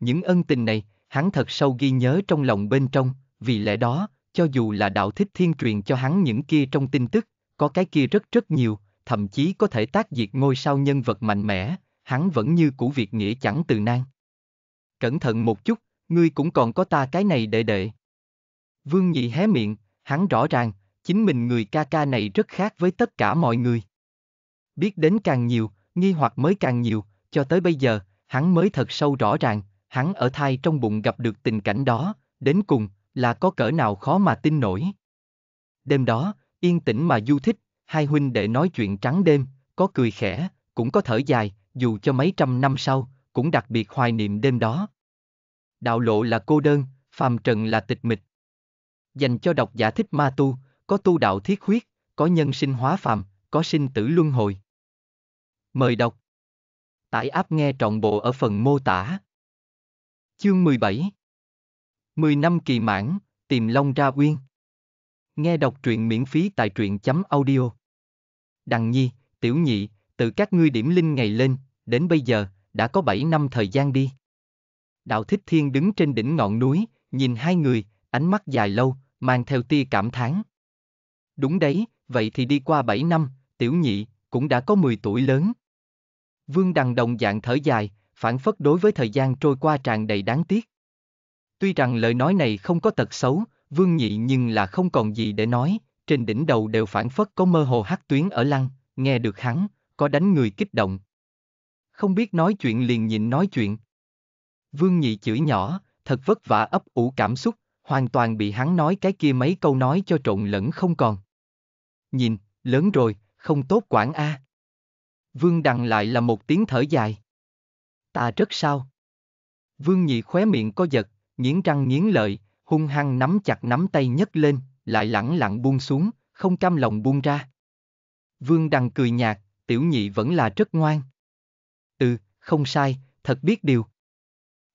[SPEAKER 1] Những ân tình này, hắn thật sâu ghi nhớ trong lòng bên trong, vì lẽ đó, cho dù là đạo thích thiên truyền cho hắn những kia trong tin tức, có cái kia rất rất nhiều, thậm chí có thể tác diệt ngôi sao nhân vật mạnh mẽ, hắn vẫn như cũ việc nghĩa chẳng từ nan. Cẩn thận một chút, ngươi cũng còn có ta cái này đệ đệ. Vương Nhị hé miệng, hắn rõ ràng, chính mình người ca ca này rất khác với tất cả mọi người. Biết đến càng nhiều, nghi hoặc mới càng nhiều, cho tới bây giờ, hắn mới thật sâu rõ ràng, hắn ở thai trong bụng gặp được tình cảnh đó, đến cùng, là có cỡ nào khó mà tin nổi. Đêm đó, yên tĩnh mà du thích, hai huynh đệ nói chuyện trắng đêm, có cười khẽ, cũng có thở dài, dù cho mấy trăm năm sau, cũng đặc biệt hoài niệm đêm đó. Đạo lộ là cô đơn, phàm trần là tịch mịch. Dành cho độc giả thích ma tu, có tu đạo thiết huyết, có nhân sinh hóa phàm, có sinh tử luân hồi. Mời đọc. Tải áp nghe trọn bộ ở phần mô tả. Chương 17 10 năm kỳ mãn, tìm Long ra uyên. Nghe đọc truyện miễn phí tại truyện chấm audio. Đằng nhi, tiểu nhị, tự các ngươi điểm linh ngày lên, đến bây giờ, đã có 7 năm thời gian đi. Đạo Thích Thiên đứng trên đỉnh ngọn núi, nhìn hai người, ánh mắt dài lâu, mang theo tia cảm thán. Đúng đấy, vậy thì đi qua 7 năm, tiểu nhị, cũng đã có 10 tuổi lớn. Vương Đằng đồng dạng thở dài, phản phất đối với thời gian trôi qua tràn đầy đáng tiếc. Tuy rằng lời nói này không có tật xấu, Vương Nhị nhưng là không còn gì để nói, trên đỉnh đầu đều phản phất có mơ hồ hắc tuyến ở lăng, nghe được hắn, có đánh người kích động, không biết nói chuyện liền nhịn nói chuyện. Vương Nhị chửi nhỏ, thật vất vả ấp ủ cảm xúc, hoàn toàn bị hắn nói cái kia mấy câu nói cho trộn lẫn không còn. Nhìn, lớn rồi, không tốt quản A. Vương Đằng lại là một tiếng thở dài. Ta rất sao. Vương Nhị khóe miệng có giật, nghiến răng nghiến lợi, hung hăng nắm chặt nắm tay nhấc lên, lại lẳng lặng buông xuống, không cam lòng buông ra. Vương Đằng cười nhạt, tiểu nhị vẫn là rất ngoan. Ừ, không sai, thật biết điều.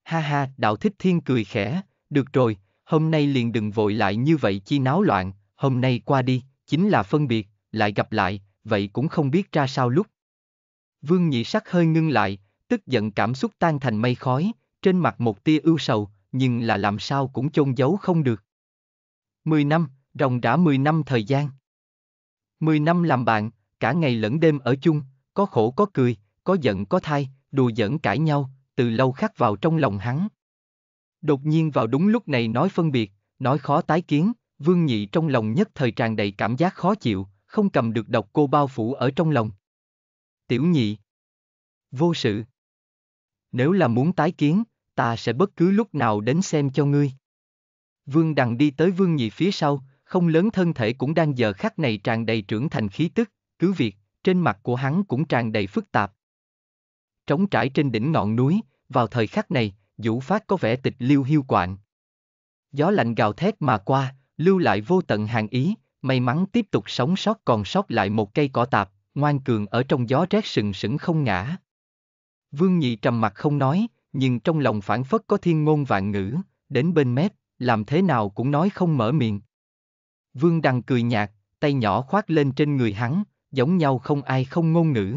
[SPEAKER 1] Ha ha, đạo thích thiên cười khẽ, được rồi, hôm nay liền đừng vội lại như vậy chi náo loạn, hôm nay qua đi, chính là phân biệt, lại gặp lại, vậy cũng không biết ra sao lúc. Vương nhị sắc hơi ngưng lại, tức giận cảm xúc tan thành mây khói, trên mặt một tia ưu sầu, nhưng là làm sao cũng chôn giấu không được. Mười năm, ròng đã mười năm thời gian. Mười năm làm bạn, cả ngày lẫn đêm ở chung, có khổ có cười, có giận có thai, đùa giỡn cãi nhau, từ lâu khắc vào trong lòng hắn. Đột nhiên vào đúng lúc này nói phân biệt, nói khó tái kiến, Vương Nhị trong lòng nhất thời tràn đầy cảm giác khó chịu, không cầm được độc cô bao phủ ở trong lòng. Tiểu Nhị Vô sự Nếu là muốn tái kiến, ta sẽ bất cứ lúc nào đến xem cho ngươi. Vương Đằng đi tới Vương Nhị phía sau, không lớn thân thể cũng đang giờ khắc này tràn đầy trưởng thành khí tức, cứ việc, trên mặt của hắn cũng tràn đầy phức tạp, trống trải trên đỉnh ngọn núi, vào thời khắc này, Vũ Phát có vẻ tịch liêu hiu quạnh, Gió lạnh gào thét mà qua, lưu lại vô tận hàng ý, may mắn tiếp tục sống sót còn sót lại một cây cỏ tạp, ngoan cường ở trong gió rét sừng sững không ngã. Vương Nhị trầm mặt không nói, nhưng trong lòng phản phất có thiên ngôn vạn ngữ, đến bên mép, làm thế nào cũng nói không mở miệng. Vương Đăng cười nhạt, tay nhỏ khoác lên trên người hắn, giống nhau không ai không ngôn ngữ.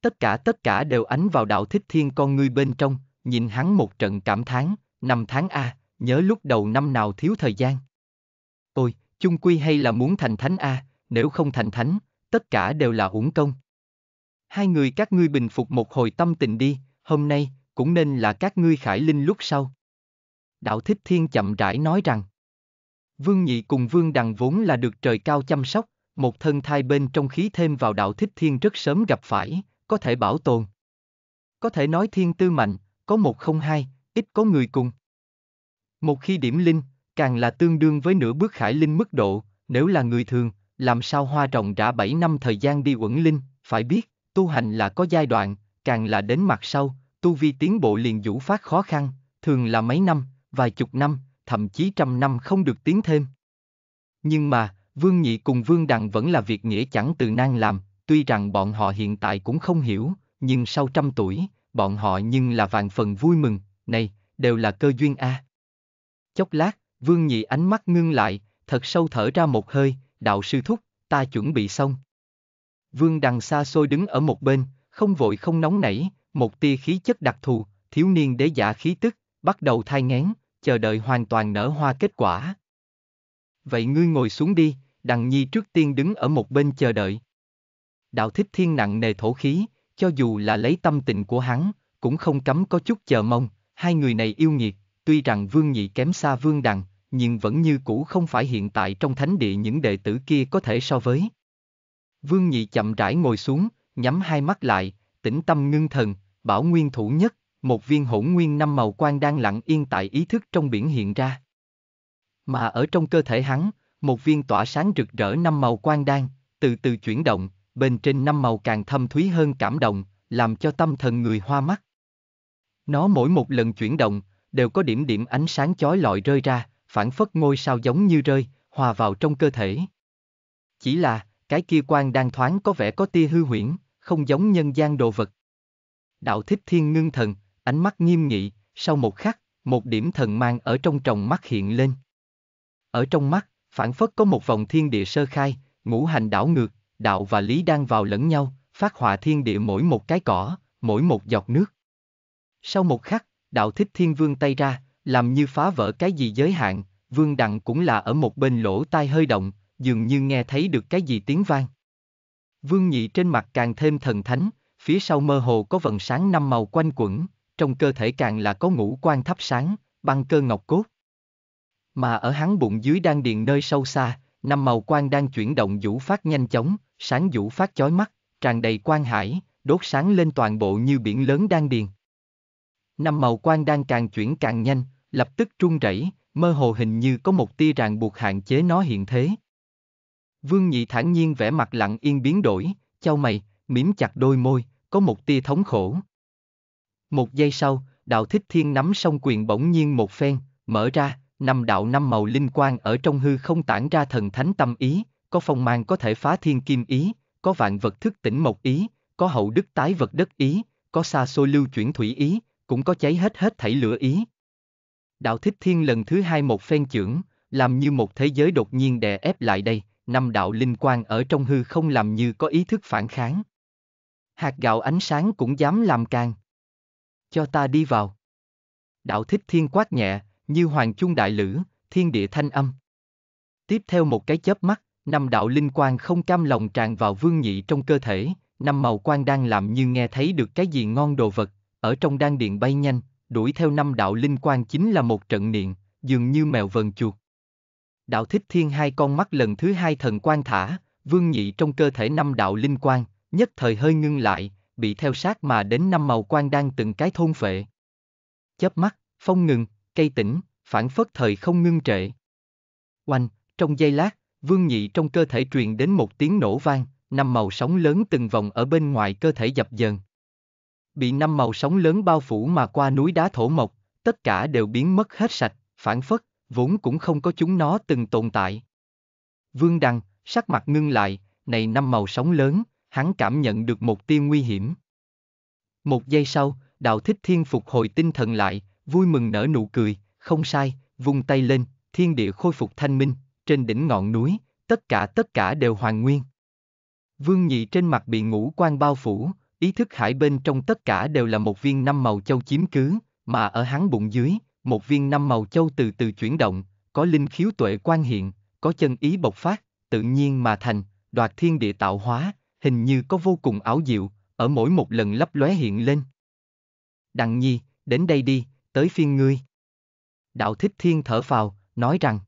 [SPEAKER 1] Tất cả tất cả đều ánh vào đạo thích thiên con ngươi bên trong, nhìn hắn một trận cảm thán, năm tháng A, nhớ lúc đầu năm nào thiếu thời gian. Ôi, chung quy hay là muốn thành thánh A, nếu không thành thánh, tất cả đều là uổng công. Hai người các ngươi bình phục một hồi tâm tình đi, hôm nay, cũng nên là các ngươi khải linh lúc sau. Đạo Thích Thiên chậm rãi nói rằng, Vương Nhị cùng Vương Đằng vốn là được trời cao chăm sóc, một thân thai bên trong khí thêm vào đạo Thích Thiên rất sớm gặp phải, có thể bảo tồn. Có thể nói thiên tư mạnh, có một không hai, ít có người cùng. Một khi điểm linh, càng là tương đương với nửa bước khải linh mức độ, nếu là người thường, làm sao hoa rộng đã 7 năm thời gian đi quẩn linh, phải biết, tu hành là có giai đoạn, càng là đến mặt sau, tu vi tiến bộ liền vũ phát khó khăn, thường là mấy năm, vài chục năm, thậm chí trăm năm không được tiến thêm. Nhưng mà, Vương Nhị cùng Vương Đằng vẫn là việc nghĩa chẳng từ nan làm, tuy rằng bọn họ hiện tại cũng không hiểu, nhưng sau trăm tuổi, bọn họ nhưng là vạn phần vui mừng, này, đều là cơ duyên a. À. Chốc lát, Vương Nhị ánh mắt ngưng lại, thật sâu thở ra một hơi, đạo sư thúc, ta chuẩn bị xong. Vương đằng xa xôi đứng ở một bên, không vội không nóng nảy, một tia khí chất đặc thù, thiếu niên đế giả khí tức, bắt đầu thai ngén, chờ đợi hoàn toàn nở hoa kết quả. Vậy ngươi ngồi xuống đi, đằng nhi trước tiên đứng ở một bên chờ đợi đạo thích thiên nặng nề thổ khí, cho dù là lấy tâm tình của hắn, cũng không cấm có chút chờ mong, hai người này yêu nghiệt, tuy rằng vương nhị kém xa vương đằng, nhưng vẫn như cũ không phải hiện tại trong thánh địa những đệ tử kia có thể so với. Vương nhị chậm rãi ngồi xuống, nhắm hai mắt lại, tĩnh tâm ngưng thần, bảo nguyên thủ nhất, một viên hỗn nguyên năm màu quang đang lặng yên tại ý thức trong biển hiện ra. Mà ở trong cơ thể hắn, một viên tỏa sáng rực rỡ năm màu quang đang, từ từ chuyển động, bên trên năm màu càng thâm thúy hơn cảm động, làm cho tâm thần người hoa mắt. Nó mỗi một lần chuyển động, đều có điểm điểm ánh sáng chói lọi rơi ra, phản phất ngôi sao giống như rơi, hòa vào trong cơ thể. Chỉ là, cái kia quan đang thoáng có vẻ có tia hư huyễn, không giống nhân gian đồ vật. Đạo thích thiên ngưng thần, ánh mắt nghiêm nghị, sau một khắc, một điểm thần mang ở trong tròng mắt hiện lên. Ở trong mắt, phản phất có một vòng thiên địa sơ khai, ngũ hành đảo ngược, đạo và lý đang vào lẫn nhau, phát họa thiên địa mỗi một cái cỏ, mỗi một giọt nước. Sau một khắc, đạo thích thiên vương tay ra, làm như phá vỡ cái gì giới hạn, vương đặng cũng là ở một bên lỗ tai hơi động, dường như nghe thấy được cái gì tiếng vang. Vương nhị trên mặt càng thêm thần thánh, phía sau mơ hồ có vận sáng năm màu quanh quẩn, trong cơ thể càng là có ngũ quan thắp sáng, băng cơ ngọc cốt. Mà ở hắn bụng dưới đang điền nơi sâu xa, năm màu quan đang chuyển động vũ phát nhanh chóng, sáng vũ phát chói mắt, tràn đầy quang hải, đốt sáng lên toàn bộ như biển lớn đang điền. Năm màu quang đang càng chuyển càng nhanh, lập tức trung rẩy, mơ hồ hình như có một tia ràng buộc hạn chế nó hiện thế. Vương Nhị thản nhiên vẻ mặt lặng yên biến đổi, chau mày, mím chặt đôi môi, có một tia thống khổ. Một giây sau, đạo thích thiên nắm song quyền bỗng nhiên một phen, mở ra, năm đạo năm màu linh quang ở trong hư không tản ra thần thánh tâm ý, có phong mang có thể phá thiên kim ý, có vạn vật thức tỉnh mộc ý, có hậu đức tái vật đất ý, có xa xôi lưu chuyển thủy ý, cũng có cháy hết hết thảy lửa ý. Đạo Thích Thiên lần thứ hai một phen trưởng, làm như một thế giới đột nhiên đè ép lại đây, năm đạo linh quan ở trong hư không làm như có ý thức phản kháng. Hạt gạo ánh sáng cũng dám làm càng. Cho ta đi vào. Đạo Thích Thiên quát nhẹ, như hoàng chung đại lửa, thiên địa thanh âm. Tiếp theo một cái chớp mắt, năm đạo linh quang không cam lòng tràn vào vương nhị trong cơ thể, năm màu quang đang làm như nghe thấy được cái gì ngon đồ vật, ở trong đan điện bay nhanh, đuổi theo năm đạo linh quang chính là một trận niệm, dường như mèo vần chuột. Đạo thích thiên hai con mắt lần thứ hai thần quang thả, vương nhị trong cơ thể năm đạo linh quang, nhất thời hơi ngưng lại, bị theo sát mà đến năm màu quang đang từng cái thôn phệ. Chớp mắt, phong ngừng, cây tỉnh, phản phất thời không ngưng trệ. Oanh, trong giây lát, Vương nhị trong cơ thể truyền đến một tiếng nổ vang, năm màu sóng lớn từng vòng ở bên ngoài cơ thể dập dờn. Bị năm màu sóng lớn bao phủ mà qua núi đá thổ mộc, tất cả đều biến mất hết sạch, phản phất, vốn cũng không có chúng nó từng tồn tại. Vương Đăng, sắc mặt ngưng lại, này năm màu sóng lớn, hắn cảm nhận được một tia nguy hiểm. Một giây sau, đạo thích thiên phục hồi tinh thần lại, vui mừng nở nụ cười, không sai, vung tay lên, thiên địa khôi phục thanh minh, trên đỉnh ngọn núi, tất cả tất cả đều hoàn nguyên. Vương Nhị trên mặt bị ngũ quan bao phủ, ý thức hải bên trong tất cả đều là một viên năm màu châu chiếm cứ, mà ở hắn bụng dưới, một viên năm màu châu từ từ chuyển động, có linh khiếu tuệ quan hiện, có chân ý bộc phát, tự nhiên mà thành, đoạt thiên địa tạo hóa, hình như có vô cùng ảo diệu, ở mỗi một lần lấp lóe hiện lên. Đặng nhi, đến đây đi, tới phiên ngươi. Đạo thích thiên thở phào, nói rằng.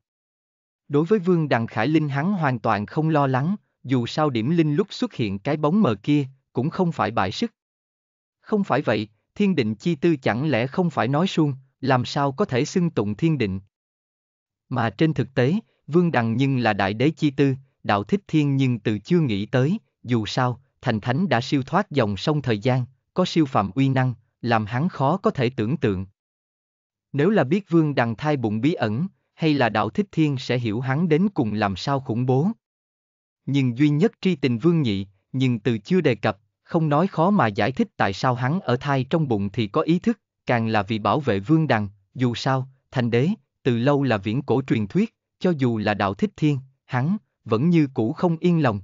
[SPEAKER 1] Đối với Vương Đằng Khải Linh hắn hoàn toàn không lo lắng, dù sao điểm linh lúc xuất hiện cái bóng mờ kia, cũng không phải bại sức. Không phải vậy, thiên định chi tư chẳng lẽ không phải nói suông, làm sao có thể xưng tụng thiên định. Mà trên thực tế, Vương Đằng nhưng là đại đế chi tư, đạo thích thiên nhưng từ chưa nghĩ tới, dù sao, thành thánh đã siêu thoát dòng sông thời gian, có siêu phạm uy năng, làm hắn khó có thể tưởng tượng. Nếu là biết Vương Đằng thai bụng bí ẩn, hay là đạo thích thiên sẽ hiểu hắn đến cùng làm sao khủng bố. Nhưng duy nhất tri tình vương nhị, nhưng từ chưa đề cập, không nói khó mà giải thích tại sao hắn ở thai trong bụng thì có ý thức, càng là vì bảo vệ vương đằng, dù sao, thành đế, từ lâu là viễn cổ truyền thuyết, cho dù là đạo thích thiên, hắn, vẫn như cũ không yên lòng.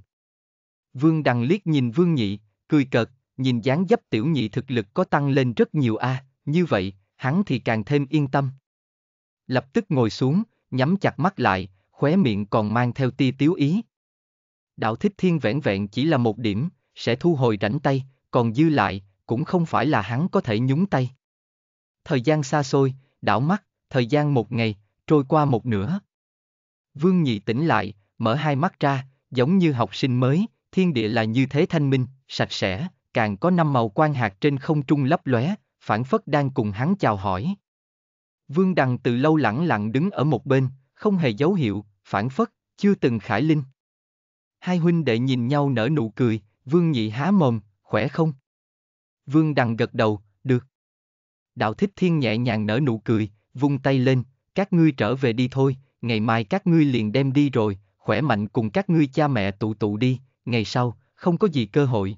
[SPEAKER 1] Vương đằng liếc nhìn vương nhị, cười cợt, nhìn dáng dấp tiểu nhị thực lực có tăng lên rất nhiều a à, như vậy, hắn thì càng thêm yên tâm lập tức ngồi xuống, nhắm chặt mắt lại, khóe miệng còn mang theo tia tiếu ý. Đạo thích thiên vẹn vẹn chỉ là một điểm, sẽ thu hồi rảnh tay, còn dư lại, cũng không phải là hắn có thể nhúng tay. Thời gian xa xôi, đảo mắt, thời gian một ngày, trôi qua một nửa. Vương nhị tỉnh lại, mở hai mắt ra, giống như học sinh mới, thiên địa là như thế thanh minh, sạch sẽ, càng có năm màu quan hạt trên không trung lấp lóe, phản phất đang cùng hắn chào hỏi. Vương Đằng từ lâu lẳng lặng đứng ở một bên, không hề dấu hiệu, phản phất, chưa từng khải linh. Hai huynh đệ nhìn nhau nở nụ cười, Vương Nhị há mồm, khỏe không? Vương Đằng gật đầu, được. Đạo Thích Thiên nhẹ nhàng nở nụ cười, vung tay lên, các ngươi trở về đi thôi, ngày mai các ngươi liền đem đi rồi, khỏe mạnh cùng các ngươi cha mẹ tụ tụ đi, ngày sau, không có gì cơ hội.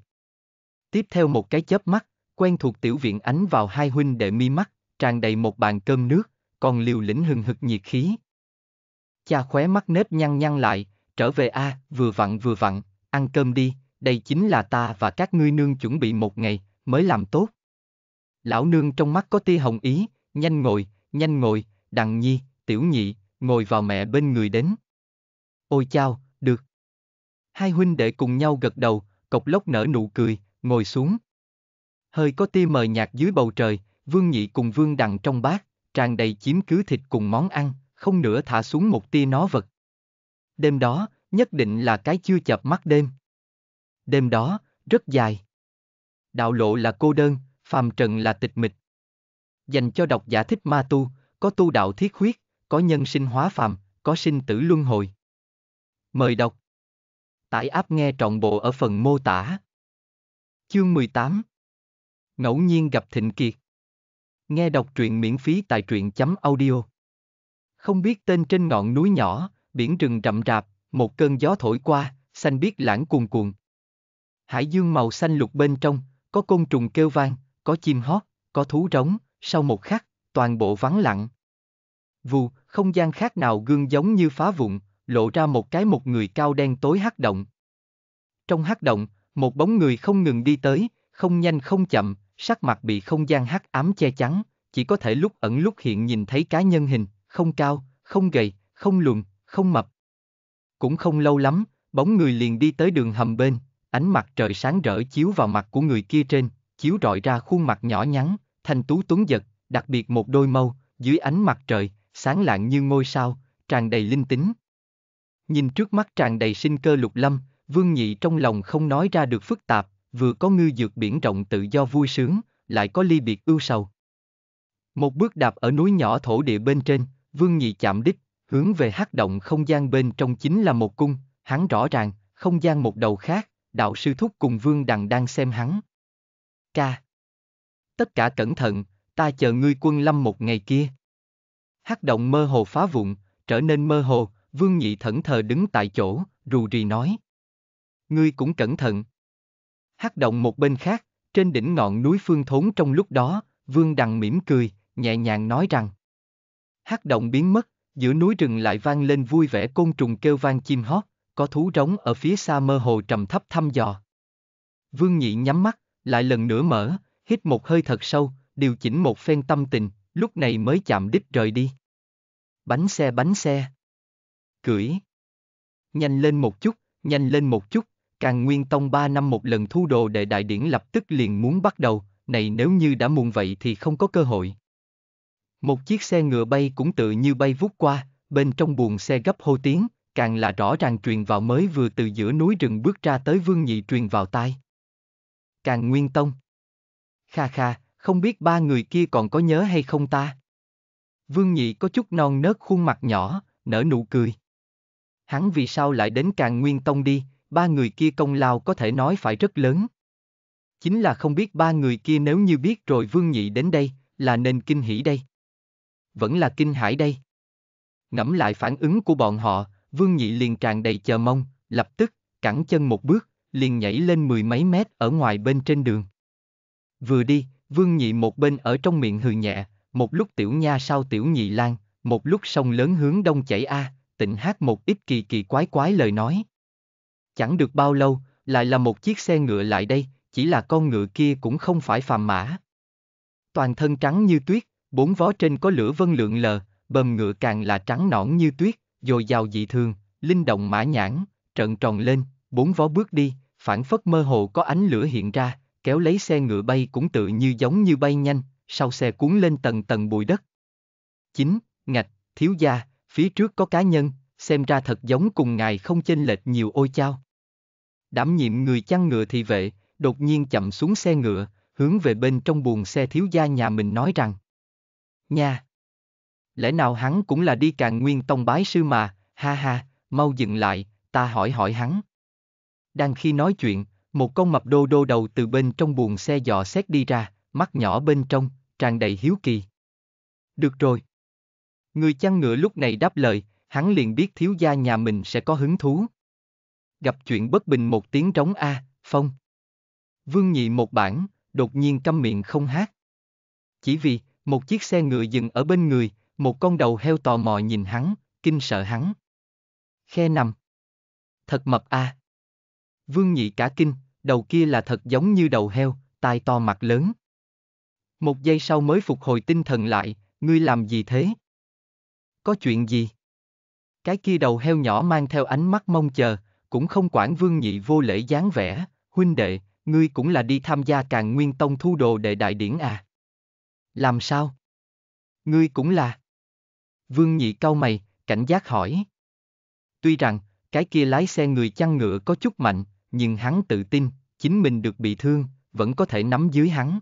[SPEAKER 1] Tiếp theo một cái chớp mắt, quen thuộc tiểu viện ánh vào hai huynh đệ mi mắt tràn đầy một bàn cơm nước, còn liều lĩnh hừng hực nhiệt khí. Cha khóe mắt nếp nhăn nhăn lại, trở về a, à, vừa vặn vừa vặn, ăn cơm đi, đây chính là ta và các ngươi nương chuẩn bị một ngày, mới làm tốt. Lão nương trong mắt có tia hồng ý, nhanh ngồi, nhanh ngồi, đằng nhi, tiểu nhị, ngồi vào mẹ bên người đến. Ôi chao, được. Hai huynh đệ cùng nhau gật đầu, cộc lốc nở nụ cười, ngồi xuống. Hơi có tia mờ nhạt dưới bầu trời, Vương Nhị cùng Vương Đằng trong bát, tràn đầy chiếm cứ thịt cùng món ăn, không nữa thả xuống một tia nó vật. Đêm đó, nhất định là cái chưa chập mắt đêm. Đêm đó, rất dài. Đạo lộ là cô đơn, phàm trần là tịch mịch. Dành cho độc giả thích ma tu, có tu đạo thiết huyết, có nhân sinh hóa phàm, có sinh tử luân hồi. Mời đọc. Tải áp nghe trọn bộ ở phần mô tả. Chương 18 Ngẫu nhiên gặp Thịnh Kiệt Nghe đọc truyện miễn phí tại truyện chấm audio. Không biết tên trên ngọn núi nhỏ, biển rừng rậm rạp, một cơn gió thổi qua, xanh biết lãng cuồn cuộn. Hải dương màu xanh lục bên trong, có côn trùng kêu vang, có chim hót, có thú rống, sau một khắc, toàn bộ vắng lặng. Vù, không gian khác nào gương giống như phá vụn, lộ ra một cái một người cao đen tối hắc động. Trong hắc động, một bóng người không ngừng đi tới, không nhanh không chậm, sắc mặt bị không gian hắc ám che chắn, chỉ có thể lúc ẩn lúc hiện nhìn thấy cá nhân hình, không cao, không gầy, không luồn, không mập. Cũng không lâu lắm, bóng người liền đi tới đường hầm bên, ánh mặt trời sáng rỡ chiếu vào mặt của người kia trên, chiếu rọi ra khuôn mặt nhỏ nhắn, thanh tú tuấn giật, đặc biệt một đôi mâu, dưới ánh mặt trời, sáng lạng như ngôi sao, tràn đầy linh tính. Nhìn trước mắt tràn đầy sinh cơ lục lâm, Vương Nhị trong lòng không nói ra được phức tạp, vừa có ngư dược biển rộng tự do vui sướng, lại có ly biệt ưu sầu. Một bước đạp ở núi nhỏ thổ địa bên trên, Vương Nhị chạm đích, hướng về hắc động không gian bên trong chính là một cung, hắn rõ ràng, không gian một đầu khác, đạo sư thúc cùng Vương Đằng đang xem hắn. Ca. Tất cả cẩn thận, ta chờ ngươi quân lâm một ngày kia. Hắc động mơ hồ phá vụn, trở nên mơ hồ, Vương Nhị thẫn thờ đứng tại chỗ, rù rì nói. Ngươi cũng cẩn thận hắc động một bên khác, trên đỉnh ngọn núi phương thốn trong lúc đó, Vương Đằng mỉm cười, nhẹ nhàng nói rằng. hắc động biến mất, giữa núi rừng lại vang lên vui vẻ côn trùng kêu vang chim hót, có thú rống ở phía xa mơ hồ trầm thấp thăm dò. Vương Nhị nhắm mắt, lại lần nữa mở, hít một hơi thật sâu, điều chỉnh một phen tâm tình, lúc này mới chạm đích rời đi. Bánh xe bánh xe. Cưỡi. Nhanh lên một chút, nhanh lên một chút, Càng Nguyên Tông 3 năm một lần thu đồ đệ đại điển lập tức liền muốn bắt đầu, này nếu như đã muộn vậy thì không có cơ hội. Một chiếc xe ngựa bay cũng tự như bay vút qua, bên trong buồng xe gấp hô tiếng, càng là rõ ràng truyền vào mới vừa từ giữa núi rừng bước ra tới vương nhị truyền vào tai. Càng Nguyên Tông. Kha kha, không biết ba người kia còn có nhớ hay không ta? Vương nhị có chút non nớt khuôn mặt nhỏ, nở nụ cười. Hắn vì sao lại đến càng Nguyên Tông đi, ba người kia công lao có thể nói phải rất lớn. Chính là không biết ba người kia nếu như biết rồi Vương Nhị đến đây, là nên kinh hỉ đây. Vẫn là kinh hãi đây. Ngẫm lại phản ứng của bọn họ, Vương Nhị liền tràn đầy chờ mong, lập tức, cẳng chân một bước, liền nhảy lên mười mấy mét ở ngoài bên trên đường. Vừa đi, Vương Nhị một bên ở trong miệng hừ nhẹ, một lúc tiểu nha sau tiểu nhị lan, một lúc sông lớn hướng đông chảy a, tịnh hát một ít kỳ kỳ quái quái lời nói. Chẳng được bao lâu, lại là một chiếc xe ngựa lại đây, chỉ là con ngựa kia cũng không phải phàm mã. Toàn thân trắng như tuyết, bốn vó trên có lửa vân lượng lờ, bầm ngựa càng là trắng nõn như tuyết, dồi dào dị thường, linh động mã nhãn, trợn tròn lên, bốn vó bước đi, phản phất mơ hồ có ánh lửa hiện ra, kéo lấy xe ngựa bay cũng tự như giống như bay nhanh, sau xe cuốn lên tầng tầng bụi đất. 9. Ngạch, thiếu gia, phía trước có cá nhân, xem ra thật giống cùng ngài không chênh lệch nhiều ôi chao. Đảm nhiệm người chăn ngựa thì vệ, đột nhiên chậm xuống xe ngựa, hướng về bên trong buồng xe thiếu gia nhà mình nói rằng. Nha! Lẽ nào hắn cũng là đi càng nguyên tông bái sư mà, ha ha, mau dừng lại, ta hỏi hỏi hắn. Đang khi nói chuyện, một con mập đô đô đầu từ bên trong buồng xe dò xét đi ra, mắt nhỏ bên trong, tràn đầy hiếu kỳ. Được rồi. Người chăn ngựa lúc này đáp lời, hắn liền biết thiếu gia nhà mình sẽ có hứng thú. Gặp chuyện bất bình một tiếng trống A, phong. Vương nhị một bản, đột nhiên câm miệng không hát. Chỉ vì, một chiếc xe ngựa dừng ở bên người, một con đầu heo tò mò nhìn hắn, kinh sợ hắn. Khe nằm. Thật mập A. Vương nhị cả kinh, đầu kia là thật giống như đầu heo, tai to mặt lớn. Một giây sau mới phục hồi tinh thần lại, ngươi làm gì thế? Có chuyện gì? Cái kia đầu heo nhỏ mang theo ánh mắt mong chờ, cũng không quản vương nhị vô lễ dáng vẻ, huynh đệ, ngươi cũng là đi tham gia càng nguyên tông thu đồ đệ đại điển à. Làm sao? Ngươi cũng là. Vương nhị cau mày, cảnh giác hỏi. Tuy rằng, cái kia lái xe người chăn ngựa có chút mạnh, nhưng hắn tự tin, chính mình được bị thương, vẫn có thể nắm dưới hắn.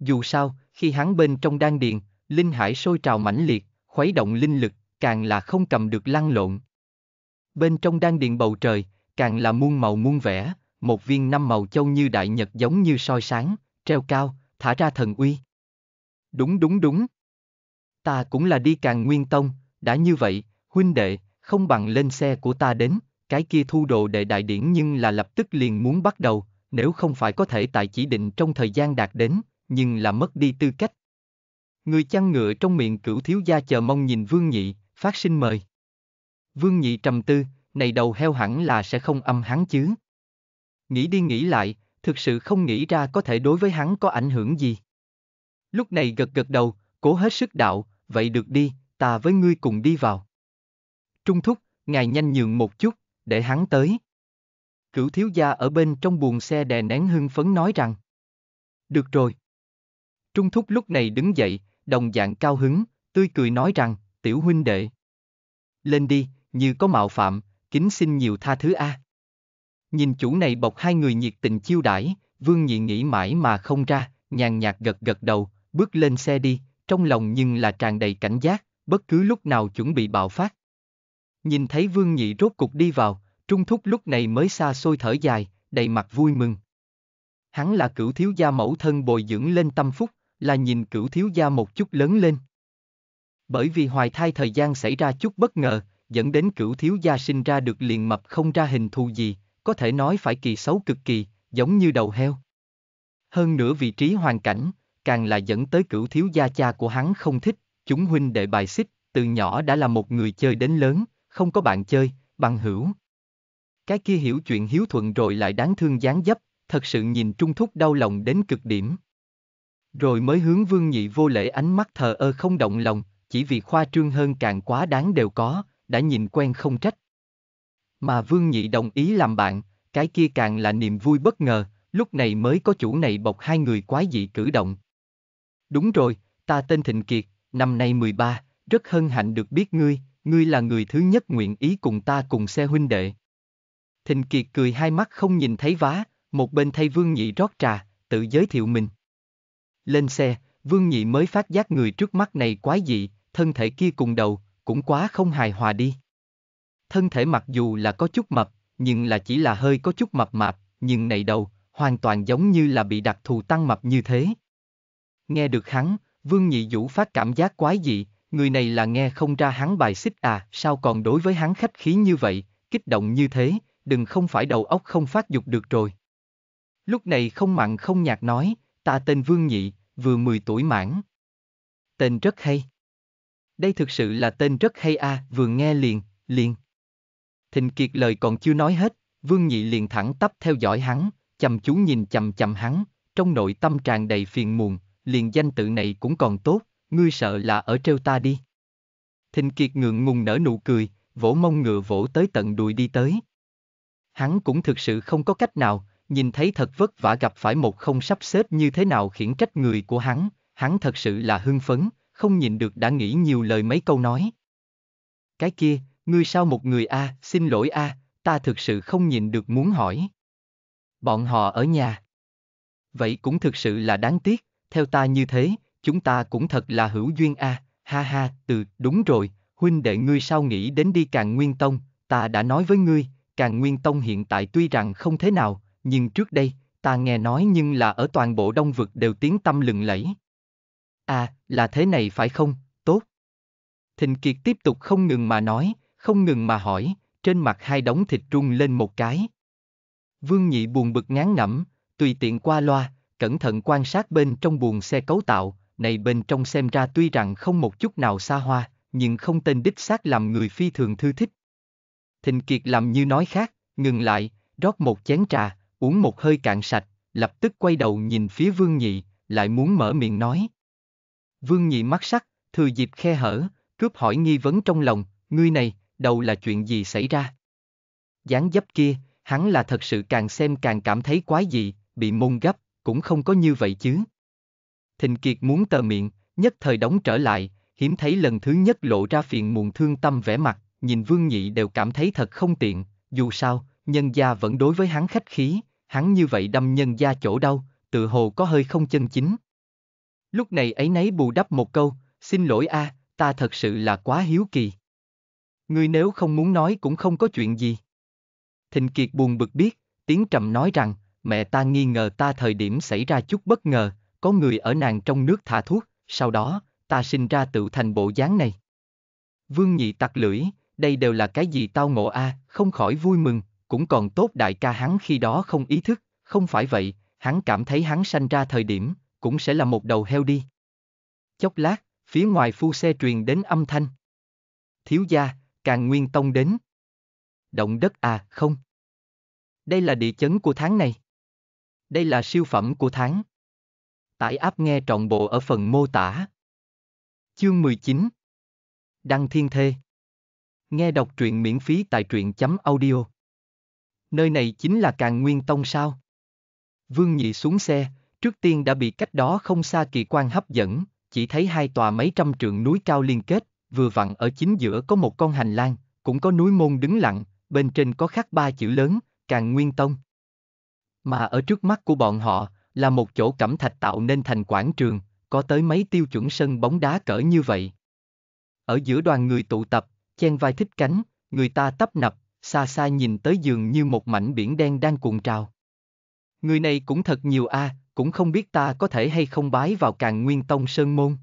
[SPEAKER 1] Dù sao, khi hắn bên trong đan điền, linh hải sôi trào mãnh liệt, khuấy động linh lực, càng là không cầm được lăn lộn. Bên trong đan điện bầu trời, càng là muôn màu muôn vẻ, một viên năm màu châu như đại nhật giống như soi sáng, treo cao, thả ra thần uy. Đúng đúng đúng. Ta cũng là đi càng nguyên tông, đã như vậy, huynh đệ, không bằng lên xe của ta đến, cái kia thu đồ đệ đại điển nhưng là lập tức liền muốn bắt đầu, nếu không phải có thể tại chỉ định trong thời gian đạt đến, nhưng là mất đi tư cách. Người chăn ngựa trong miệng cửu thiếu gia chờ mong nhìn vương nhị, phát sinh mời. Vương Nhị trầm tư, này đầu heo hẳn là sẽ không âm hắn chứ. Nghĩ đi nghĩ lại, thực sự không nghĩ ra có thể đối với hắn có ảnh hưởng gì. Lúc này gật gật đầu, cố hết sức đạo, vậy được đi, ta với ngươi cùng đi vào. Trung thúc, ngài nhanh nhường một chút, để hắn tới. Cửu thiếu gia ở bên trong buồng xe đè nén hưng phấn nói rằng. Được rồi. Trung thúc lúc này đứng dậy, đồng dạng cao hứng, tươi cười nói rằng, tiểu huynh đệ. Lên đi, như có mạo phạm, kính xin nhiều tha thứ a. À. Nhìn chủ này bọc hai người nhiệt tình chiêu đãi, Vương Nhị nghĩ mãi mà không ra, nhàn nhạt gật gật đầu, bước lên xe đi, trong lòng nhưng là tràn đầy cảnh giác, bất cứ lúc nào chuẩn bị bạo phát. Nhìn thấy Vương Nhị rốt cục đi vào, Trung Thúc lúc này mới xa xôi thở dài, đầy mặt vui mừng. Hắn là cửu thiếu gia mẫu thân bồi dưỡng lên tâm phúc, là nhìn cửu thiếu gia một chút lớn lên. Bởi vì hoài thai thời gian xảy ra chút bất ngờ, dẫn đến cửu thiếu gia sinh ra được liền mập không ra hình thù gì, có thể nói phải kỳ xấu cực kỳ, giống như đầu heo. Hơn nữa vị trí hoàn cảnh, càng là dẫn tới cửu thiếu gia cha của hắn không thích, chúng huynh đệ bài xích, từ nhỏ đã là một người chơi đến lớn, không có bạn chơi, bằng hữu. Cái kia hiểu chuyện hiếu thuận rồi lại đáng thương gián dấp, thật sự nhìn trung thúc đau lòng đến cực điểm. Rồi mới hướng vương nhị vô lễ ánh mắt thờ ơ không động lòng, chỉ vì khoa trương hơn càng quá đáng đều có, đã nhìn quen không trách. Mà Vương Nhị đồng ý làm bạn, cái kia càng là niềm vui bất ngờ, lúc này mới có chủ này bọc hai người quái dị cử động. Đúng rồi, ta tên Thịnh Kiệt, năm nay 13, rất hân hạnh được biết ngươi, ngươi là người thứ nhất nguyện ý cùng ta cùng xe huynh đệ. Thịnh Kiệt cười hai mắt không nhìn thấy vá, một bên thay Vương Nhị rót trà, tự giới thiệu mình. Lên xe, Vương Nhị mới phát giác người trước mắt này quái dị, thân thể kia cùng đầu, cũng quá không hài hòa đi. Thân thể mặc dù là có chút mập, nhưng là chỉ là hơi có chút mập mạp, nhưng này đầu, hoàn toàn giống như là bị đặc thù tăng mập như thế. Nghe được hắn, Vương Nhị Vũ phát cảm giác quái dị, người này là nghe không ra hắn bài xích à, sao còn đối với hắn khách khí như vậy, kích động như thế, đừng không phải đầu óc không phát dục được rồi. Lúc này không mặn không nhạt nói, ta tên Vương Nhị, vừa 10 tuổi mãn. Tên rất hay. Đây thực sự là tên rất hay a, à, vừa nghe liền, liền. Thịnh Kiệt lời còn chưa nói hết, Vương Nhị liền thẳng tắp theo dõi hắn, chăm chú nhìn chầm chầm hắn, trong nội tâm tràn đầy phiền muộn, liền danh tự này cũng còn tốt, ngươi sợ là ở trêu ta đi. Thịnh Kiệt ngượng ngùng nở nụ cười, vỗ mông ngựa vỗ tới tận đùi đi tới. Hắn cũng thực sự không có cách nào, nhìn thấy thật vất vả gặp phải một không sắp xếp như thế nào khiển trách người của hắn, hắn thật sự là hưng phấn, không nhịn được đã nghĩ nhiều lời mấy câu nói. Cái kia, ngươi sao một người a, à, xin lỗi a, à, ta thực sự không nhịn được muốn hỏi. Bọn họ ở nhà. Vậy cũng thực sự là đáng tiếc, theo ta như thế, chúng ta cũng thật là hữu duyên a, à, ha ha, từ, đúng rồi, huynh đệ ngươi sao nghĩ đến đi càng nguyên tông, ta đã nói với ngươi, càng nguyên tông hiện tại tuy rằng không thế nào, nhưng trước đây, ta nghe nói nhưng là ở toàn bộ đông vực đều tiếng tâm lừng lẫy. À, là thế này phải không, tốt. Thịnh Kiệt tiếp tục không ngừng mà nói, không ngừng mà hỏi, trên mặt hai đống thịt trung lên một cái. Vương Nhị buồn bực ngán ngẩm, tùy tiện qua loa, cẩn thận quan sát bên trong buồng xe cấu tạo, này bên trong xem ra tuy rằng không một chút nào xa hoa, nhưng không tên đích xác làm người phi thường thư thích. Thịnh Kiệt làm như nói khác, ngừng lại, rót một chén trà, uống một hơi cạn sạch, lập tức quay đầu nhìn phía Vương Nhị, lại muốn mở miệng nói, Vương nhị mắt sắc, thừa dịp khe hở, cướp hỏi nghi vấn trong lòng, ngươi này, đầu là chuyện gì xảy ra? Gián dấp kia, hắn là thật sự càng xem càng cảm thấy quái dị, bị môn gấp, cũng không có như vậy chứ. Thịnh Kiệt muốn tờ miệng, nhất thời đóng trở lại, hiếm thấy lần thứ nhất lộ ra phiền muộn thương tâm vẻ mặt, nhìn Vương Nhị đều cảm thấy thật không tiện, dù sao, nhân gia vẫn đối với hắn khách khí, hắn như vậy đâm nhân gia chỗ đau, tự hồ có hơi không chân chính. Lúc này ấy nấy bù đắp một câu, xin lỗi a, à, ta thật sự là quá hiếu kỳ. Ngươi nếu không muốn nói cũng không có chuyện gì. Thịnh Kiệt buồn bực biết, tiếng trầm nói rằng, mẹ ta nghi ngờ ta thời điểm xảy ra chút bất ngờ, có người ở nàng trong nước thả thuốc, sau đó, ta sinh ra tự thành bộ dáng này. Vương nhị tặc lưỡi, đây đều là cái gì tao ngộ a, à, không khỏi vui mừng, cũng còn tốt đại ca hắn khi đó không ý thức, không phải vậy, hắn cảm thấy hắn sanh ra thời điểm, cũng sẽ là một đầu heo đi. Chốc lát, phía ngoài phu xe truyền đến âm thanh. Thiếu gia, càng nguyên tông đến. Động đất à, không. Đây là địa chấn của tháng này. Đây là siêu phẩm của tháng. Tải áp nghe trọn bộ ở phần mô tả. Chương 19 Đăng Thiên Thê Nghe đọc truyện miễn phí tại truyện chấm audio. Nơi này chính là Càng Nguyên Tông sao? Vương Nhị xuống xe, trước tiên đã bị cách đó không xa kỳ quan hấp dẫn, chỉ thấy hai tòa mấy trăm trượng núi cao liên kết, vừa vặn ở chính giữa có một con hành lang, cũng có núi môn đứng lặng, bên trên có khắc ba chữ lớn, càng nguyên tông. Mà ở trước mắt của bọn họ, là một chỗ cẩm thạch tạo nên thành quảng trường, có tới mấy tiêu chuẩn sân bóng đá cỡ như vậy. Ở giữa đoàn người tụ tập, chen vai thích cánh, người ta tấp nập, xa xa nhìn tới giường như một mảnh biển đen đang cuộn trào. Người này cũng thật nhiều a, à, cũng không biết ta có thể hay không bái vào càng nguyên tông sơn môn.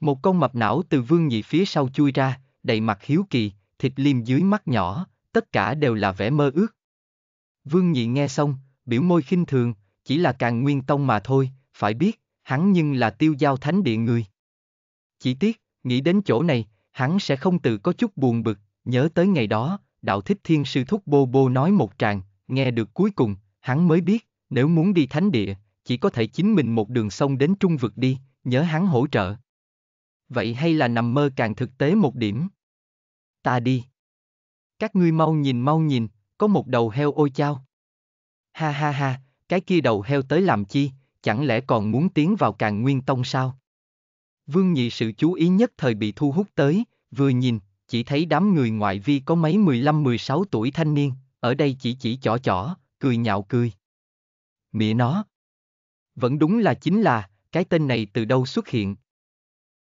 [SPEAKER 1] Một con mập não từ vương nhị phía sau chui ra, đầy mặt hiếu kỳ, thịt liêm dưới mắt nhỏ, tất cả đều là vẻ mơ ước. Vương nhị nghe xong, biểu môi khinh thường, chỉ là càng nguyên tông mà thôi, phải biết, hắn nhưng là tiêu giao thánh địa người. Chỉ tiếc, nghĩ đến chỗ này, hắn sẽ không tự có chút buồn bực, nhớ tới ngày đó, đạo thích thiên sư thúc bô bô nói một tràng, nghe được cuối cùng, hắn mới biết, nếu muốn đi thánh địa, chỉ có thể chính mình một đường sông đến trung vực đi, nhớ hắn hỗ trợ. Vậy hay là nằm mơ càng thực tế một điểm? Ta đi. Các ngươi mau nhìn mau nhìn, có một đầu heo ôi chao. Ha ha ha, cái kia đầu heo tới làm chi, chẳng lẽ còn muốn tiến vào càng nguyên tông sao? Vương nhị sự chú ý nhất thời bị thu hút tới, vừa nhìn, chỉ thấy đám người ngoại vi có mấy 15-16 tuổi thanh niên, ở đây chỉ chỉ chỏ chỏ, cười nhạo cười mỉa nó. Vẫn đúng là chính là, cái tên này từ đâu xuất hiện.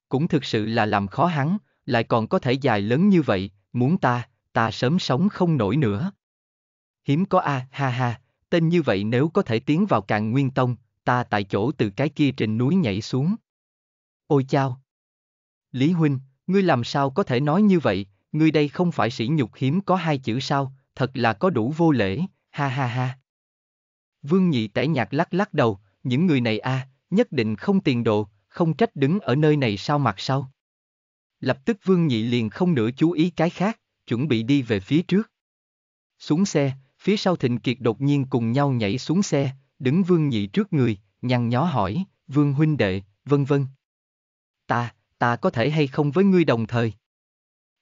[SPEAKER 1] Cũng thực sự là làm khó hắn, lại còn có thể dài lớn như vậy, muốn ta, ta sớm sống không nổi nữa. Hiếm có a, à, ha ha, tên như vậy nếu có thể tiến vào càng nguyên tông, ta tại chỗ từ cái kia trên núi nhảy xuống. Ôi chao! Lý Huynh, ngươi làm sao có thể nói như vậy, ngươi đây không phải sỉ nhục hiếm có hai chữ sao, thật là có đủ vô lễ, ha ha ha. Vương Nhị tẻ nhạt lắc lắc đầu, những người này a, à, nhất định không tiền độ, không trách đứng ở nơi này sao mặt sau. Lập tức Vương Nhị liền không nữa chú ý cái khác, chuẩn bị đi về phía trước. Xuống xe, phía sau Thịnh Kiệt đột nhiên cùng nhau nhảy xuống xe, đứng Vương Nhị trước người, nhăn nhó hỏi, Vương huynh đệ, vân vân. Ta, ta có thể hay không với ngươi đồng thời?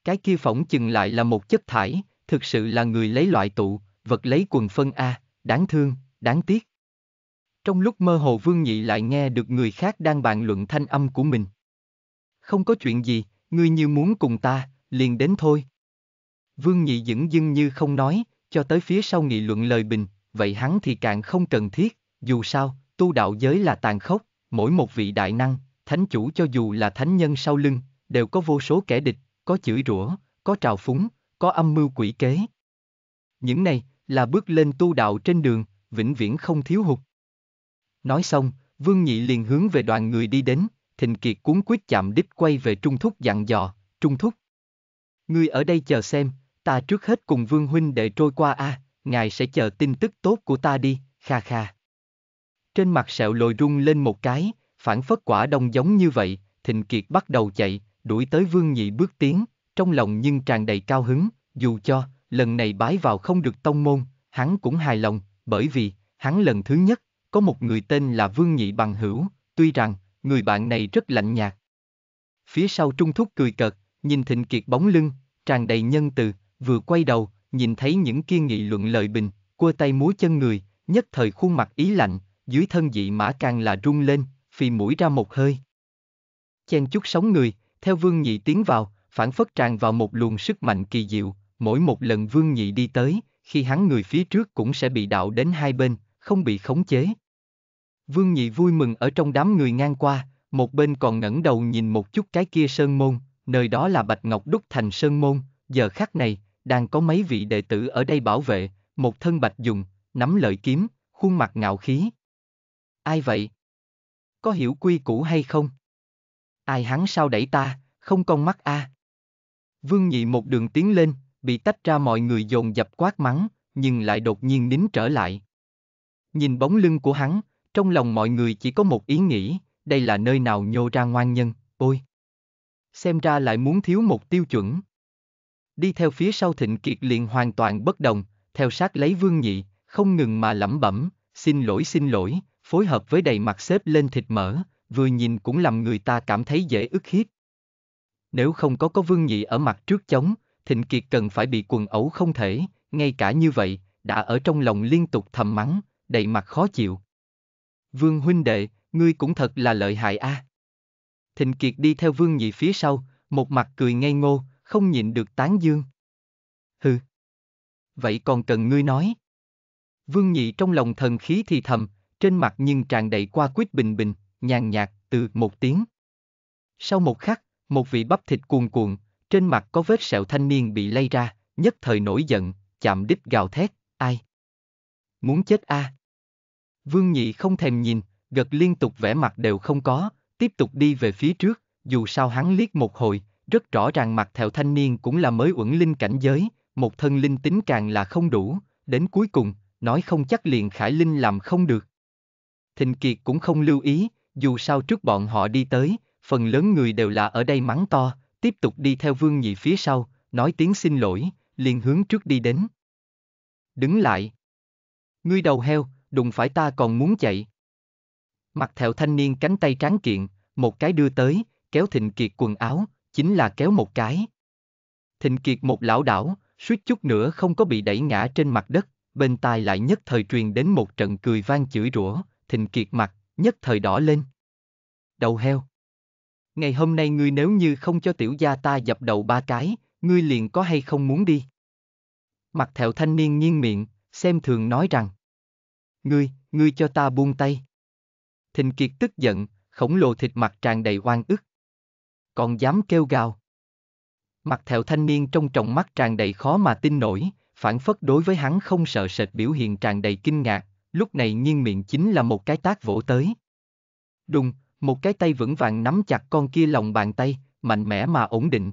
[SPEAKER 1] Cái kia phỏng chừng lại là một chất thải, thực sự là người lấy loại tụ, vật lấy quần phân A, đáng thương, đáng tiếc. Trong lúc mơ hồ Vương Nhị lại nghe được người khác đang bàn luận thanh âm của mình. Không có chuyện gì, ngươi như muốn cùng ta, liền đến thôi. Vương Nhị dững dưng như không nói, cho tới phía sau nghị luận lời bình, vậy hắn thì càng không cần thiết, dù sao, tu đạo giới là tàn khốc, mỗi một vị đại năng, thánh chủ cho dù là thánh nhân sau lưng, đều có vô số kẻ địch, có chửi rủa, có trào phúng, có âm mưu quỷ kế. Những này là bước lên tu đạo trên đường, vĩnh viễn không thiếu hụt. Nói xong, Vương Nhị liền hướng về đoàn người đi đến, Thịnh Kiệt cuốn quyết chạm đích quay về Trung Thúc dặn dò, Trung Thúc. Ngươi ở đây chờ xem, ta trước hết cùng Vương Huynh để trôi qua a, à, ngài sẽ chờ tin tức tốt của ta đi, kha kha. Trên mặt sẹo lồi rung lên một cái, phản phất quả đông giống như vậy, Thịnh Kiệt bắt đầu chạy, đuổi tới Vương Nhị bước tiến, trong lòng nhưng tràn đầy cao hứng, dù cho, lần này bái vào không được tông môn, hắn cũng hài lòng, bởi vì, hắn lần thứ nhất, có một người tên là Vương Nhị Bằng Hữu, tuy rằng, người bạn này rất lạnh nhạt. Phía sau Trung Thúc cười cợt, nhìn Thịnh Kiệt bóng lưng, tràn đầy nhân từ, vừa quay đầu, nhìn thấy những kia nghị luận lời bình, cua tay múa chân người, nhất thời khuôn mặt ý lạnh, dưới thân dị mã càng là rung lên, phì mũi ra một hơi. Chen chút sóng người, theo Vương Nhị tiến vào, phản phất tràn vào một luồng sức mạnh kỳ diệu, mỗi một lần Vương Nhị đi tới, khi hắn người phía trước cũng sẽ bị đạo đến hai bên, không bị khống chế. Vương Nhị vui mừng ở trong đám người ngang qua, một bên còn ngẩng đầu nhìn một chút cái kia sơn môn, nơi đó là Bạch Ngọc đúc thành sơn môn, giờ khắc này, đang có mấy vị đệ tử ở đây bảo vệ, một thân bạch dùng, nắm lợi kiếm, khuôn mặt ngạo khí. Ai vậy? Có hiểu quy củ hay không? Ai hắn sao đẩy ta, không con mắt a? À? Vương Nhị một đường tiến lên, bị tách ra mọi người dồn dập quát mắng, nhưng lại đột nhiên nín trở lại. Nhìn bóng lưng của hắn, trong lòng mọi người chỉ có một ý nghĩ, đây là nơi nào nhô ra ngoan nhân, ôi. Xem ra lại muốn thiếu một tiêu chuẩn. Đi theo phía sau thịnh kiệt liền hoàn toàn bất đồng, theo sát lấy vương nhị, không ngừng mà lẩm bẩm, xin lỗi xin lỗi, phối hợp với đầy mặt xếp lên thịt mỡ, vừa nhìn cũng làm người ta cảm thấy dễ ức hiếp. Nếu không có có vương nhị ở mặt trước chống, Thịnh Kiệt cần phải bị quần ẩu không thể, ngay cả như vậy, đã ở trong lòng liên tục thầm mắng, đầy mặt khó chịu. Vương huynh đệ, ngươi cũng thật là lợi hại a. À. Thịnh Kiệt đi theo Vương Nhị phía sau, một mặt cười ngây ngô, không nhịn được tán dương. Hừ. Vậy còn cần ngươi nói. Vương Nhị trong lòng thần khí thì thầm, trên mặt nhưng tràn đầy qua quýt bình bình, nhàn nhạt, từ một tiếng. Sau một khắc, một vị bắp thịt cuồn cuộn, trên mặt có vết sẹo thanh niên bị lây ra, nhất thời nổi giận, chạm đích gào thét, ai? Muốn chết a à? Vương nhị không thèm nhìn, gật liên tục vẻ mặt đều không có, tiếp tục đi về phía trước, dù sao hắn liếc một hồi, rất rõ ràng mặt thẹo thanh niên cũng là mới uẩn linh cảnh giới, một thân linh tính càng là không đủ, đến cuối cùng, nói không chắc liền khải linh làm không được. Thịnh Kiệt cũng không lưu ý, dù sao trước bọn họ đi tới, phần lớn người đều là ở đây mắng to, tiếp tục đi theo Vương Nhị phía sau, nói tiếng xin lỗi, liền hướng trước đi đến. Đứng lại. Ngươi đầu heo, đụng phải ta còn muốn chạy. Mặt thẹo thanh niên cánh tay tráng kiện, một cái đưa tới, kéo Thịnh Kiệt quần áo, chính là kéo một cái. Thịnh Kiệt một lão đảo, suýt chút nữa không có bị đẩy ngã trên mặt đất, bên tai lại nhất thời truyền đến một trận cười vang chửi rủa, Thịnh Kiệt mặt, nhất thời đỏ lên. Đầu heo ngày hôm nay ngươi nếu như không cho tiểu gia ta dập đầu ba cái, ngươi liền có hay không muốn đi? Mặt thẹo thanh niên nghiêng miệng, xem thường nói rằng. Ngươi, ngươi cho ta buông tay. Thịnh kiệt tức giận, khổng lồ thịt mặt tràn đầy oan ức. Còn dám kêu gào. Mặt thẹo thanh niên trong trọng mắt tràn đầy khó mà tin nổi, phản phất đối với hắn không sợ sệt biểu hiện tràn đầy kinh ngạc, lúc này nghiêng miệng chính là một cái tác vỗ tới. Đùng, một cái tay vững vàng nắm chặt con kia lòng bàn tay, mạnh mẽ mà ổn định.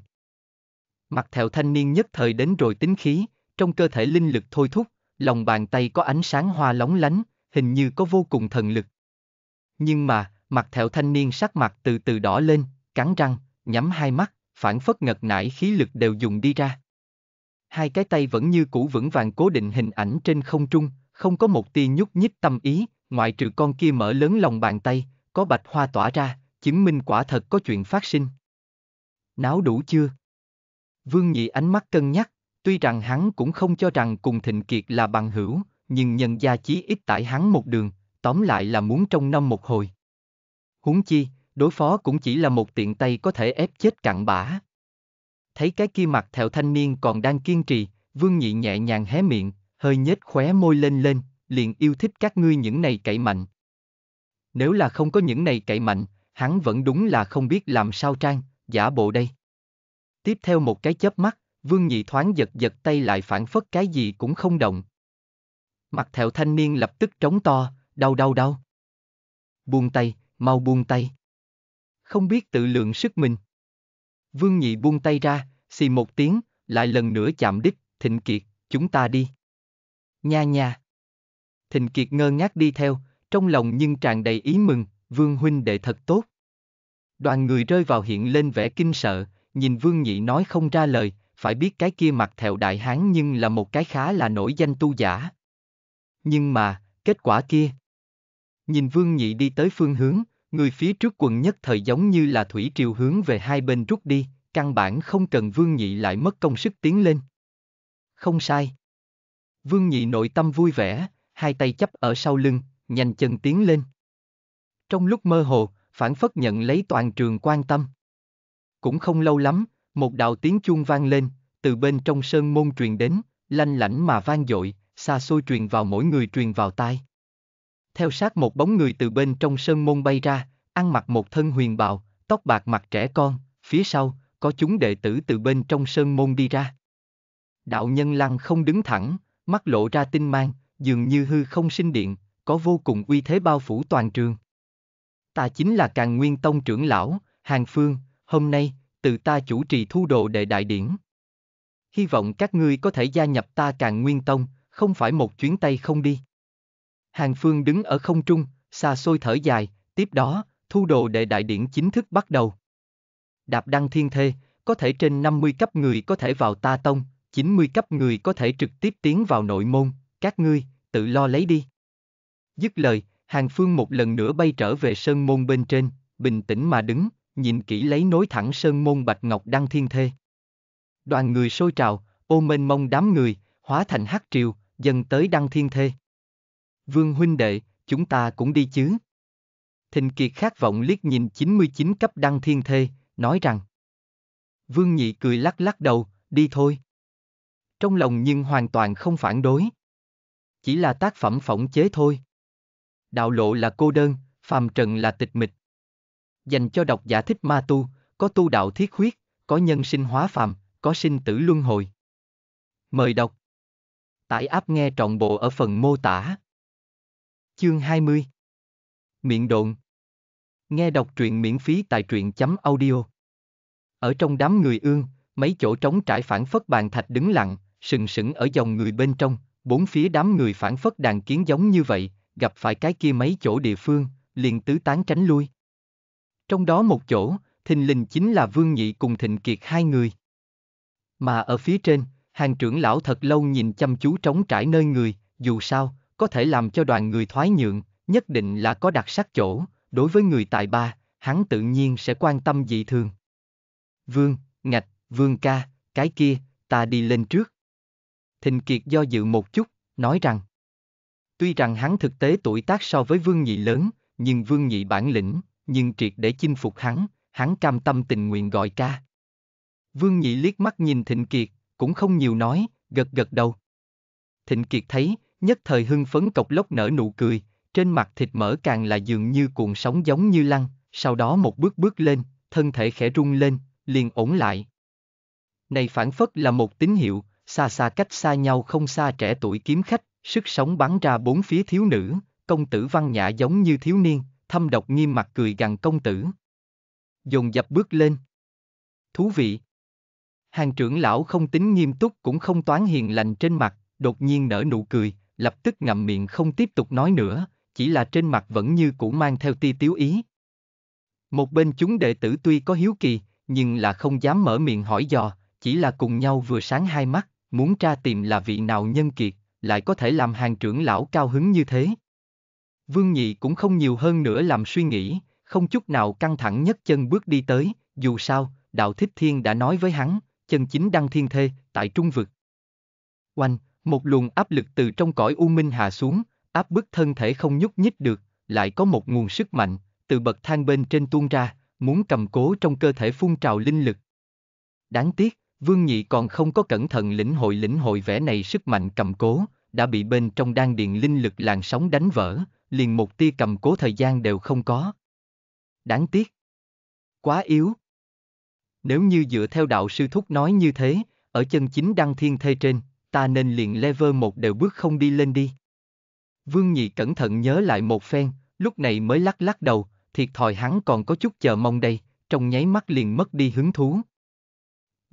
[SPEAKER 1] Mặt thẹo thanh niên nhất thời đến rồi tính khí, trong cơ thể linh lực thôi thúc, lòng bàn tay có ánh sáng hoa lóng lánh, hình như có vô cùng thần lực. Nhưng mà, mặt thẹo thanh niên sắc mặt từ từ đỏ lên, cắn răng, nhắm hai mắt, phản phất ngật nải khí lực đều dùng đi ra. Hai cái tay vẫn như cũ vững vàng cố định hình ảnh trên không trung, không có một tia nhúc nhích tâm ý, ngoại trừ con kia mở lớn lòng bàn tay, có bạch hoa tỏa ra, chứng minh quả thật có chuyện phát sinh. Náo đủ chưa? Vương Nhị ánh mắt cân nhắc, tuy rằng hắn cũng không cho rằng cùng Thịnh Kiệt là bằng hữu, nhưng nhân gia chí ít tại hắn một đường, tóm lại là muốn trong năm một hồi. Huống chi, đối phó cũng chỉ là một tiện tay có thể ép chết cặn bã. Thấy cái kia mặt thẹo thanh niên còn đang kiên trì, Vương Nhị nhẹ nhàng hé miệng, hơi nhếch khóe môi lên lên, liền yêu thích các ngươi những này cậy mạnh, nếu là không có những này cậy mạnh, hắn vẫn đúng là không biết làm sao trang, giả bộ đây. Tiếp theo một cái chớp mắt, Vương Nhị thoáng giật giật tay lại phản phất cái gì cũng không động. Mặt thẹo thanh niên lập tức trống to, đau đau đau. Buông tay, mau buông tay. Không biết tự lượng sức mình. Vương Nhị buông tay ra, xì một tiếng, lại lần nữa chạm đích, thịnh kiệt, chúng ta đi. Nha nha. Thịnh kiệt ngơ ngác đi theo, trong lòng nhưng tràn đầy ý mừng, vương huynh đệ thật tốt. Đoàn người rơi vào hiện lên vẻ kinh sợ, nhìn vương nhị nói không ra lời, phải biết cái kia mặt thẹo đại hán nhưng là một cái khá là nổi danh tu giả. Nhưng mà, kết quả kia. Nhìn vương nhị đi tới phương hướng, người phía trước quần nhất thời giống như là thủy triều hướng về hai bên rút đi, căn bản không cần vương nhị lại mất công sức tiến lên. Không sai. Vương nhị nội tâm vui vẻ, hai tay chấp ở sau lưng, nhanh chân tiến lên. Trong lúc mơ hồ, phản phất nhận lấy toàn trường quan tâm. Cũng không lâu lắm, một đạo tiếng chuông vang lên, từ bên trong sơn môn truyền đến, lanh lảnh mà vang dội, xa xôi truyền vào mỗi người truyền vào tai. Theo sát một bóng người từ bên trong sơn môn bay ra, ăn mặc một thân huyền bào, tóc bạc mặt trẻ con, phía sau, có chúng đệ tử từ bên trong sơn môn đi ra. Đạo nhân lăng không đứng thẳng, mắt lộ ra tinh mang, dường như hư không sinh điện, có vô cùng uy thế bao phủ toàn trường. Ta chính là Càng Nguyên Tông trưởng lão, Hàng Phương, hôm nay, từ ta chủ trì thu đồ đệ đại điển. Hy vọng các ngươi có thể gia nhập ta Càng Nguyên Tông, không phải một chuyến tay không đi. Hàng Phương đứng ở không trung, xa xôi thở dài, tiếp đó, thu đồ đệ đại điển chính thức bắt đầu. Đạp đăng thiên thê, có thể trên 50 cấp người có thể vào ta tông, 90 cấp người có thể trực tiếp tiến vào nội môn, các ngươi, tự lo lấy đi. Dứt lời, Hàng Phương một lần nữa bay trở về sơn môn bên trên, bình tĩnh mà đứng, nhìn kỹ lấy nối thẳng sơn môn Bạch Ngọc Đăng Thiên Thê. Đoàn người sôi trào, ô mênh mông đám người, hóa thành hát triều, dần tới Đăng Thiên Thê. Vương huynh đệ, chúng ta cũng đi chứ. Thịnh Kiệt khát vọng liếc nhìn 99 cấp Đăng Thiên Thê, nói rằng. Vương Nhị cười lắc lắc đầu, đi thôi. Trong lòng nhưng hoàn toàn không phản đối. Chỉ là tác phẩm phỏng chế thôi đạo lộ là cô đơn, phàm trần là tịch mịch. Dành cho độc giả thích ma tu, có tu đạo thiết huyết, có nhân sinh hóa phàm, có sinh tử luân hồi. Mời đọc. Tải áp nghe trọn bộ ở phần mô tả. Chương 20 Miệng độn Nghe đọc truyện miễn phí tại truyện chấm audio. Ở trong đám người ương, mấy chỗ trống trải phản phất bàn thạch đứng lặng, sừng sững ở dòng người bên trong, bốn phía đám người phản phất đàn kiến giống như vậy, gặp phải cái kia mấy chỗ địa phương, liền tứ tán tránh lui. Trong đó một chỗ, thình lình chính là Vương Nhị cùng Thịnh Kiệt hai người. Mà ở phía trên, hàng trưởng lão thật lâu nhìn chăm chú trống trải nơi người, dù sao, có thể làm cho đoàn người thoái nhượng, nhất định là có đặc sắc chỗ, đối với người tài ba, hắn tự nhiên sẽ quan tâm dị thường. Vương, ngạch, vương ca, cái kia, ta đi lên trước. Thịnh Kiệt do dự một chút, nói rằng. Tuy rằng hắn thực tế tuổi tác so với Vương Nhị lớn, nhưng Vương Nhị bản lĩnh, nhưng triệt để chinh phục hắn, hắn cam tâm tình nguyện gọi ca. Vương Nhị liếc mắt nhìn Thịnh Kiệt, cũng không nhiều nói, gật gật đầu. Thịnh Kiệt thấy, nhất thời hưng phấn cộc lốc nở nụ cười, trên mặt thịt mỡ càng là dường như cuộn sóng giống như lăn, sau đó một bước bước lên, thân thể khẽ rung lên, liền ổn lại. Này phản phất là một tín hiệu, xa xa cách xa nhau không xa trẻ tuổi kiếm khách, Sức sống bắn ra bốn phía thiếu nữ, công tử văn nhã giống như thiếu niên, thâm độc nghiêm mặt cười gằn công tử. Dồn dập bước lên. Thú vị. Hàng trưởng lão không tính nghiêm túc cũng không toán hiền lành trên mặt, đột nhiên nở nụ cười, lập tức ngậm miệng không tiếp tục nói nữa, chỉ là trên mặt vẫn như cũ mang theo ti tiếu ý. Một bên chúng đệ tử tuy có hiếu kỳ, nhưng là không dám mở miệng hỏi dò, chỉ là cùng nhau vừa sáng hai mắt, muốn tra tìm là vị nào nhân kiệt, lại có thể làm hàng trưởng lão cao hứng như thế. Vương Nhị cũng không nhiều hơn nữa làm suy nghĩ, không chút nào căng thẳng nhất chân bước đi tới, dù sao, đạo thích thiên đã nói với hắn, chân chính đăng thiên thê, tại trung vực. Oanh, một luồng áp lực từ trong cõi u minh hạ xuống, áp bức thân thể không nhúc nhích được, lại có một nguồn sức mạnh, từ bậc thang bên trên tuôn ra, muốn cầm cố trong cơ thể phun trào linh lực. Đáng tiếc, Vương Nhị còn không có cẩn thận lĩnh hội lĩnh hội vẻ này sức mạnh cầm cố, đã bị bên trong đan điện linh lực làn sóng đánh vỡ, liền một tia cầm cố thời gian đều không có. Đáng tiếc. Quá yếu. Nếu như dựa theo đạo sư thúc nói như thế, ở chân chính đăng thiên thê trên, ta nên liền level một đều bước không đi lên đi. Vương Nhị cẩn thận nhớ lại một phen, lúc này mới lắc lắc đầu, thiệt thòi hắn còn có chút chờ mong đây, trong nháy mắt liền mất đi hứng thú.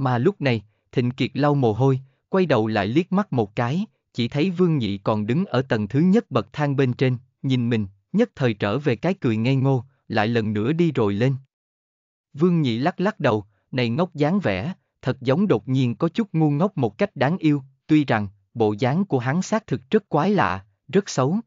[SPEAKER 1] Mà lúc này, Thịnh Kiệt lau mồ hôi, quay đầu lại liếc mắt một cái, chỉ thấy Vương Nhị còn đứng ở tầng thứ nhất bậc thang bên trên, nhìn mình, nhất thời trở về cái cười ngây ngô, lại lần nữa đi rồi lên. Vương Nhị lắc lắc đầu, này ngốc dáng vẻ, thật giống đột nhiên có chút ngu ngốc một cách đáng yêu, tuy rằng, bộ dáng của hắn xác thực rất quái lạ, rất xấu.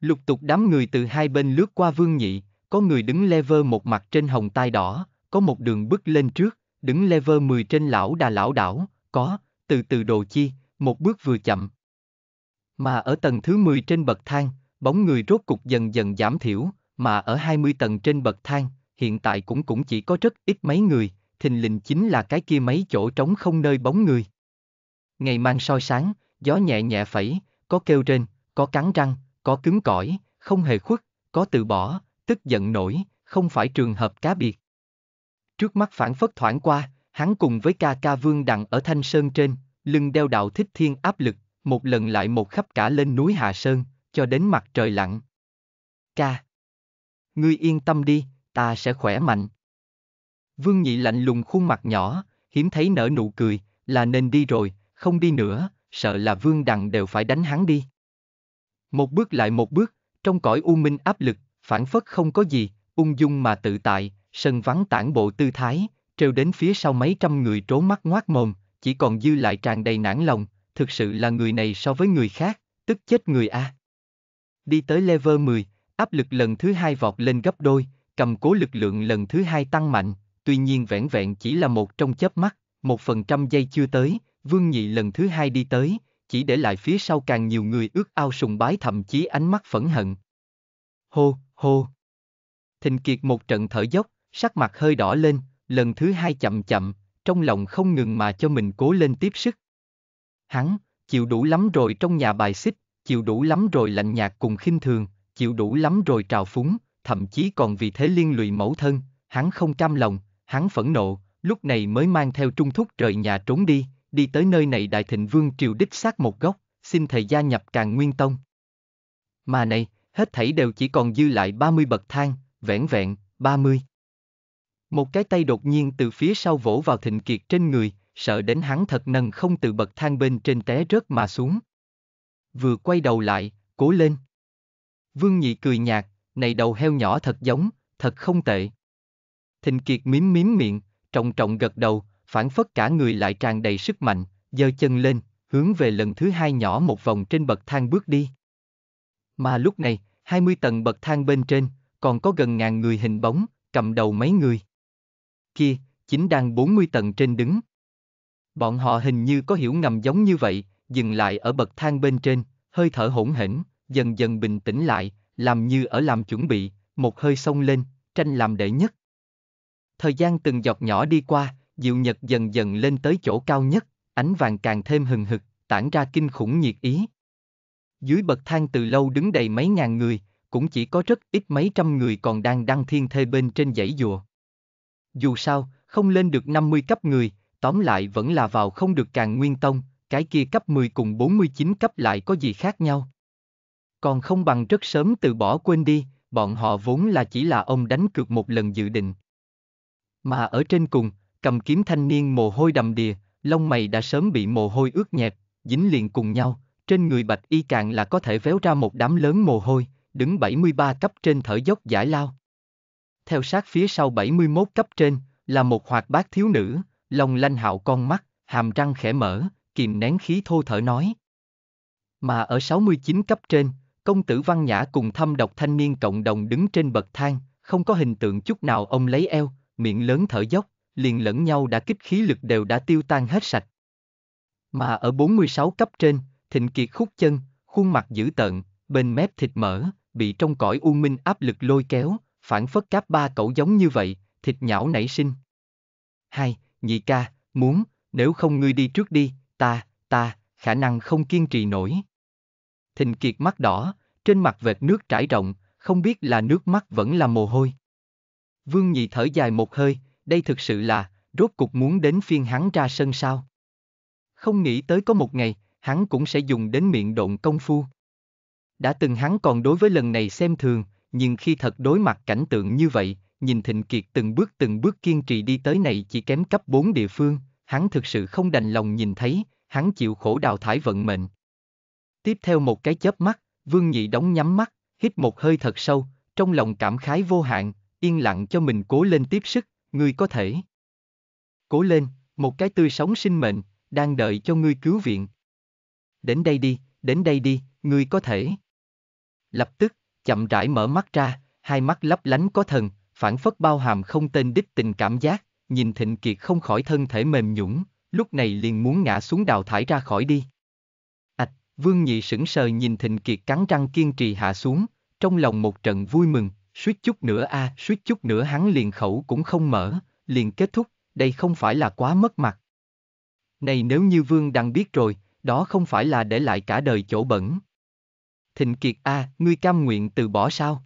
[SPEAKER 1] Lục tục đám người từ hai bên lướt qua Vương Nhị, có người đứng lever một mặt trên hồng tai đỏ, có một đường bước lên trước, đứng level 10 trên lão đà lão đảo, có, từ từ đồ chi, một bước vừa chậm. Mà ở tầng thứ 10 trên bậc thang, bóng người rốt cục dần dần giảm thiểu, mà ở 20 tầng trên bậc thang, hiện tại cũng cũng chỉ có rất ít mấy người, thình lình chính là cái kia mấy chỗ trống không nơi bóng người. Ngày mang soi sáng, gió nhẹ nhẹ phẩy, có kêu trên, có cắn răng, có cứng cỏi, không hề khuất, có từ bỏ, tức giận nổi, không phải trường hợp cá biệt. Trước mắt phản phất thoảng qua, hắn cùng với ca ca vương đặng ở thanh sơn trên, lưng đeo đạo thích thiên áp lực, một lần lại một khắp cả lên núi hà Sơn, cho đến mặt trời lặn. Ca. Ngươi yên tâm đi, ta sẽ khỏe mạnh. Vương Nhị lạnh lùng khuôn mặt nhỏ, hiếm thấy nở nụ cười, là nên đi rồi, không đi nữa, sợ là Vương Đằng đều phải đánh hắn đi. Một bước lại một bước, trong cõi u minh áp lực, phản phất không có gì, ung dung mà tự tại, sân vắng tản bộ tư thái, trêu đến phía sau mấy trăm người trố mắt ngoác mồm, chỉ còn dư lại tràn đầy nản lòng, thực sự là người này so với người khác, tức chết người A. Đi tới level 10, áp lực lần thứ hai vọt lên gấp đôi, cầm cố lực lượng lần thứ hai tăng mạnh, tuy nhiên vẻn vẹn chỉ là một trong chớp mắt, một phần trăm giây chưa tới, vương nhị lần thứ hai đi tới, chỉ để lại phía sau càng nhiều người ước ao sùng bái thậm chí ánh mắt phẫn hận. Hô, hô. thình Kiệt một trận thở dốc, sắc mặt hơi đỏ lên, lần thứ hai chậm chậm, trong lòng không ngừng mà cho mình cố lên tiếp sức. Hắn, chịu đủ lắm rồi trong nhà bài xích, chịu đủ lắm rồi lạnh nhạt cùng khinh thường, chịu đủ lắm rồi trào phúng, thậm chí còn vì thế liên lụy mẫu thân, hắn không cam lòng, hắn phẫn nộ, lúc này mới mang theo trung thúc rời nhà trốn đi, đi tới nơi này đại thịnh vương triều đích xác một góc, xin thầy gia nhập càng nguyên tông. Mà này, hết thảy đều chỉ còn dư lại 30 bậc thang, vẻn vẹn, 30. Một cái tay đột nhiên từ phía sau vỗ vào thịnh kiệt trên người, sợ đến hắn thật nâng không từ bậc thang bên trên té rớt mà xuống. Vừa quay đầu lại, cố lên. Vương nhị cười nhạt, này đầu heo nhỏ thật giống, thật không tệ. Thịnh kiệt mím mím miệng, trọng trọng gật đầu, phản phất cả người lại tràn đầy sức mạnh, giơ chân lên, hướng về lần thứ hai nhỏ một vòng trên bậc thang bước đi. Mà lúc này, 20 tầng bậc thang bên trên, còn có gần ngàn người hình bóng, cầm đầu mấy người kia, chính đang 40 tầng trên đứng. Bọn họ hình như có hiểu ngầm giống như vậy, dừng lại ở bậc thang bên trên, hơi thở hỗn hển, dần dần bình tĩnh lại, làm như ở làm chuẩn bị, một hơi xông lên, tranh làm đệ nhất. Thời gian từng giọt nhỏ đi qua, Diệu Nhật dần dần lên tới chỗ cao nhất, ánh vàng càng thêm hừng hực, tản ra kinh khủng nhiệt ý. Dưới bậc thang từ lâu đứng đầy mấy ngàn người, cũng chỉ có rất ít mấy trăm người còn đang đăng thiên thê bên trên dãy dùa. Dù sao, không lên được 50 cấp người, tóm lại vẫn là vào không được càng nguyên tông, cái kia cấp 10 cùng 49 cấp lại có gì khác nhau. Còn không bằng rất sớm từ bỏ quên đi, bọn họ vốn là chỉ là ông đánh cược một lần dự định. Mà ở trên cùng, cầm kiếm thanh niên mồ hôi đầm đìa, lông mày đã sớm bị mồ hôi ướt nhẹp, dính liền cùng nhau, trên người bạch y càng là có thể véo ra một đám lớn mồ hôi, đứng 73 cấp trên thở dốc giải lao theo sát phía sau 71 cấp trên, là một hoạt bát thiếu nữ, lòng lanh hạo con mắt, hàm răng khẽ mở, kìm nén khí thô thở nói. Mà ở 69 cấp trên, công tử Văn Nhã cùng thâm độc thanh niên cộng đồng đứng trên bậc thang, không có hình tượng chút nào ông lấy eo, miệng lớn thở dốc, liền lẫn nhau đã kích khí lực đều đã tiêu tan hết sạch. Mà ở 46 cấp trên, thịnh kiệt khúc chân, khuôn mặt dữ tợn, bên mép thịt mỡ, bị trong cõi u minh áp lực lôi kéo, phản phất cáp ba cậu giống như vậy, thịt nhão nảy sinh. Hai, nhị ca, muốn, nếu không ngươi đi trước đi, ta, ta, khả năng không kiên trì nổi. Thịnh kiệt mắt đỏ, trên mặt vệt nước trải rộng, không biết là nước mắt vẫn là mồ hôi. Vương nhị thở dài một hơi, đây thực sự là, rốt cục muốn đến phiên hắn ra sân sao. Không nghĩ tới có một ngày, hắn cũng sẽ dùng đến miệng độn công phu. Đã từng hắn còn đối với lần này xem thường, nhưng khi thật đối mặt cảnh tượng như vậy, nhìn Thịnh Kiệt từng bước từng bước kiên trì đi tới này chỉ kém cấp 4 địa phương, hắn thực sự không đành lòng nhìn thấy, hắn chịu khổ đào thải vận mệnh. Tiếp theo một cái chớp mắt, Vương Nhị đóng nhắm mắt, hít một hơi thật sâu, trong lòng cảm khái vô hạn, yên lặng cho mình cố lên tiếp sức, ngươi có thể. Cố lên, một cái tươi sống sinh mệnh, đang đợi cho ngươi cứu viện. Đến đây đi, đến đây đi, ngươi có thể. Lập tức, chậm rãi mở mắt ra, hai mắt lấp lánh có thần, phản phất bao hàm không tên đích tình cảm giác, nhìn Thịnh Kiệt không khỏi thân thể mềm nhũn, lúc này liền muốn ngã xuống đào thải ra khỏi đi. Ảch, Vương Nhị sững sờ nhìn Thịnh Kiệt cắn răng kiên trì hạ xuống, trong lòng một trận vui mừng, suýt chút nữa a, à, suýt chút nữa hắn liền khẩu cũng không mở, liền kết thúc, đây không phải là quá mất mặt. Này nếu như Vương đang biết rồi, đó không phải là để lại cả đời chỗ bẩn. Thịnh Kiệt a, à, ngươi cam nguyện từ bỏ sao?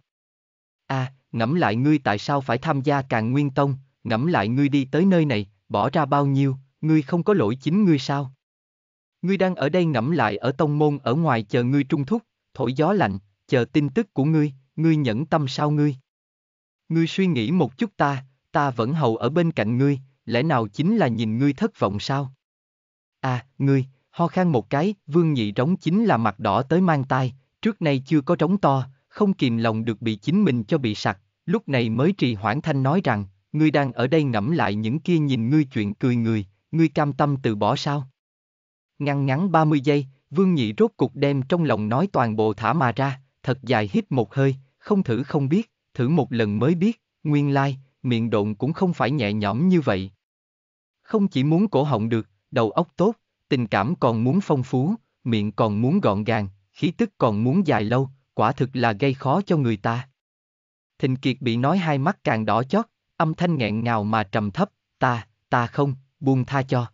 [SPEAKER 1] A, à, ngẫm lại ngươi tại sao phải tham gia Càn Nguyên Tông, ngẫm lại ngươi đi tới nơi này, bỏ ra bao nhiêu, ngươi không có lỗi chính ngươi sao? Ngươi đang ở đây ngẫm lại ở tông môn ở ngoài chờ ngươi trung thúc, thổi gió lạnh, chờ tin tức của ngươi, ngươi nhẫn tâm sao ngươi? Ngươi suy nghĩ một chút ta, ta vẫn hầu ở bên cạnh ngươi, lẽ nào chính là nhìn ngươi thất vọng sao? À, ngươi, ho khan một cái, vương nhị rống chính là mặt đỏ tới mang tai, Trước nay chưa có trống to, không kìm lòng được bị chính mình cho bị sặc, lúc này mới trì hoãn thanh nói rằng, ngươi đang ở đây ngẫm lại những kia nhìn ngươi chuyện cười người, ngươi cam tâm từ bỏ sao? Ngăn ngắn 30 giây, Vương Nhị rốt cục đem trong lòng nói toàn bộ thả mà ra, thật dài hít một hơi, không thử không biết, thử một lần mới biết, nguyên lai, like, miệng độn cũng không phải nhẹ nhõm như vậy. Không chỉ muốn cổ họng được, đầu óc tốt, tình cảm còn muốn phong phú, miệng còn muốn gọn gàng, khí tức còn muốn dài lâu, quả thực là gây khó cho người ta. Thịnh Kiệt bị nói hai mắt càng đỏ chót, âm thanh nghẹn ngào mà trầm thấp, ta, ta không, buông tha cho.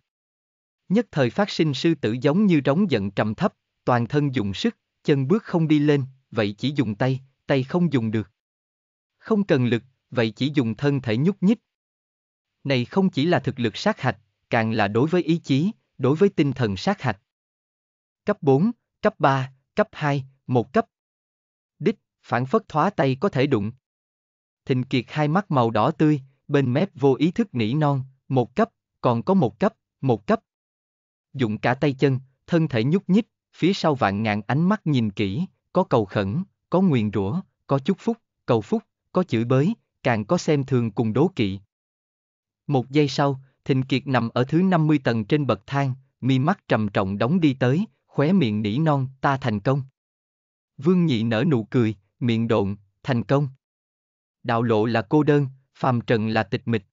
[SPEAKER 1] Nhất thời phát sinh sư tử giống như trống giận trầm thấp, toàn thân dùng sức, chân bước không đi lên, vậy chỉ dùng tay, tay không dùng được. Không cần lực, vậy chỉ dùng thân thể nhúc nhích. Này không chỉ là thực lực sát hạch, càng là đối với ý chí, đối với tinh thần sát hạch. Cấp 4, cấp 3, cấp 2, một cấp. Đích, phản phất thoá tay có thể đụng. Thịnh Kiệt hai mắt màu đỏ tươi, bên mép vô ý thức nỉ non, một cấp, còn có một cấp, một cấp. Dụng cả tay chân, thân thể nhúc nhích, phía sau vạn ngàn ánh mắt nhìn kỹ, có cầu khẩn, có nguyền rủa, có chúc phúc, cầu phúc, có chửi bới, càng có xem thường cùng đố kỵ. Một giây sau, Thịnh Kiệt nằm ở thứ 50 tầng trên bậc thang, mi mắt trầm trọng đóng đi tới, khóe miệng nỉ non, ta thành công. Vương nhị nở nụ cười, miệng độn, thành công. Đạo lộ là cô đơn, phàm trần là tịch mịch.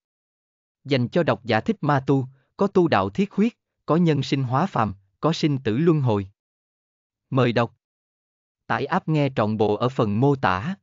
[SPEAKER 1] Dành cho độc giả thích ma tu, có tu đạo thiết huyết, có nhân sinh hóa phàm, có sinh tử luân hồi. Mời đọc. Tải app nghe trọn bộ ở phần mô tả.